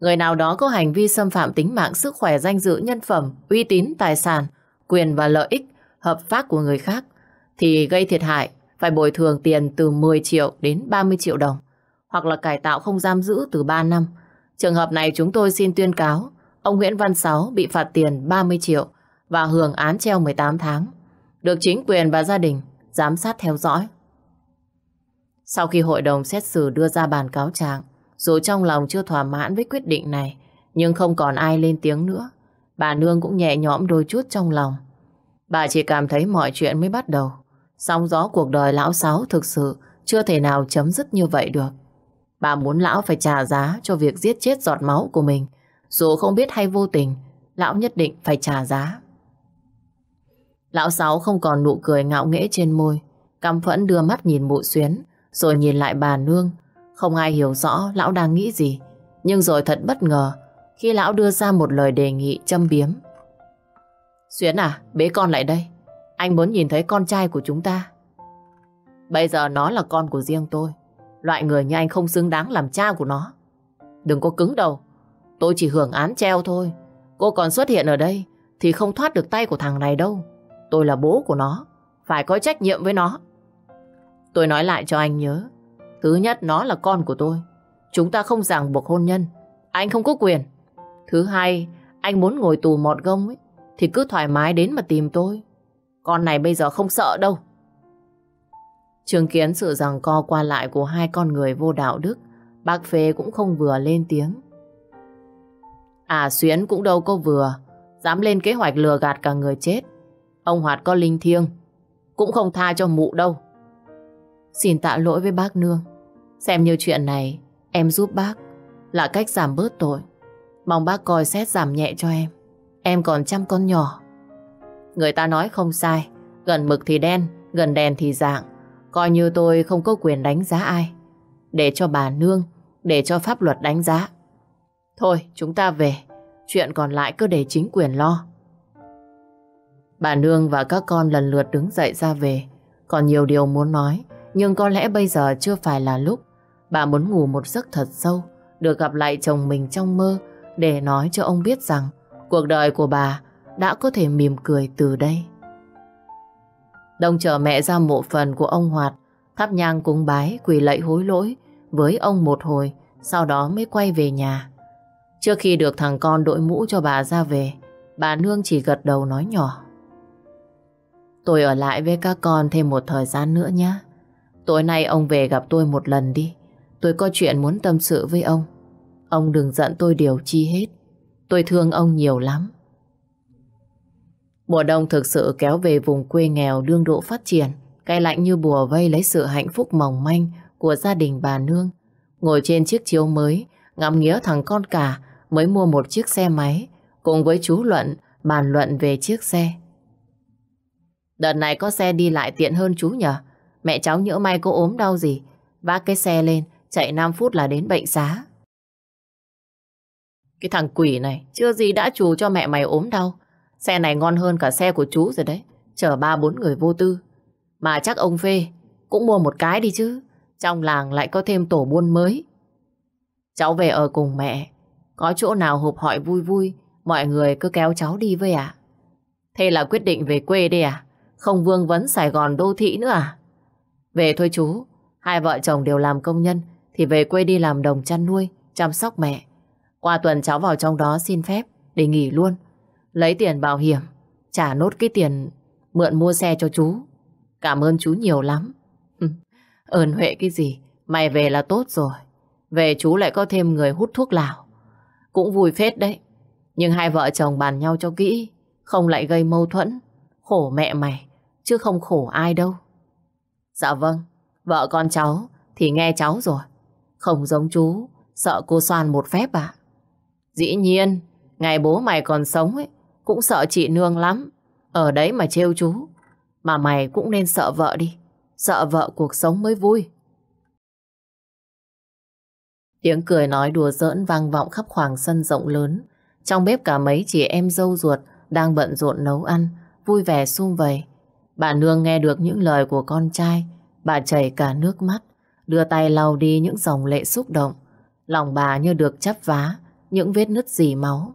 người nào đó có hành vi xâm phạm tính mạng sức khỏe danh dự nhân phẩm, uy tín, tài sản, quyền và lợi ích hợp pháp của người khác thì gây thiệt hại phải bồi thường tiền từ 10 triệu đến 30 triệu đồng hoặc là cải tạo không giam giữ từ 3 năm. Trường hợp này chúng tôi xin tuyên cáo ông Nguyễn Văn Sáu bị phạt tiền 30 triệu và hưởng án treo 18 tháng, được chính quyền và gia đình giám sát theo dõi. Sau khi hội đồng xét xử đưa ra bản cáo trạng, dù trong lòng chưa thỏa mãn với quyết định này, nhưng không còn ai lên tiếng nữa. Bà Nương cũng nhẹ nhõm đôi chút trong lòng. Bà chỉ cảm thấy mọi chuyện mới bắt đầu. song gió cuộc đời lão sáu thực sự chưa thể nào chấm dứt như vậy được. Bà muốn lão phải trả giá cho việc giết chết giọt máu của mình. Dù không biết hay vô tình, lão nhất định phải trả giá. Lão Sáu không còn nụ cười ngạo nghễ trên môi. Căm phẫn đưa mắt nhìn mụ xuyến, rồi nhìn lại bà Nương. Không ai hiểu rõ lão đang nghĩ gì. Nhưng rồi thật bất ngờ, khi lão đưa ra một lời đề nghị châm biếm. Xuyến à, bế con lại đây. Anh muốn nhìn thấy con trai của chúng ta. Bây giờ nó là con của riêng tôi. Loại người như anh không xứng đáng làm cha của nó. Đừng có cứng đầu. Tôi chỉ hưởng án treo thôi. Cô còn xuất hiện ở đây thì không thoát được tay của thằng này đâu. Tôi là bố của nó, phải có trách nhiệm với nó. Tôi nói lại cho anh nhớ, thứ nhất nó là con của tôi. Chúng ta không ràng buộc hôn nhân, anh không có quyền. Thứ hai, anh muốn ngồi tù mọt gông ấy, thì cứ thoải mái đến mà tìm tôi. Con này bây giờ không sợ đâu. Chứng kiến sự rằng co qua lại của hai con người vô đạo đức, bác Phê cũng không vừa lên tiếng. À Xuyến cũng đâu có vừa, dám lên kế hoạch lừa gạt cả người chết. Ông Hoạt có linh thiêng Cũng không tha cho mụ đâu Xin tạ lỗi với bác nương Xem như chuyện này Em giúp bác Là cách giảm bớt tội Mong bác coi xét giảm nhẹ cho em Em còn chăm con nhỏ Người ta nói không sai Gần mực thì đen, gần đèn thì dạng Coi như tôi không có quyền đánh giá ai Để cho bà nương Để cho pháp luật đánh giá Thôi chúng ta về Chuyện còn lại cứ để chính quyền lo Bà Nương và các con lần lượt đứng dậy ra về. Còn nhiều điều muốn nói, nhưng có lẽ bây giờ chưa phải là lúc. Bà muốn ngủ một giấc thật sâu, được gặp lại chồng mình trong mơ để nói cho ông biết rằng cuộc đời của bà đã có thể mỉm cười từ đây. Đông chờ mẹ ra mộ phần của ông Hoạt, thắp nhang cúng bái, quỳ lạy hối lỗi với ông một hồi, sau đó mới quay về nhà. Trước khi được thằng con đội mũ cho bà ra về, bà Nương chỉ gật đầu nói nhỏ. Tôi ở lại với các con thêm một thời gian nữa nhé. Tối nay ông về gặp tôi một lần đi. Tôi có chuyện muốn tâm sự với ông. Ông đừng giận tôi điều chi hết. Tôi thương ông nhiều lắm. Mùa đông thực sự kéo về vùng quê nghèo đương độ phát triển. Cái lạnh như bùa vây lấy sự hạnh phúc mỏng manh của gia đình bà Nương. Ngồi trên chiếc chiếu mới, ngắm nghĩa thằng con cả mới mua một chiếc xe máy cùng với chú Luận bàn luận về chiếc xe. Đợt này có xe đi lại tiện hơn chú nhờ. Mẹ cháu nhỡ may cô ốm đau gì. Vác cái xe lên, chạy 5 phút là đến bệnh xá. Cái thằng quỷ này, chưa gì đã chủ cho mẹ mày ốm đau. Xe này ngon hơn cả xe của chú rồi đấy. Chở ba bốn người vô tư. Mà chắc ông Phê cũng mua một cái đi chứ. Trong làng lại có thêm tổ buôn mới. Cháu về ở cùng mẹ. Có chỗ nào hộp hỏi vui vui, mọi người cứ kéo cháu đi với à? Thế là quyết định về quê đi à? Không vương vấn Sài Gòn đô thị nữa à? Về thôi chú, hai vợ chồng đều làm công nhân, thì về quê đi làm đồng chăn nuôi, chăm sóc mẹ. Qua tuần cháu vào trong đó xin phép để nghỉ luôn. Lấy tiền bảo hiểm, trả nốt cái tiền mượn mua xe cho chú. Cảm ơn chú nhiều lắm. Ơn huệ cái gì, mày về là tốt rồi. Về chú lại có thêm người hút thuốc lào. Cũng vui phết đấy. Nhưng hai vợ chồng bàn nhau cho kỹ, không lại gây mâu thuẫn. Khổ mẹ mày, chứ không khổ ai đâu. Dạ vâng, vợ con cháu thì nghe cháu rồi. Không giống chú, sợ cô xoan một phép ạ Dĩ nhiên, ngày bố mày còn sống ấy, cũng sợ chị nương lắm. Ở đấy mà trêu chú. Mà mày cũng nên sợ vợ đi. Sợ vợ cuộc sống mới vui. Tiếng cười nói đùa giỡn vang vọng khắp khoảng sân rộng lớn. Trong bếp cả mấy chị em dâu ruột đang bận rộn nấu ăn, vui vẻ sum vầy. Bà Nương nghe được những lời của con trai, bà chảy cả nước mắt, đưa tay lau đi những dòng lệ xúc động. Lòng bà như được chắp vá, những vết nứt dì máu.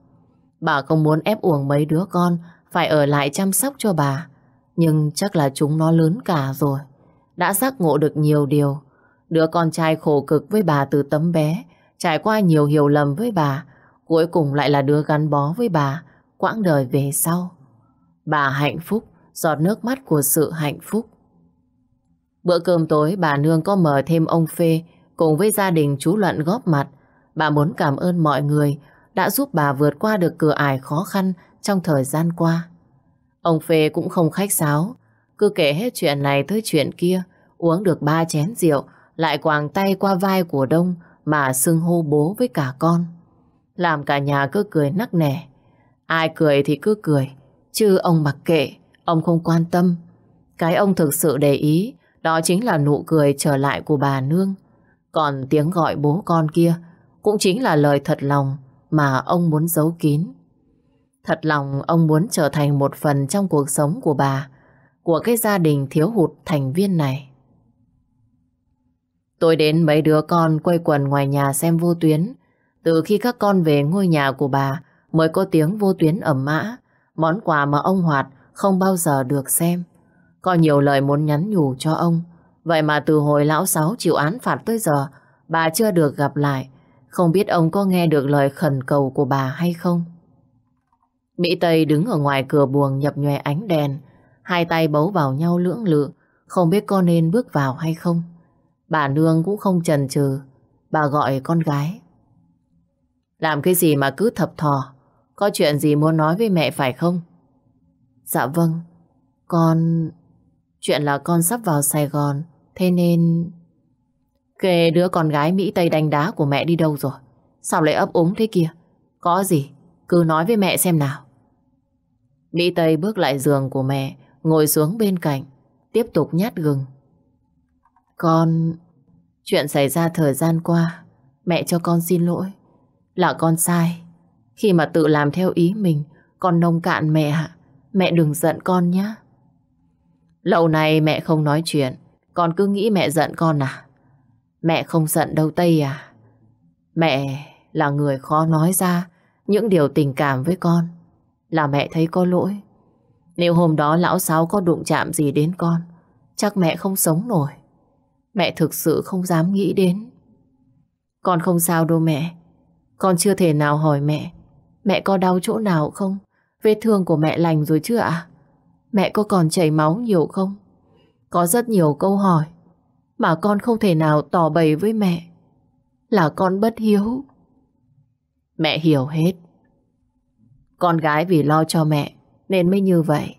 Bà không muốn ép uổng mấy đứa con phải ở lại chăm sóc cho bà. Nhưng chắc là chúng nó lớn cả rồi. Đã giác ngộ được nhiều điều. Đứa con trai khổ cực với bà từ tấm bé, trải qua nhiều hiểu lầm với bà, cuối cùng lại là đứa gắn bó với bà quãng đời về sau. Bà hạnh phúc giọt nước mắt của sự hạnh phúc. Bữa cơm tối bà Nương có mời thêm ông Phê cùng với gia đình chú Luận góp mặt. Bà muốn cảm ơn mọi người đã giúp bà vượt qua được cửa ải khó khăn trong thời gian qua. Ông Phê cũng không khách sáo, cứ kể hết chuyện này tới chuyện kia, uống được ba chén rượu, lại quàng tay qua vai của Đông mà xưng hô bố với cả con. Làm cả nhà cứ cười nắc nẻ. Ai cười thì cứ cười, chứ ông mặc kệ. Ông không quan tâm. Cái ông thực sự để ý đó chính là nụ cười trở lại của bà Nương. Còn tiếng gọi bố con kia cũng chính là lời thật lòng mà ông muốn giấu kín. Thật lòng ông muốn trở thành một phần trong cuộc sống của bà, của cái gia đình thiếu hụt thành viên này. Tôi đến mấy đứa con quay quần ngoài nhà xem vô tuyến. Từ khi các con về ngôi nhà của bà mới có tiếng vô tuyến ẩm mã. Món quà mà ông Hoạt không bao giờ được xem. Có nhiều lời muốn nhắn nhủ cho ông, vậy mà từ hồi lão sáu chịu án phạt tới giờ, bà chưa được gặp lại. Không biết ông có nghe được lời khẩn cầu của bà hay không? Mỹ Tây đứng ở ngoài cửa buồng nhập nhòe ánh đèn, hai tay bấu vào nhau lưỡng lự, không biết con nên bước vào hay không. Bà Nương cũng không chần chừ, bà gọi con gái. Làm cái gì mà cứ thập thò, có chuyện gì muốn nói với mẹ phải không? Dạ vâng Con... Chuyện là con sắp vào Sài Gòn Thế nên... kể đứa con gái Mỹ Tây đánh đá của mẹ đi đâu rồi Sao lại ấp úng thế kia Có gì Cứ nói với mẹ xem nào Mỹ Tây bước lại giường của mẹ Ngồi xuống bên cạnh Tiếp tục nhát gừng Con... Chuyện xảy ra thời gian qua Mẹ cho con xin lỗi Là con sai Khi mà tự làm theo ý mình Con nông cạn mẹ ạ Mẹ đừng giận con nhé. Lâu nay mẹ không nói chuyện, con cứ nghĩ mẹ giận con à? Mẹ không giận đâu Tây à? Mẹ là người khó nói ra những điều tình cảm với con. Là mẹ thấy có lỗi. Nếu hôm đó lão Sáu có đụng chạm gì đến con, chắc mẹ không sống nổi. Mẹ thực sự không dám nghĩ đến. Con không sao đâu mẹ. Con chưa thể nào hỏi mẹ, mẹ có đau chỗ nào không? Vết thương của mẹ lành rồi chưa ạ? Mẹ có còn chảy máu nhiều không? Có rất nhiều câu hỏi mà con không thể nào tỏ bày với mẹ. Là con bất hiếu. Mẹ hiểu hết. Con gái vì lo cho mẹ nên mới như vậy.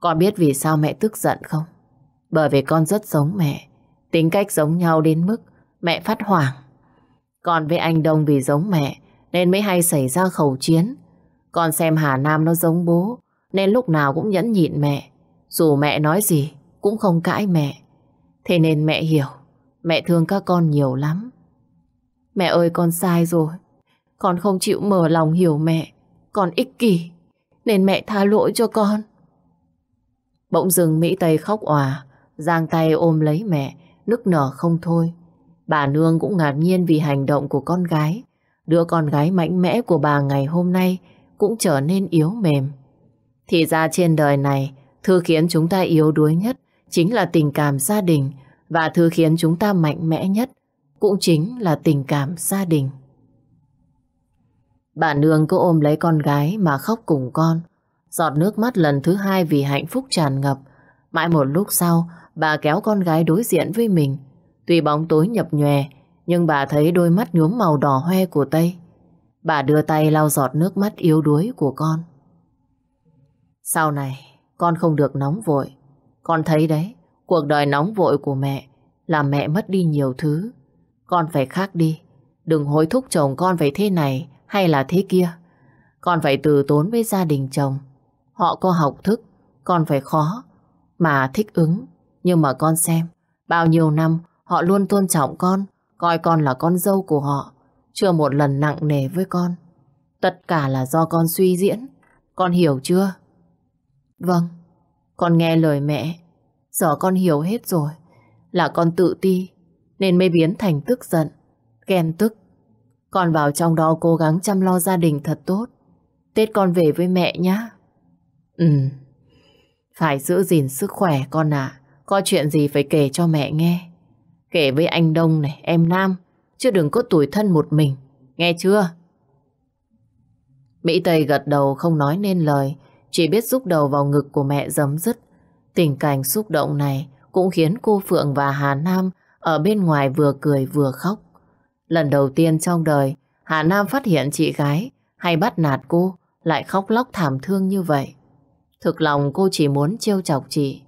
Con biết vì sao mẹ tức giận không? Bởi vì con rất giống mẹ. Tính cách giống nhau đến mức mẹ phát hoảng. Còn với anh Đông vì giống mẹ nên mới hay xảy ra khẩu chiến. Con xem Hà Nam nó giống bố, nên lúc nào cũng nhẫn nhịn mẹ. Dù mẹ nói gì, cũng không cãi mẹ. Thế nên mẹ hiểu, mẹ thương các con nhiều lắm. Mẹ ơi con sai rồi, con không chịu mở lòng hiểu mẹ, con ích kỷ, nên mẹ tha lỗi cho con. Bỗng dưng Mỹ Tây khóc òa, giang tay ôm lấy mẹ, nức nở không thôi. Bà Nương cũng ngạc nhiên vì hành động của con gái. Đứa con gái mạnh mẽ của bà ngày hôm nay cũng trở nên yếu mềm. Thì ra trên đời này, thứ khiến chúng ta yếu đuối nhất chính là tình cảm gia đình và thứ khiến chúng ta mạnh mẽ nhất cũng chính là tình cảm gia đình. Bà Nương cứ ôm lấy con gái mà khóc cùng con. Giọt nước mắt lần thứ hai vì hạnh phúc tràn ngập. Mãi một lúc sau, bà kéo con gái đối diện với mình. Tuy bóng tối nhập nhòe, nhưng bà thấy đôi mắt nhuốm màu đỏ hoe của Tây. Bà đưa tay lau giọt nước mắt yếu đuối của con. Sau này, con không được nóng vội. Con thấy đấy, cuộc đời nóng vội của mẹ làm mẹ mất đi nhiều thứ. Con phải khác đi. Đừng hối thúc chồng con phải thế này hay là thế kia. Con phải từ tốn với gia đình chồng. Họ có học thức, con phải khó, mà thích ứng. Nhưng mà con xem, bao nhiêu năm họ luôn tôn trọng con, coi con là con dâu của họ. Chưa một lần nặng nề với con. Tất cả là do con suy diễn. Con hiểu chưa? Vâng, con nghe lời mẹ. Giờ con hiểu hết rồi. Là con tự ti, nên mới biến thành tức giận, ghen tức. Con vào trong đó cố gắng chăm lo gia đình thật tốt. Tết con về với mẹ nhá. Ừ, phải giữ gìn sức khỏe con À. Có chuyện gì phải kể cho mẹ nghe. Kể với anh Đông này, em Nam chứ đừng có tủi thân một mình. Nghe chưa? Mỹ Tây gật đầu không nói nên lời, chỉ biết rúc đầu vào ngực của mẹ giấm dứt. Tình cảnh xúc động này cũng khiến cô Phượng và Hà Nam ở bên ngoài vừa cười vừa khóc. Lần đầu tiên trong đời, Hà Nam phát hiện chị gái hay bắt nạt cô lại khóc lóc thảm thương như vậy. Thực lòng cô chỉ muốn trêu chọc chị.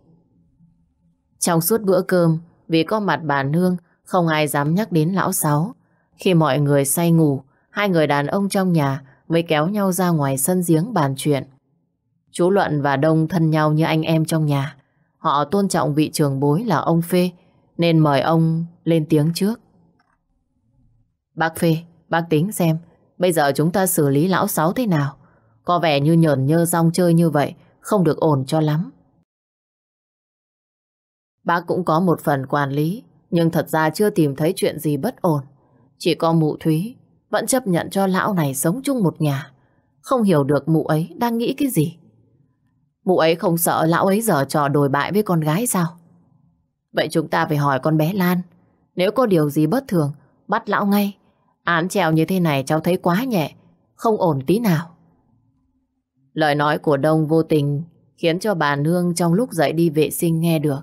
Trong suốt bữa cơm, vì có mặt bà Nương không ai dám nhắc đến lão sáu. Khi mọi người say ngủ, hai người đàn ông trong nhà mới kéo nhau ra ngoài sân giếng bàn chuyện. Chú Luận và Đông thân nhau như anh em trong nhà. Họ tôn trọng vị trưởng bối là ông Phê, nên mời ông lên tiếng trước. Bác Phê, bác tính xem, bây giờ chúng ta xử lý lão sáu thế nào? Có vẻ như nhờn nhơ rong chơi như vậy, không được ổn cho lắm. Bác cũng có một phần quản lý, nhưng thật ra chưa tìm thấy chuyện gì bất ổn Chỉ có mụ Thúy Vẫn chấp nhận cho lão này sống chung một nhà Không hiểu được mụ ấy đang nghĩ cái gì Mụ ấy không sợ lão ấy giở trò đồi bại với con gái sao Vậy chúng ta phải hỏi con bé Lan Nếu có điều gì bất thường Bắt lão ngay Án treo như thế này cháu thấy quá nhẹ Không ổn tí nào Lời nói của Đông vô tình khiến cho bà Nương trong lúc dậy đi vệ sinh nghe được.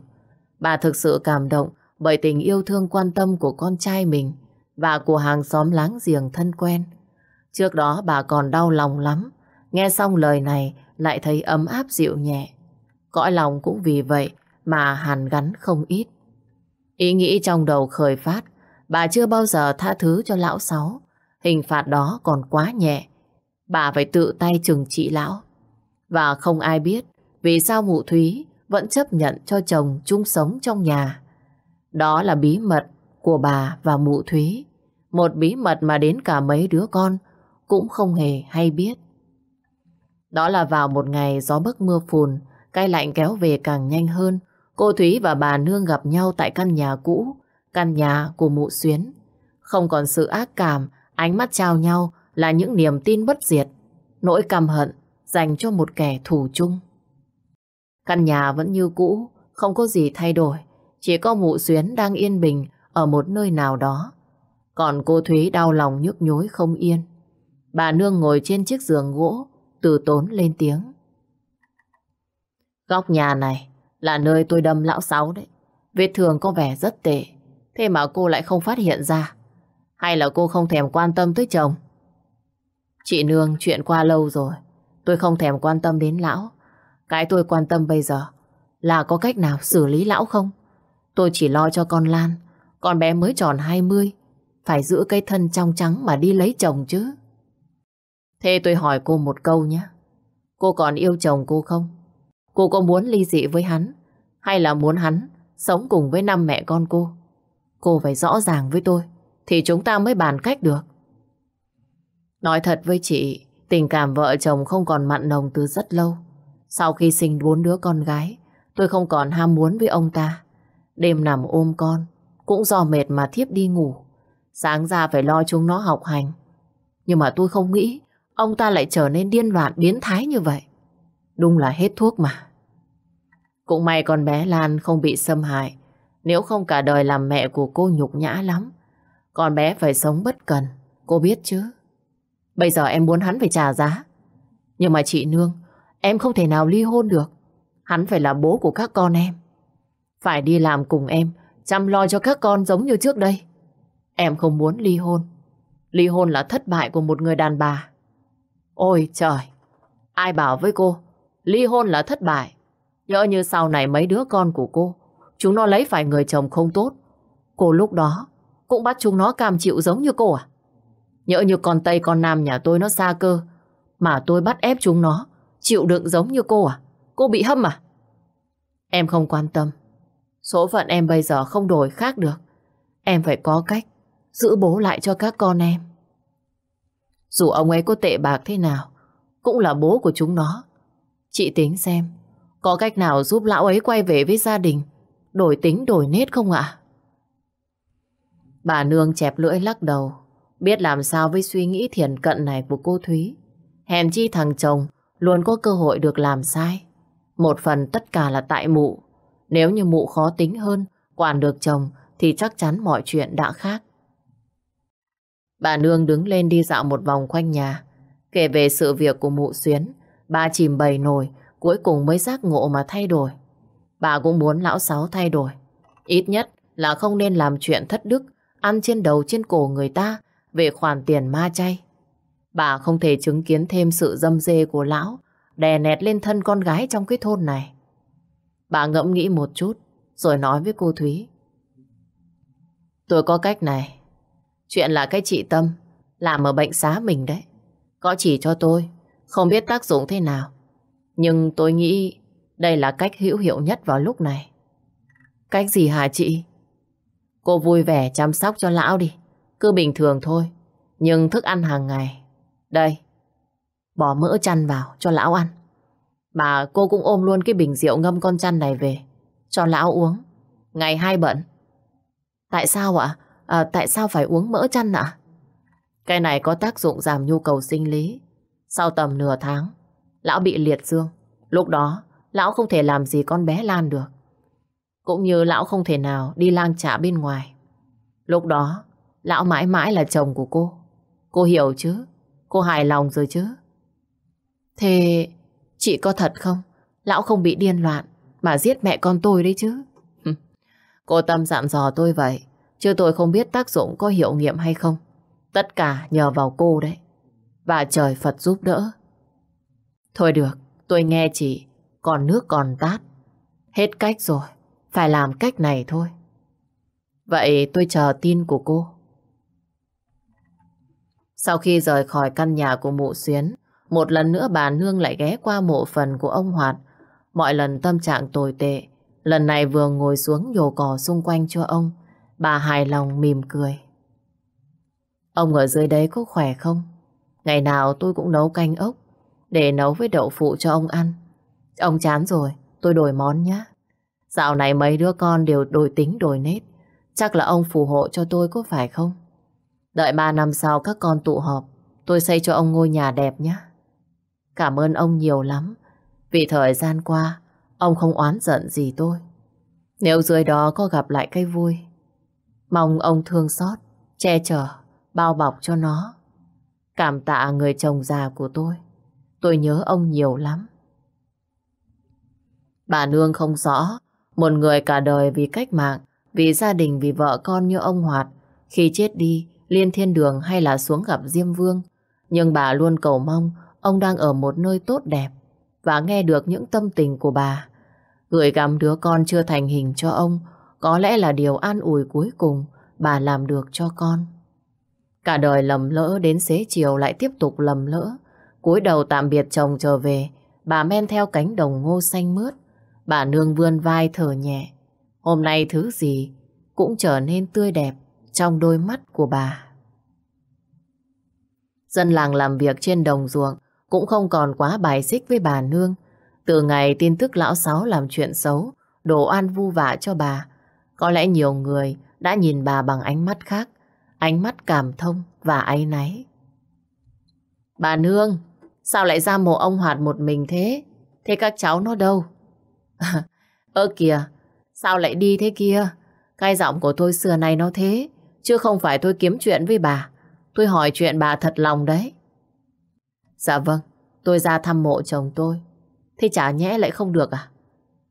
Bà thực sự cảm động bởi tình yêu thương quan tâm của con trai mình và của hàng xóm láng giềng thân quen. Trước đó bà còn đau lòng lắm, nghe xong lời này lại thấy ấm áp dịu nhẹ. Cõi lòng cũng vì vậy mà hàn gắn không ít. Ý nghĩ trong đầu khởi phát, bà chưa bao giờ tha thứ cho lão sáu. Hình phạt đó còn quá nhẹ. Bà phải tự tay trừng trị lão. Và không ai biết vì sao mụ Thúy vẫn chấp nhận cho chồng chung sống trong nhà. Đó là bí mật của bà và mụ Thúy. Một bí mật mà đến cả mấy đứa con cũng không hề hay biết. Đó là vào một ngày gió bấc mưa phùn, cay lạnh kéo về càng nhanh hơn. Cô Thúy và bà Nương gặp nhau tại căn nhà cũ, căn nhà của mụ Xuyến. Không còn sự ác cảm, ánh mắt trao nhau là những niềm tin bất diệt, nỗi căm hận dành cho một kẻ thù chung. Căn nhà vẫn như cũ, không có gì thay đổi. Chỉ có mụ xuyến đang yên bình ở một nơi nào đó. Còn cô Thúy đau lòng nhức nhối không yên. Bà Nương ngồi trên chiếc giường gỗ, từ tốn lên tiếng. Góc nhà này là nơi tôi đâm lão sáu đấy. Vết thường có vẻ rất tệ. Thế mà cô lại không phát hiện ra. Hay là cô không thèm quan tâm tới chồng? Chị Nương chuyện qua lâu rồi. Tôi không thèm quan tâm đến lão. Cái tôi quan tâm bây giờ là có cách nào xử lý lão không? Tôi chỉ lo cho con Lan Con bé mới tròn 20 Phải giữ cái thân trong trắng mà đi lấy chồng chứ Thế tôi hỏi cô một câu nhé Cô còn yêu chồng cô không? Cô có muốn ly dị với hắn Hay là muốn hắn Sống cùng với năm mẹ con cô Cô phải rõ ràng với tôi Thì chúng ta mới bàn cách được Nói thật với chị Tình cảm vợ chồng không còn mặn nồng từ rất lâu Sau khi sinh bốn đứa con gái Tôi không còn ham muốn với ông ta Đêm nằm ôm con, cũng do mệt mà thiếp đi ngủ. Sáng ra phải lo chúng nó học hành. Nhưng mà tôi không nghĩ ông ta lại trở nên điên loạn biến thái như vậy. Đúng là hết thuốc mà. Cũng may con bé Lan không bị xâm hại. Nếu không cả đời làm mẹ của cô nhục nhã lắm. Con bé phải sống bất cần, cô biết chứ. Bây giờ em muốn hắn phải trả giá. Nhưng mà chị Nương, em không thể nào ly hôn được. Hắn phải là bố của các con em. Phải đi làm cùng em, chăm lo cho các con giống như trước đây. Em không muốn ly hôn. Ly hôn là thất bại của một người đàn bà. Ôi trời, ai bảo với cô, ly hôn là thất bại. Nhỡ như sau này mấy đứa con của cô, chúng nó lấy phải người chồng không tốt. Cô lúc đó cũng bắt chúng nó cam chịu giống như cô à? Nhỡ như con Tây con Nam nhà tôi nó xa cơ, mà tôi bắt ép chúng nó, chịu đựng giống như cô à? Cô bị hâm à? Em không quan tâm. Số phận em bây giờ không đổi khác được. Em phải có cách giữ bố lại cho các con em. Dù ông ấy có tệ bạc thế nào, cũng là bố của chúng nó. Chị tính xem, có cách nào giúp lão ấy quay về với gia đình, đổi tính đổi nết không ạ? Bà Nương chẹp lưỡi lắc đầu, biết làm sao với suy nghĩ thiền cận này của cô Thúy. Hèn chi thằng chồng luôn có cơ hội được làm sai. Một phần tất cả là tại mụ nếu như mụ khó tính hơn, quản được chồng thì chắc chắn mọi chuyện đã khác. Bà Nương đứng lên đi dạo một vòng quanh nhà, kể về sự việc của mụ xuyến. Bà chìm bầy nổi, cuối cùng mới giác ngộ mà thay đổi. Bà cũng muốn lão sáu thay đổi. Ít nhất là không nên làm chuyện thất đức, ăn trên đầu trên cổ người ta về khoản tiền ma chay. Bà không thể chứng kiến thêm sự dâm dê của lão, đè nẹt lên thân con gái trong cái thôn này. Bà ngẫm nghĩ một chút rồi nói với cô Thúy. Tôi có cách này. Chuyện là cái chị Tâm làm ở bệnh xá mình đấy. Có chỉ cho tôi, không biết tác dụng thế nào. Nhưng tôi nghĩ đây là cách hữu hiệu nhất vào lúc này. Cách gì hả chị? Cô vui vẻ chăm sóc cho lão đi. Cứ bình thường thôi. Nhưng thức ăn hàng ngày. Đây, bỏ mỡ chăn vào cho lão ăn. Mà cô cũng ôm luôn cái bình rượu ngâm con chăn này về Cho lão uống Ngày hai bận Tại sao ạ? À? tại sao phải uống mỡ chăn ạ? Cái này có tác dụng giảm nhu cầu sinh lý Sau tầm nửa tháng Lão bị liệt dương Lúc đó lão không thể làm gì con bé Lan được Cũng như lão không thể nào đi lang trả bên ngoài Lúc đó Lão mãi mãi là chồng của cô Cô hiểu chứ Cô hài lòng rồi chứ Thế Chị có thật không? Lão không bị điên loạn mà giết mẹ con tôi đấy chứ. Cô Tâm dặn dò tôi vậy, chứ tôi không biết tác dụng có hiệu nghiệm hay không. Tất cả nhờ vào cô đấy. Và trời Phật giúp đỡ. Thôi được, tôi nghe chị, còn nước còn tát. Hết cách rồi, phải làm cách này thôi. Vậy tôi chờ tin của cô. Sau khi rời khỏi căn nhà của mụ xuyến, một lần nữa bà Nương lại ghé qua mộ phần của ông Hoạt. Mọi lần tâm trạng tồi tệ, lần này vừa ngồi xuống nhổ cỏ xung quanh cho ông, bà hài lòng mỉm cười. Ông ở dưới đấy có khỏe không? Ngày nào tôi cũng nấu canh ốc, để nấu với đậu phụ cho ông ăn. Ông chán rồi, tôi đổi món nhé. Dạo này mấy đứa con đều đổi tính đổi nết, chắc là ông phù hộ cho tôi có phải không? Đợi ba năm sau các con tụ họp, tôi xây cho ông ngôi nhà đẹp nhé. Cảm ơn ông nhiều lắm. Vì thời gian qua, ông không oán giận gì tôi. Nếu dưới đó có gặp lại cái vui, mong ông thương xót, che chở, bao bọc cho nó. Cảm tạ người chồng già của tôi. Tôi nhớ ông nhiều lắm. Bà Nương không rõ, một người cả đời vì cách mạng, vì gia đình, vì vợ con như ông Hoạt, khi chết đi, liên thiên đường hay là xuống gặp Diêm Vương. Nhưng bà luôn cầu mong Ông đang ở một nơi tốt đẹp và nghe được những tâm tình của bà. Gửi gắm đứa con chưa thành hình cho ông có lẽ là điều an ủi cuối cùng bà làm được cho con. Cả đời lầm lỡ đến xế chiều lại tiếp tục lầm lỡ. cúi đầu tạm biệt chồng trở về, bà men theo cánh đồng ngô xanh mướt. Bà nương vươn vai thở nhẹ. Hôm nay thứ gì cũng trở nên tươi đẹp trong đôi mắt của bà. Dân làng làm việc trên đồng ruộng cũng không còn quá bài xích với bà Nương. Từ ngày tin tức lão sáu làm chuyện xấu, đổ an vu vạ cho bà, có lẽ nhiều người đã nhìn bà bằng ánh mắt khác, ánh mắt cảm thông và áy náy. Bà Nương, sao lại ra mộ ông Hoạt một mình thế? Thế các cháu nó đâu? Ơ kìa, sao lại đi thế kia? Cái giọng của tôi xưa nay nó thế, chứ không phải tôi kiếm chuyện với bà. Tôi hỏi chuyện bà thật lòng đấy. Dạ vâng, tôi ra thăm mộ chồng tôi. Thế chả nhẽ lại không được à?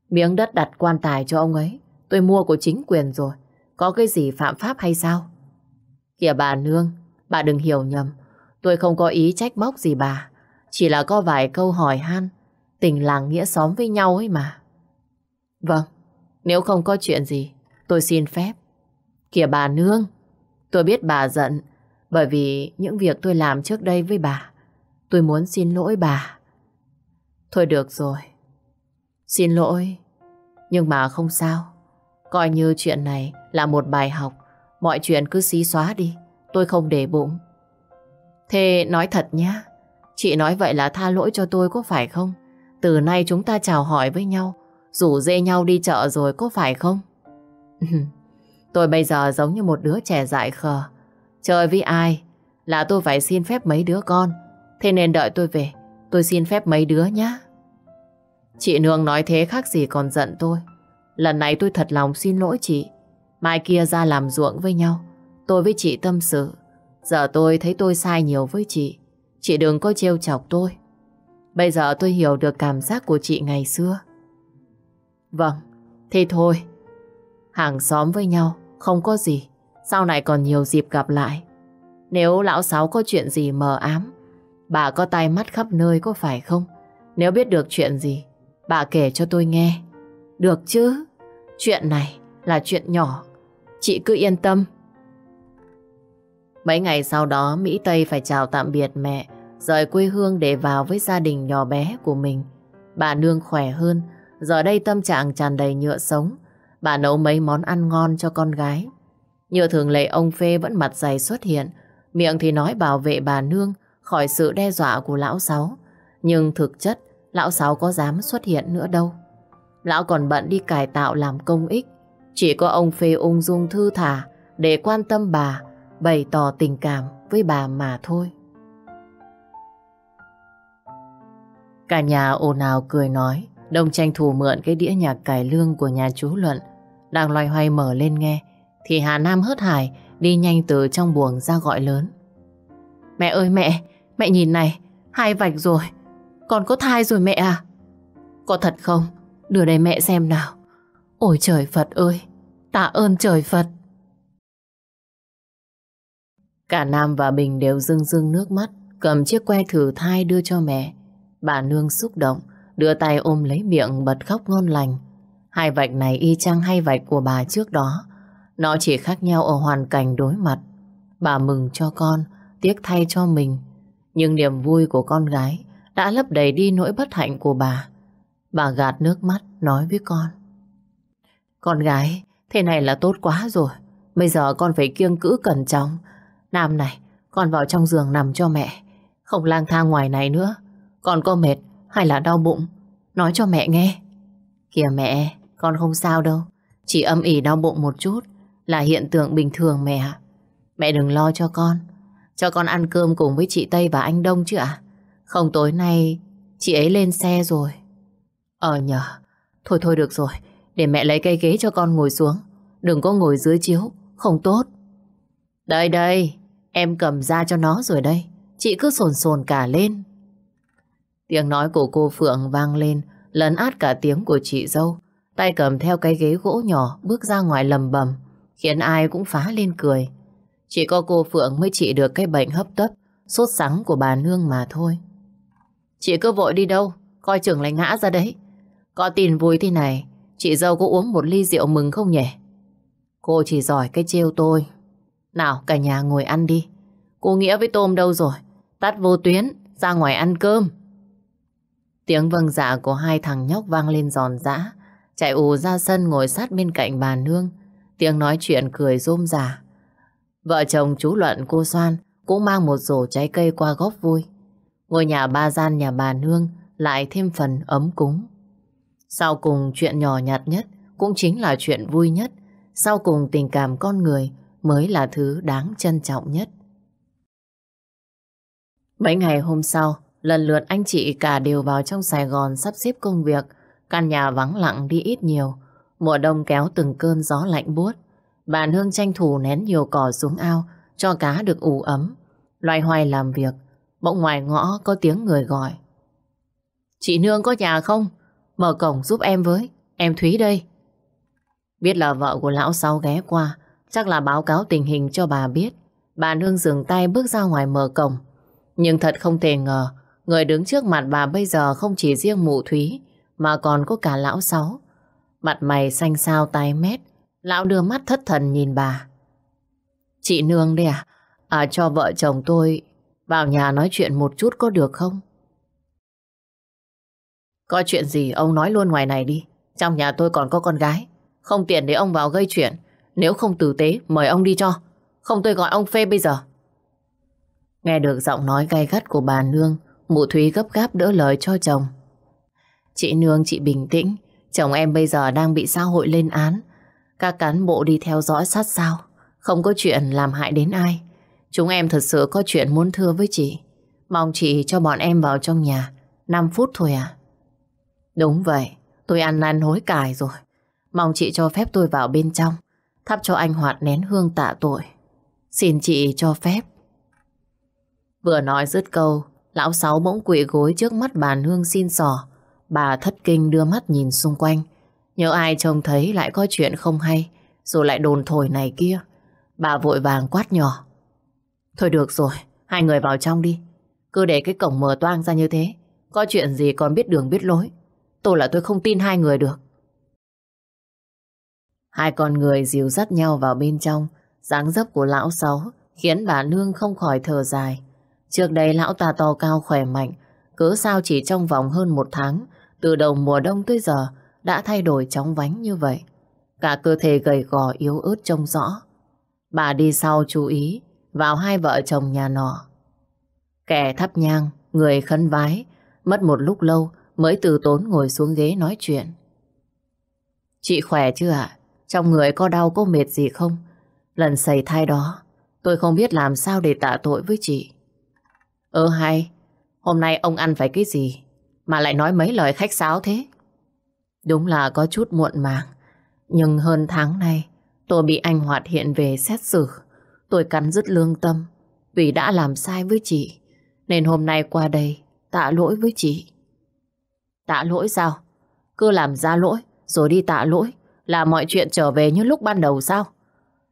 Miếng đất đặt quan tài cho ông ấy, tôi mua của chính quyền rồi. Có cái gì phạm pháp hay sao? Kìa bà Nương, bà đừng hiểu nhầm. Tôi không có ý trách móc gì bà. Chỉ là có vài câu hỏi han. Tình làng nghĩa xóm với nhau ấy mà. Vâng, nếu không có chuyện gì, tôi xin phép. Kìa bà Nương, tôi biết bà giận bởi vì những việc tôi làm trước đây với bà. Tôi muốn xin lỗi bà. Thôi được rồi. Xin lỗi. Nhưng mà không sao. Coi như chuyện này là một bài học. Mọi chuyện cứ xí xóa đi. Tôi không để bụng. Thế nói thật nhé. Chị nói vậy là tha lỗi cho tôi có phải không? Từ nay chúng ta chào hỏi với nhau. Rủ dê nhau đi chợ rồi có phải không? tôi bây giờ giống như một đứa trẻ dại khờ. Chơi với ai là tôi phải xin phép mấy đứa con Thế nên đợi tôi về, tôi xin phép mấy đứa nhé. Chị Nương nói thế khác gì còn giận tôi. Lần này tôi thật lòng xin lỗi chị. Mai kia ra làm ruộng với nhau, tôi với chị tâm sự. Giờ tôi thấy tôi sai nhiều với chị. Chị đừng có trêu chọc tôi. Bây giờ tôi hiểu được cảm giác của chị ngày xưa. Vâng, thế thôi. Hàng xóm với nhau, không có gì. Sau này còn nhiều dịp gặp lại. Nếu lão sáu có chuyện gì mờ ám, Bà có tai mắt khắp nơi có phải không? Nếu biết được chuyện gì, bà kể cho tôi nghe. Được chứ? Chuyện này là chuyện nhỏ. Chị cứ yên tâm. Mấy ngày sau đó, Mỹ Tây phải chào tạm biệt mẹ, rời quê hương để vào với gia đình nhỏ bé của mình. Bà nương khỏe hơn, giờ đây tâm trạng tràn đầy nhựa sống. Bà nấu mấy món ăn ngon cho con gái. Như thường lệ ông Phê vẫn mặt dày xuất hiện, miệng thì nói bảo vệ bà nương, khỏi sự đe dọa của lão sáu. Nhưng thực chất, lão sáu có dám xuất hiện nữa đâu. Lão còn bận đi cải tạo làm công ích. Chỉ có ông Phê ung dung thư thả để quan tâm bà, bày tỏ tình cảm với bà mà thôi. Cả nhà ồn ào cười nói, đồng tranh thủ mượn cái đĩa nhạc cải lương của nhà chú Luận, đang loay hoay mở lên nghe, thì Hà Nam hớt hải đi nhanh từ trong buồng ra gọi lớn. Mẹ ơi mẹ, Mẹ nhìn này, hai vạch rồi. Con có thai rồi mẹ à? Có thật không? Đưa đây mẹ xem nào. Ôi trời Phật ơi, tạ ơn trời Phật. Cả Nam và Bình đều rưng rưng nước mắt, cầm chiếc que thử thai đưa cho mẹ. Bà Nương xúc động, đưa tay ôm lấy miệng bật khóc ngon lành. Hai vạch này y chang hai vạch của bà trước đó. Nó chỉ khác nhau ở hoàn cảnh đối mặt. Bà mừng cho con, tiếc thay cho mình. Nhưng niềm vui của con gái đã lấp đầy đi nỗi bất hạnh của bà. Bà gạt nước mắt nói với con. Con gái, thế này là tốt quá rồi. Bây giờ con phải kiêng cữ cẩn trọng. Nam này, con vào trong giường nằm cho mẹ. Không lang thang ngoài này nữa. Con có mệt hay là đau bụng? Nói cho mẹ nghe. Kìa mẹ, con không sao đâu. Chỉ âm ỉ đau bụng một chút là hiện tượng bình thường mẹ. Mẹ đừng lo cho con. Cho con ăn cơm cùng với chị Tây và anh Đông chứ ạ? À? Không tối nay chị ấy lên xe rồi. Ờ nhờ, thôi thôi được rồi, để mẹ lấy cây ghế cho con ngồi xuống. Đừng có ngồi dưới chiếu, không tốt. Đây đây, em cầm ra cho nó rồi đây. Chị cứ sồn sồn cả lên. Tiếng nói của cô Phượng vang lên, lấn át cả tiếng của chị dâu. Tay cầm theo cái ghế gỗ nhỏ bước ra ngoài lầm bầm, khiến ai cũng phá lên cười. Chỉ có cô Phượng mới trị được cái bệnh hấp tấp, sốt sắng của bà Nương mà thôi. Chị cứ vội đi đâu, coi chừng lại ngã ra đấy. Có tin vui thế này, chị dâu có uống một ly rượu mừng không nhỉ? Cô chỉ giỏi cái trêu tôi. Nào, cả nhà ngồi ăn đi. Cô Nghĩa với Tôm đâu rồi? Tắt vô tuyến, ra ngoài ăn cơm. Tiếng vâng dạ của hai thằng nhóc vang lên giòn giã. Chạy ù ra sân ngồi sát bên cạnh bà Nương. Tiếng nói chuyện cười rôm rả. Vợ chồng chú Luận cô Soan cũng mang một rổ trái cây qua góc vui. Ngôi nhà ba gian nhà bà Nương lại thêm phần ấm cúng. Sau cùng chuyện nhỏ nhặt nhất cũng chính là chuyện vui nhất. Sau cùng tình cảm con người mới là thứ đáng trân trọng nhất. Mấy ngày hôm sau, lần lượt anh chị cả đều vào trong Sài Gòn sắp xếp công việc. Căn nhà vắng lặng đi ít nhiều. Mùa đông kéo từng cơn gió lạnh buốt. Bà Nương tranh thủ nén nhiều cỏ xuống ao cho cá được ủ ấm. Loay hoay làm việc, bỗng ngoài ngõ có tiếng người gọi. Chị Nương có nhà không? Mở cổng giúp em với, em Thúy đây. Biết là vợ của lão sáu ghé qua, chắc là báo cáo tình hình cho bà biết. Bà Nương dừng tay bước ra ngoài mở cổng. Nhưng thật không thể ngờ, người đứng trước mặt bà bây giờ không chỉ riêng mụ Thúy, mà còn có cả lão sáu. Mặt mày xanh xao tai mét, Lão đưa mắt thất thần nhìn bà. Chị Nương đây à? À cho vợ chồng tôi vào nhà nói chuyện một chút có được không? Có chuyện gì ông nói luôn ngoài này đi. Trong nhà tôi còn có con gái. Không tiện để ông vào gây chuyện. Nếu không tử tế, mời ông đi cho. Không tôi gọi ông phê bây giờ. Nghe được giọng nói gay gắt của bà Nương, mụ Thúy gấp gáp đỡ lời cho chồng. Chị Nương, chị bình tĩnh. Chồng em bây giờ đang bị xã hội lên án. Các cán bộ đi theo dõi sát sao Không có chuyện làm hại đến ai Chúng em thật sự có chuyện muốn thưa với chị Mong chị cho bọn em vào trong nhà 5 phút thôi à Đúng vậy Tôi ăn năn hối cải rồi Mong chị cho phép tôi vào bên trong Thắp cho anh Hoạt nén hương tạ tội Xin chị cho phép Vừa nói dứt câu Lão Sáu bỗng quỵ gối trước mắt bàn hương xin sò Bà thất kinh đưa mắt nhìn xung quanh Nhớ ai trông thấy lại có chuyện không hay Rồi lại đồn thổi này kia Bà vội vàng quát nhỏ Thôi được rồi Hai người vào trong đi Cứ để cái cổng mở toang ra như thế Có chuyện gì còn biết đường biết lối Tôi là tôi không tin hai người được Hai con người dìu dắt nhau vào bên trong dáng dấp của lão sáu Khiến bà Nương không khỏi thở dài Trước đây lão ta to cao khỏe mạnh Cứ sao chỉ trong vòng hơn một tháng Từ đầu mùa đông tới giờ đã thay đổi chóng vánh như vậy. Cả cơ thể gầy gò yếu ớt trông rõ. Bà đi sau chú ý vào hai vợ chồng nhà nọ. Kẻ thắp nhang, người khấn vái, mất một lúc lâu mới từ tốn ngồi xuống ghế nói chuyện. Chị khỏe chưa ạ? Trong người có đau có mệt gì không? Lần xảy thai đó, tôi không biết làm sao để tạ tội với chị. Ơ hay, hôm nay ông ăn phải cái gì mà lại nói mấy lời khách sáo thế? Đúng là có chút muộn màng. Nhưng hơn tháng nay, tôi bị anh Hoạt hiện về xét xử. Tôi cắn dứt lương tâm vì đã làm sai với chị. Nên hôm nay qua đây tạ lỗi với chị. Tạ lỗi sao? Cứ làm ra lỗi rồi đi tạ lỗi là mọi chuyện trở về như lúc ban đầu sao?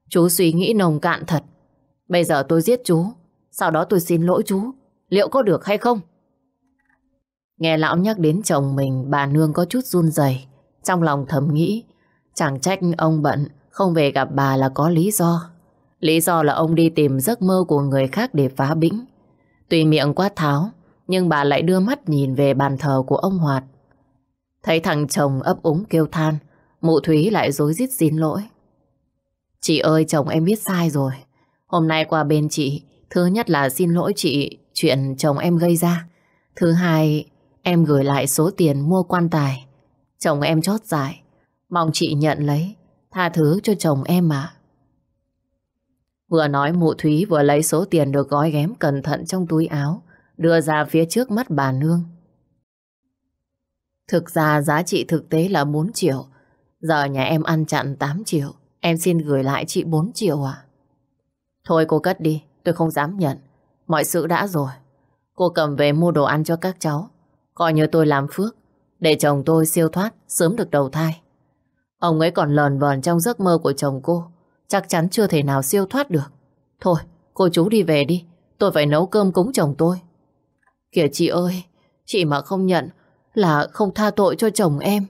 Chú suy nghĩ nồng cạn thật. Bây giờ tôi giết chú, sau đó tôi xin lỗi chú. Liệu có được hay không? Nghe lão nhắc đến chồng mình, bà Nương có chút run rẩy Trong lòng thầm nghĩ, chẳng trách ông bận, không về gặp bà là có lý do. Lý do là ông đi tìm giấc mơ của người khác để phá bĩnh. Tùy miệng quát tháo, nhưng bà lại đưa mắt nhìn về bàn thờ của ông Hoạt. Thấy thằng chồng ấp úng kêu than, mụ Thúy lại dối rít xin lỗi. Chị ơi, chồng em biết sai rồi. Hôm nay qua bên chị, thứ nhất là xin lỗi chị chuyện chồng em gây ra. Thứ hai Em gửi lại số tiền mua quan tài Chồng em chót giải Mong chị nhận lấy Tha thứ cho chồng em mà Vừa nói mụ Thúy vừa lấy số tiền được gói ghém cẩn thận trong túi áo Đưa ra phía trước mắt bà Nương Thực ra giá trị thực tế là 4 triệu Giờ nhà em ăn chặn 8 triệu Em xin gửi lại chị 4 triệu à Thôi cô cất đi Tôi không dám nhận Mọi sự đã rồi Cô cầm về mua đồ ăn cho các cháu Coi như tôi làm phước Để chồng tôi siêu thoát sớm được đầu thai Ông ấy còn lờn vờn trong giấc mơ của chồng cô Chắc chắn chưa thể nào siêu thoát được Thôi cô chú đi về đi Tôi phải nấu cơm cúng chồng tôi Kìa chị ơi Chị mà không nhận là không tha tội cho chồng em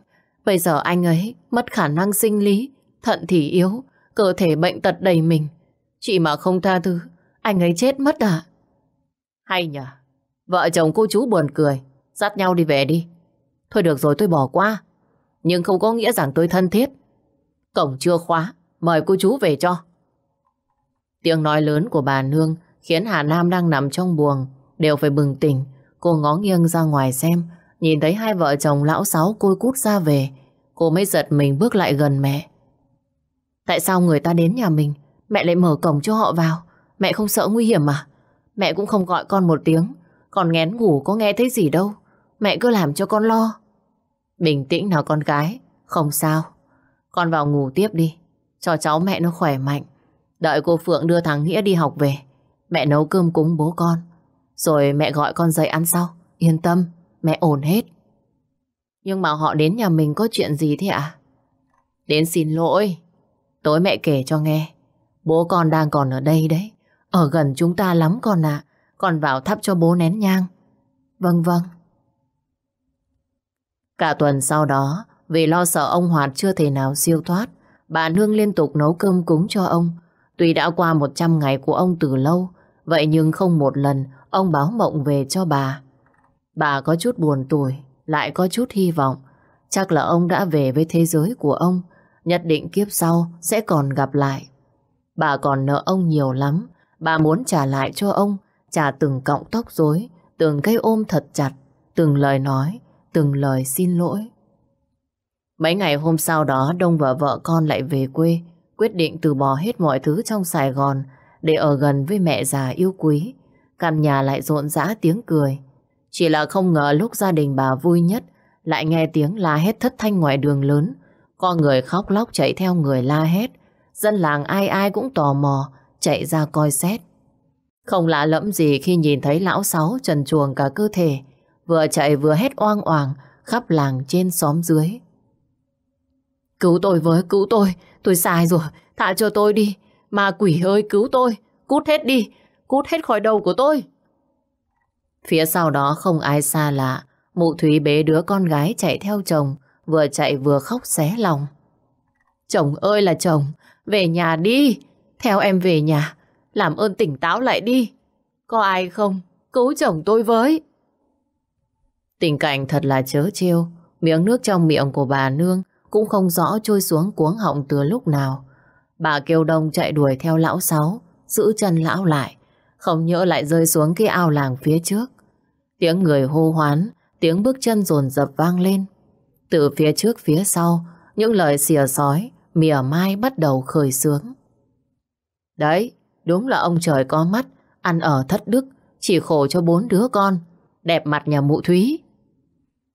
Bây giờ anh ấy mất khả năng sinh lý Thận thì yếu Cơ thể bệnh tật đầy mình Chị mà không tha thứ Anh ấy chết mất à Hay nhỉ Vợ chồng cô chú buồn cười Dắt nhau đi về đi. Thôi được rồi tôi bỏ qua. Nhưng không có nghĩa rằng tôi thân thiết. Cổng chưa khóa, mời cô chú về cho. Tiếng nói lớn của bà Nương khiến Hà Nam đang nằm trong buồng đều phải bừng tỉnh. Cô ngó nghiêng ra ngoài xem, nhìn thấy hai vợ chồng lão sáu côi cút ra về. Cô mới giật mình bước lại gần mẹ. Tại sao người ta đến nhà mình, mẹ lại mở cổng cho họ vào? Mẹ không sợ nguy hiểm à? Mẹ cũng không gọi con một tiếng, còn ngén ngủ có nghe thấy gì đâu. Mẹ cứ làm cho con lo. Bình tĩnh nào con gái, không sao. Con vào ngủ tiếp đi, cho cháu mẹ nó khỏe mạnh. Đợi cô Phượng đưa thằng Nghĩa đi học về, mẹ nấu cơm cúng bố con. Rồi mẹ gọi con dậy ăn sau, yên tâm, mẹ ổn hết. Nhưng mà họ đến nhà mình có chuyện gì thế ạ? Đến xin lỗi, tối mẹ kể cho nghe. Bố con đang còn ở đây đấy, ở gần chúng ta lắm con ạ. Con vào thắp cho bố nén nhang. Vâng vâng. Cả tuần sau đó, vì lo sợ ông Hoạt chưa thể nào siêu thoát, bà Nương liên tục nấu cơm cúng cho ông. Tuy đã qua 100 ngày của ông từ lâu, vậy nhưng không một lần ông báo mộng về cho bà. Bà có chút buồn tuổi, lại có chút hy vọng. Chắc là ông đã về với thế giới của ông, nhất định kiếp sau sẽ còn gặp lại. Bà còn nợ ông nhiều lắm, bà muốn trả lại cho ông, trả từng cọng tóc rối, từng cái ôm thật chặt, từng lời nói, từng lời xin lỗi. Mấy ngày hôm sau đó Đông và vợ con lại về quê, quyết định từ bỏ hết mọi thứ trong Sài Gòn để ở gần với mẹ già yêu quý. Căn nhà lại rộn rã tiếng cười. Chỉ là không ngờ lúc gia đình bà vui nhất lại nghe tiếng la hét thất thanh ngoài đường lớn. con người khóc lóc chạy theo người la hét. Dân làng ai ai cũng tò mò chạy ra coi xét. Không lạ lẫm gì khi nhìn thấy lão sáu trần chuồng cả cơ thể vừa chạy vừa hét oang oàng khắp làng trên xóm dưới. Cứu tôi với, cứu tôi, tôi sai rồi, thả cho tôi đi. Mà quỷ ơi, cứu tôi, cút hết đi, cút hết khỏi đầu của tôi. Phía sau đó không ai xa lạ, mụ Thúy bế đứa con gái chạy theo chồng, vừa chạy vừa khóc xé lòng. Chồng ơi là chồng, về nhà đi, theo em về nhà, làm ơn tỉnh táo lại đi. Có ai không, cứu chồng tôi với. Tình cảnh thật là chớ trêu Miếng nước trong miệng của bà Nương Cũng không rõ trôi xuống cuống họng từ lúc nào Bà kêu đông chạy đuổi theo lão sáu Giữ chân lão lại Không nhỡ lại rơi xuống cái ao làng phía trước Tiếng người hô hoán Tiếng bước chân rồn rập vang lên Từ phía trước phía sau Những lời xìa sói Mỉa mai bắt đầu khởi sướng Đấy Đúng là ông trời có mắt Ăn ở thất đức Chỉ khổ cho bốn đứa con Đẹp mặt nhà mụ Thúy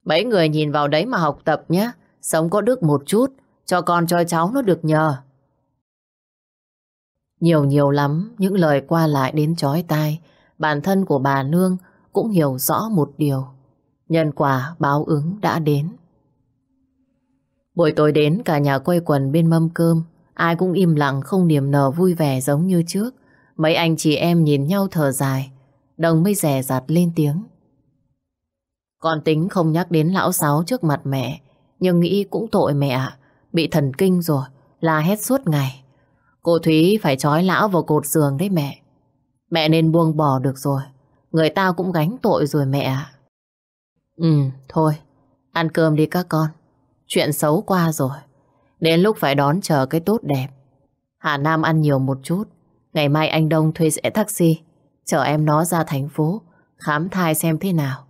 Mấy người nhìn vào đấy mà học tập nhé. Sống có đức một chút, cho con cho cháu nó được nhờ. Nhiều nhiều lắm, những lời qua lại đến chói tai. Bản thân của bà Nương cũng hiểu rõ một điều. Nhân quả báo ứng đã đến. Buổi tối đến cả nhà quây quần bên mâm cơm. Ai cũng im lặng không niềm nở vui vẻ giống như trước. Mấy anh chị em nhìn nhau thở dài. Đồng mới rẻ rạt lên tiếng. Con tính không nhắc đến lão sáu trước mặt mẹ, nhưng nghĩ cũng tội mẹ ạ, bị thần kinh rồi, la hét suốt ngày. Cô Thúy phải trói lão vào cột giường đấy mẹ. Mẹ nên buông bỏ được rồi, người ta cũng gánh tội rồi mẹ ạ. Ừ, thôi, ăn cơm đi các con, chuyện xấu qua rồi, đến lúc phải đón chờ cái tốt đẹp. Hà Nam ăn nhiều một chút, ngày mai anh Đông thuê rẽ taxi, chở em nó ra thành phố, khám thai xem thế nào.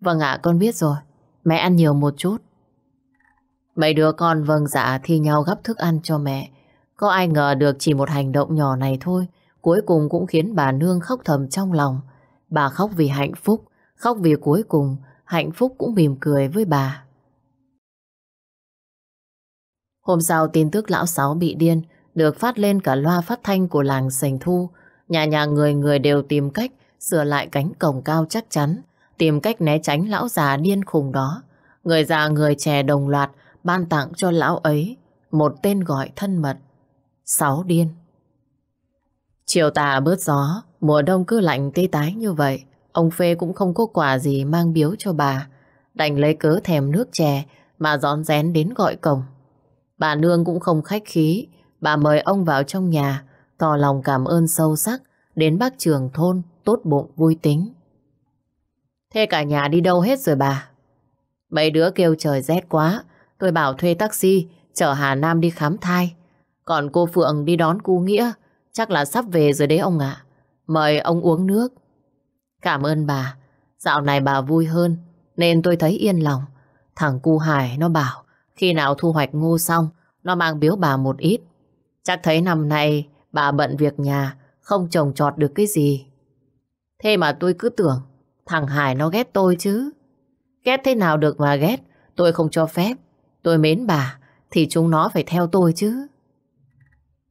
Vâng ạ, con biết rồi. Mẹ ăn nhiều một chút. Mấy đứa con vâng dạ thi nhau gấp thức ăn cho mẹ. Có ai ngờ được chỉ một hành động nhỏ này thôi, cuối cùng cũng khiến bà Nương khóc thầm trong lòng. Bà khóc vì hạnh phúc, khóc vì cuối cùng, hạnh phúc cũng mỉm cười với bà. Hôm sau tin tức lão sáu bị điên được phát lên cả loa phát thanh của làng Sành Thu. Nhà nhà người người đều tìm cách sửa lại cánh cổng cao chắc chắn tìm cách né tránh lão già điên khùng đó. Người già người trẻ đồng loạt ban tặng cho lão ấy một tên gọi thân mật. Sáu điên. Chiều tà bớt gió, mùa đông cứ lạnh tê tái như vậy. Ông Phê cũng không có quà gì mang biếu cho bà. Đành lấy cớ thèm nước chè mà rón rén đến gọi cổng. Bà Nương cũng không khách khí, bà mời ông vào trong nhà, tỏ lòng cảm ơn sâu sắc đến bác trưởng thôn tốt bụng vui tính. Thế cả nhà đi đâu hết rồi bà? Mấy đứa kêu trời rét quá, tôi bảo thuê taxi chở Hà Nam đi khám thai. Còn cô Phượng đi đón cô Nghĩa, chắc là sắp về rồi đấy ông ạ. Mời ông uống nước. Cảm ơn bà, dạo này bà vui hơn, nên tôi thấy yên lòng. Thằng cu Hải nó bảo, khi nào thu hoạch ngô xong, nó mang biếu bà một ít. Chắc thấy năm nay bà bận việc nhà, không trồng trọt được cái gì. Thế mà tôi cứ tưởng Thằng Hải nó ghét tôi chứ. Ghét thế nào được mà ghét. Tôi không cho phép. Tôi mến bà thì chúng nó phải theo tôi chứ.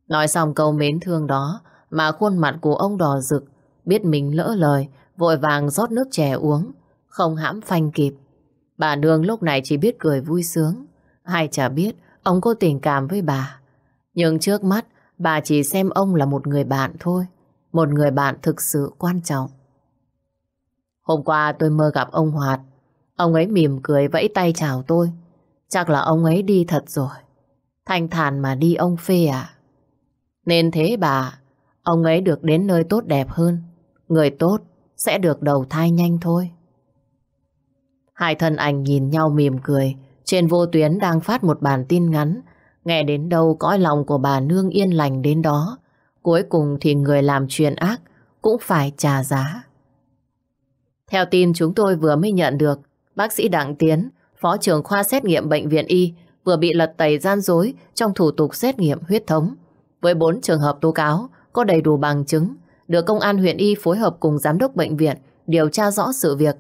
Nói xong câu mến thương đó mà khuôn mặt của ông đỏ rực. Biết mình lỡ lời vội vàng rót nước chè uống. Không hãm phanh kịp. Bà Nương lúc này chỉ biết cười vui sướng. Ai chả biết ông có tình cảm với bà. Nhưng trước mắt bà chỉ xem ông là một người bạn thôi. Một người bạn thực sự quan trọng. Hôm qua tôi mơ gặp ông Hoạt. Ông ấy mỉm cười vẫy tay chào tôi. Chắc là ông ấy đi thật rồi. Thanh thản mà đi ông phê à? Nên thế bà, ông ấy được đến nơi tốt đẹp hơn. Người tốt sẽ được đầu thai nhanh thôi. Hai thân ảnh nhìn nhau mỉm cười. Trên vô tuyến đang phát một bản tin ngắn. Nghe đến đâu cõi lòng của bà nương yên lành đến đó. Cuối cùng thì người làm chuyện ác cũng phải trả giá. Theo tin chúng tôi vừa mới nhận được, bác sĩ Đặng Tiến, phó trưởng khoa xét nghiệm bệnh viện Y, vừa bị lật tẩy gian dối trong thủ tục xét nghiệm huyết thống. Với 4 trường hợp tố cáo, có đầy đủ bằng chứng, được công an huyện Y phối hợp cùng giám đốc bệnh viện điều tra rõ sự việc.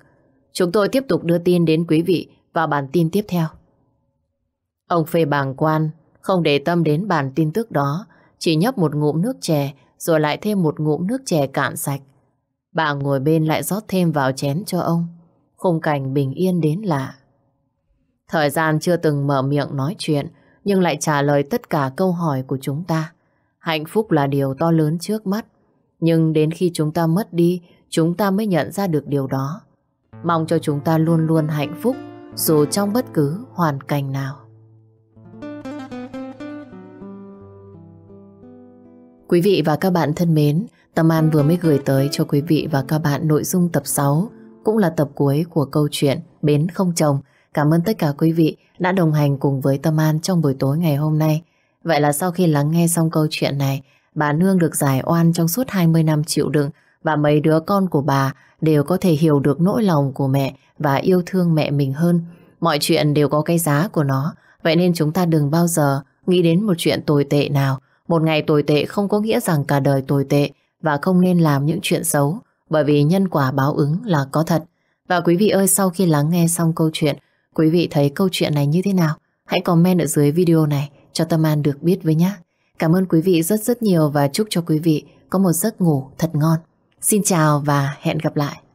Chúng tôi tiếp tục đưa tin đến quý vị vào bản tin tiếp theo. Ông phê bàng quan, không để tâm đến bản tin tức đó, chỉ nhấp một ngụm nước chè rồi lại thêm một ngụm nước chè cạn sạch. Bà ngồi bên lại rót thêm vào chén cho ông. Khung cảnh bình yên đến lạ. Thời gian chưa từng mở miệng nói chuyện, nhưng lại trả lời tất cả câu hỏi của chúng ta. Hạnh phúc là điều to lớn trước mắt, nhưng đến khi chúng ta mất đi, chúng ta mới nhận ra được điều đó. Mong cho chúng ta luôn luôn hạnh phúc, dù trong bất cứ hoàn cảnh nào. Quý vị và các bạn thân mến, Tâm An vừa mới gửi tới cho quý vị và các bạn nội dung tập 6, cũng là tập cuối của câu chuyện Bến Không Chồng. Cảm ơn tất cả quý vị đã đồng hành cùng với Tâm An trong buổi tối ngày hôm nay. Vậy là sau khi lắng nghe xong câu chuyện này, bà Nương được giải oan trong suốt 20 năm chịu đựng và mấy đứa con của bà đều có thể hiểu được nỗi lòng của mẹ và yêu thương mẹ mình hơn. Mọi chuyện đều có cái giá của nó, vậy nên chúng ta đừng bao giờ nghĩ đến một chuyện tồi tệ nào. Một ngày tồi tệ không có nghĩa rằng cả đời tồi tệ, và không nên làm những chuyện xấu bởi vì nhân quả báo ứng là có thật. Và quý vị ơi, sau khi lắng nghe xong câu chuyện, quý vị thấy câu chuyện này như thế nào? Hãy comment ở dưới video này cho Tâm An được biết với nhé. Cảm ơn quý vị rất rất nhiều và chúc cho quý vị có một giấc ngủ thật ngon. Xin chào và hẹn gặp lại.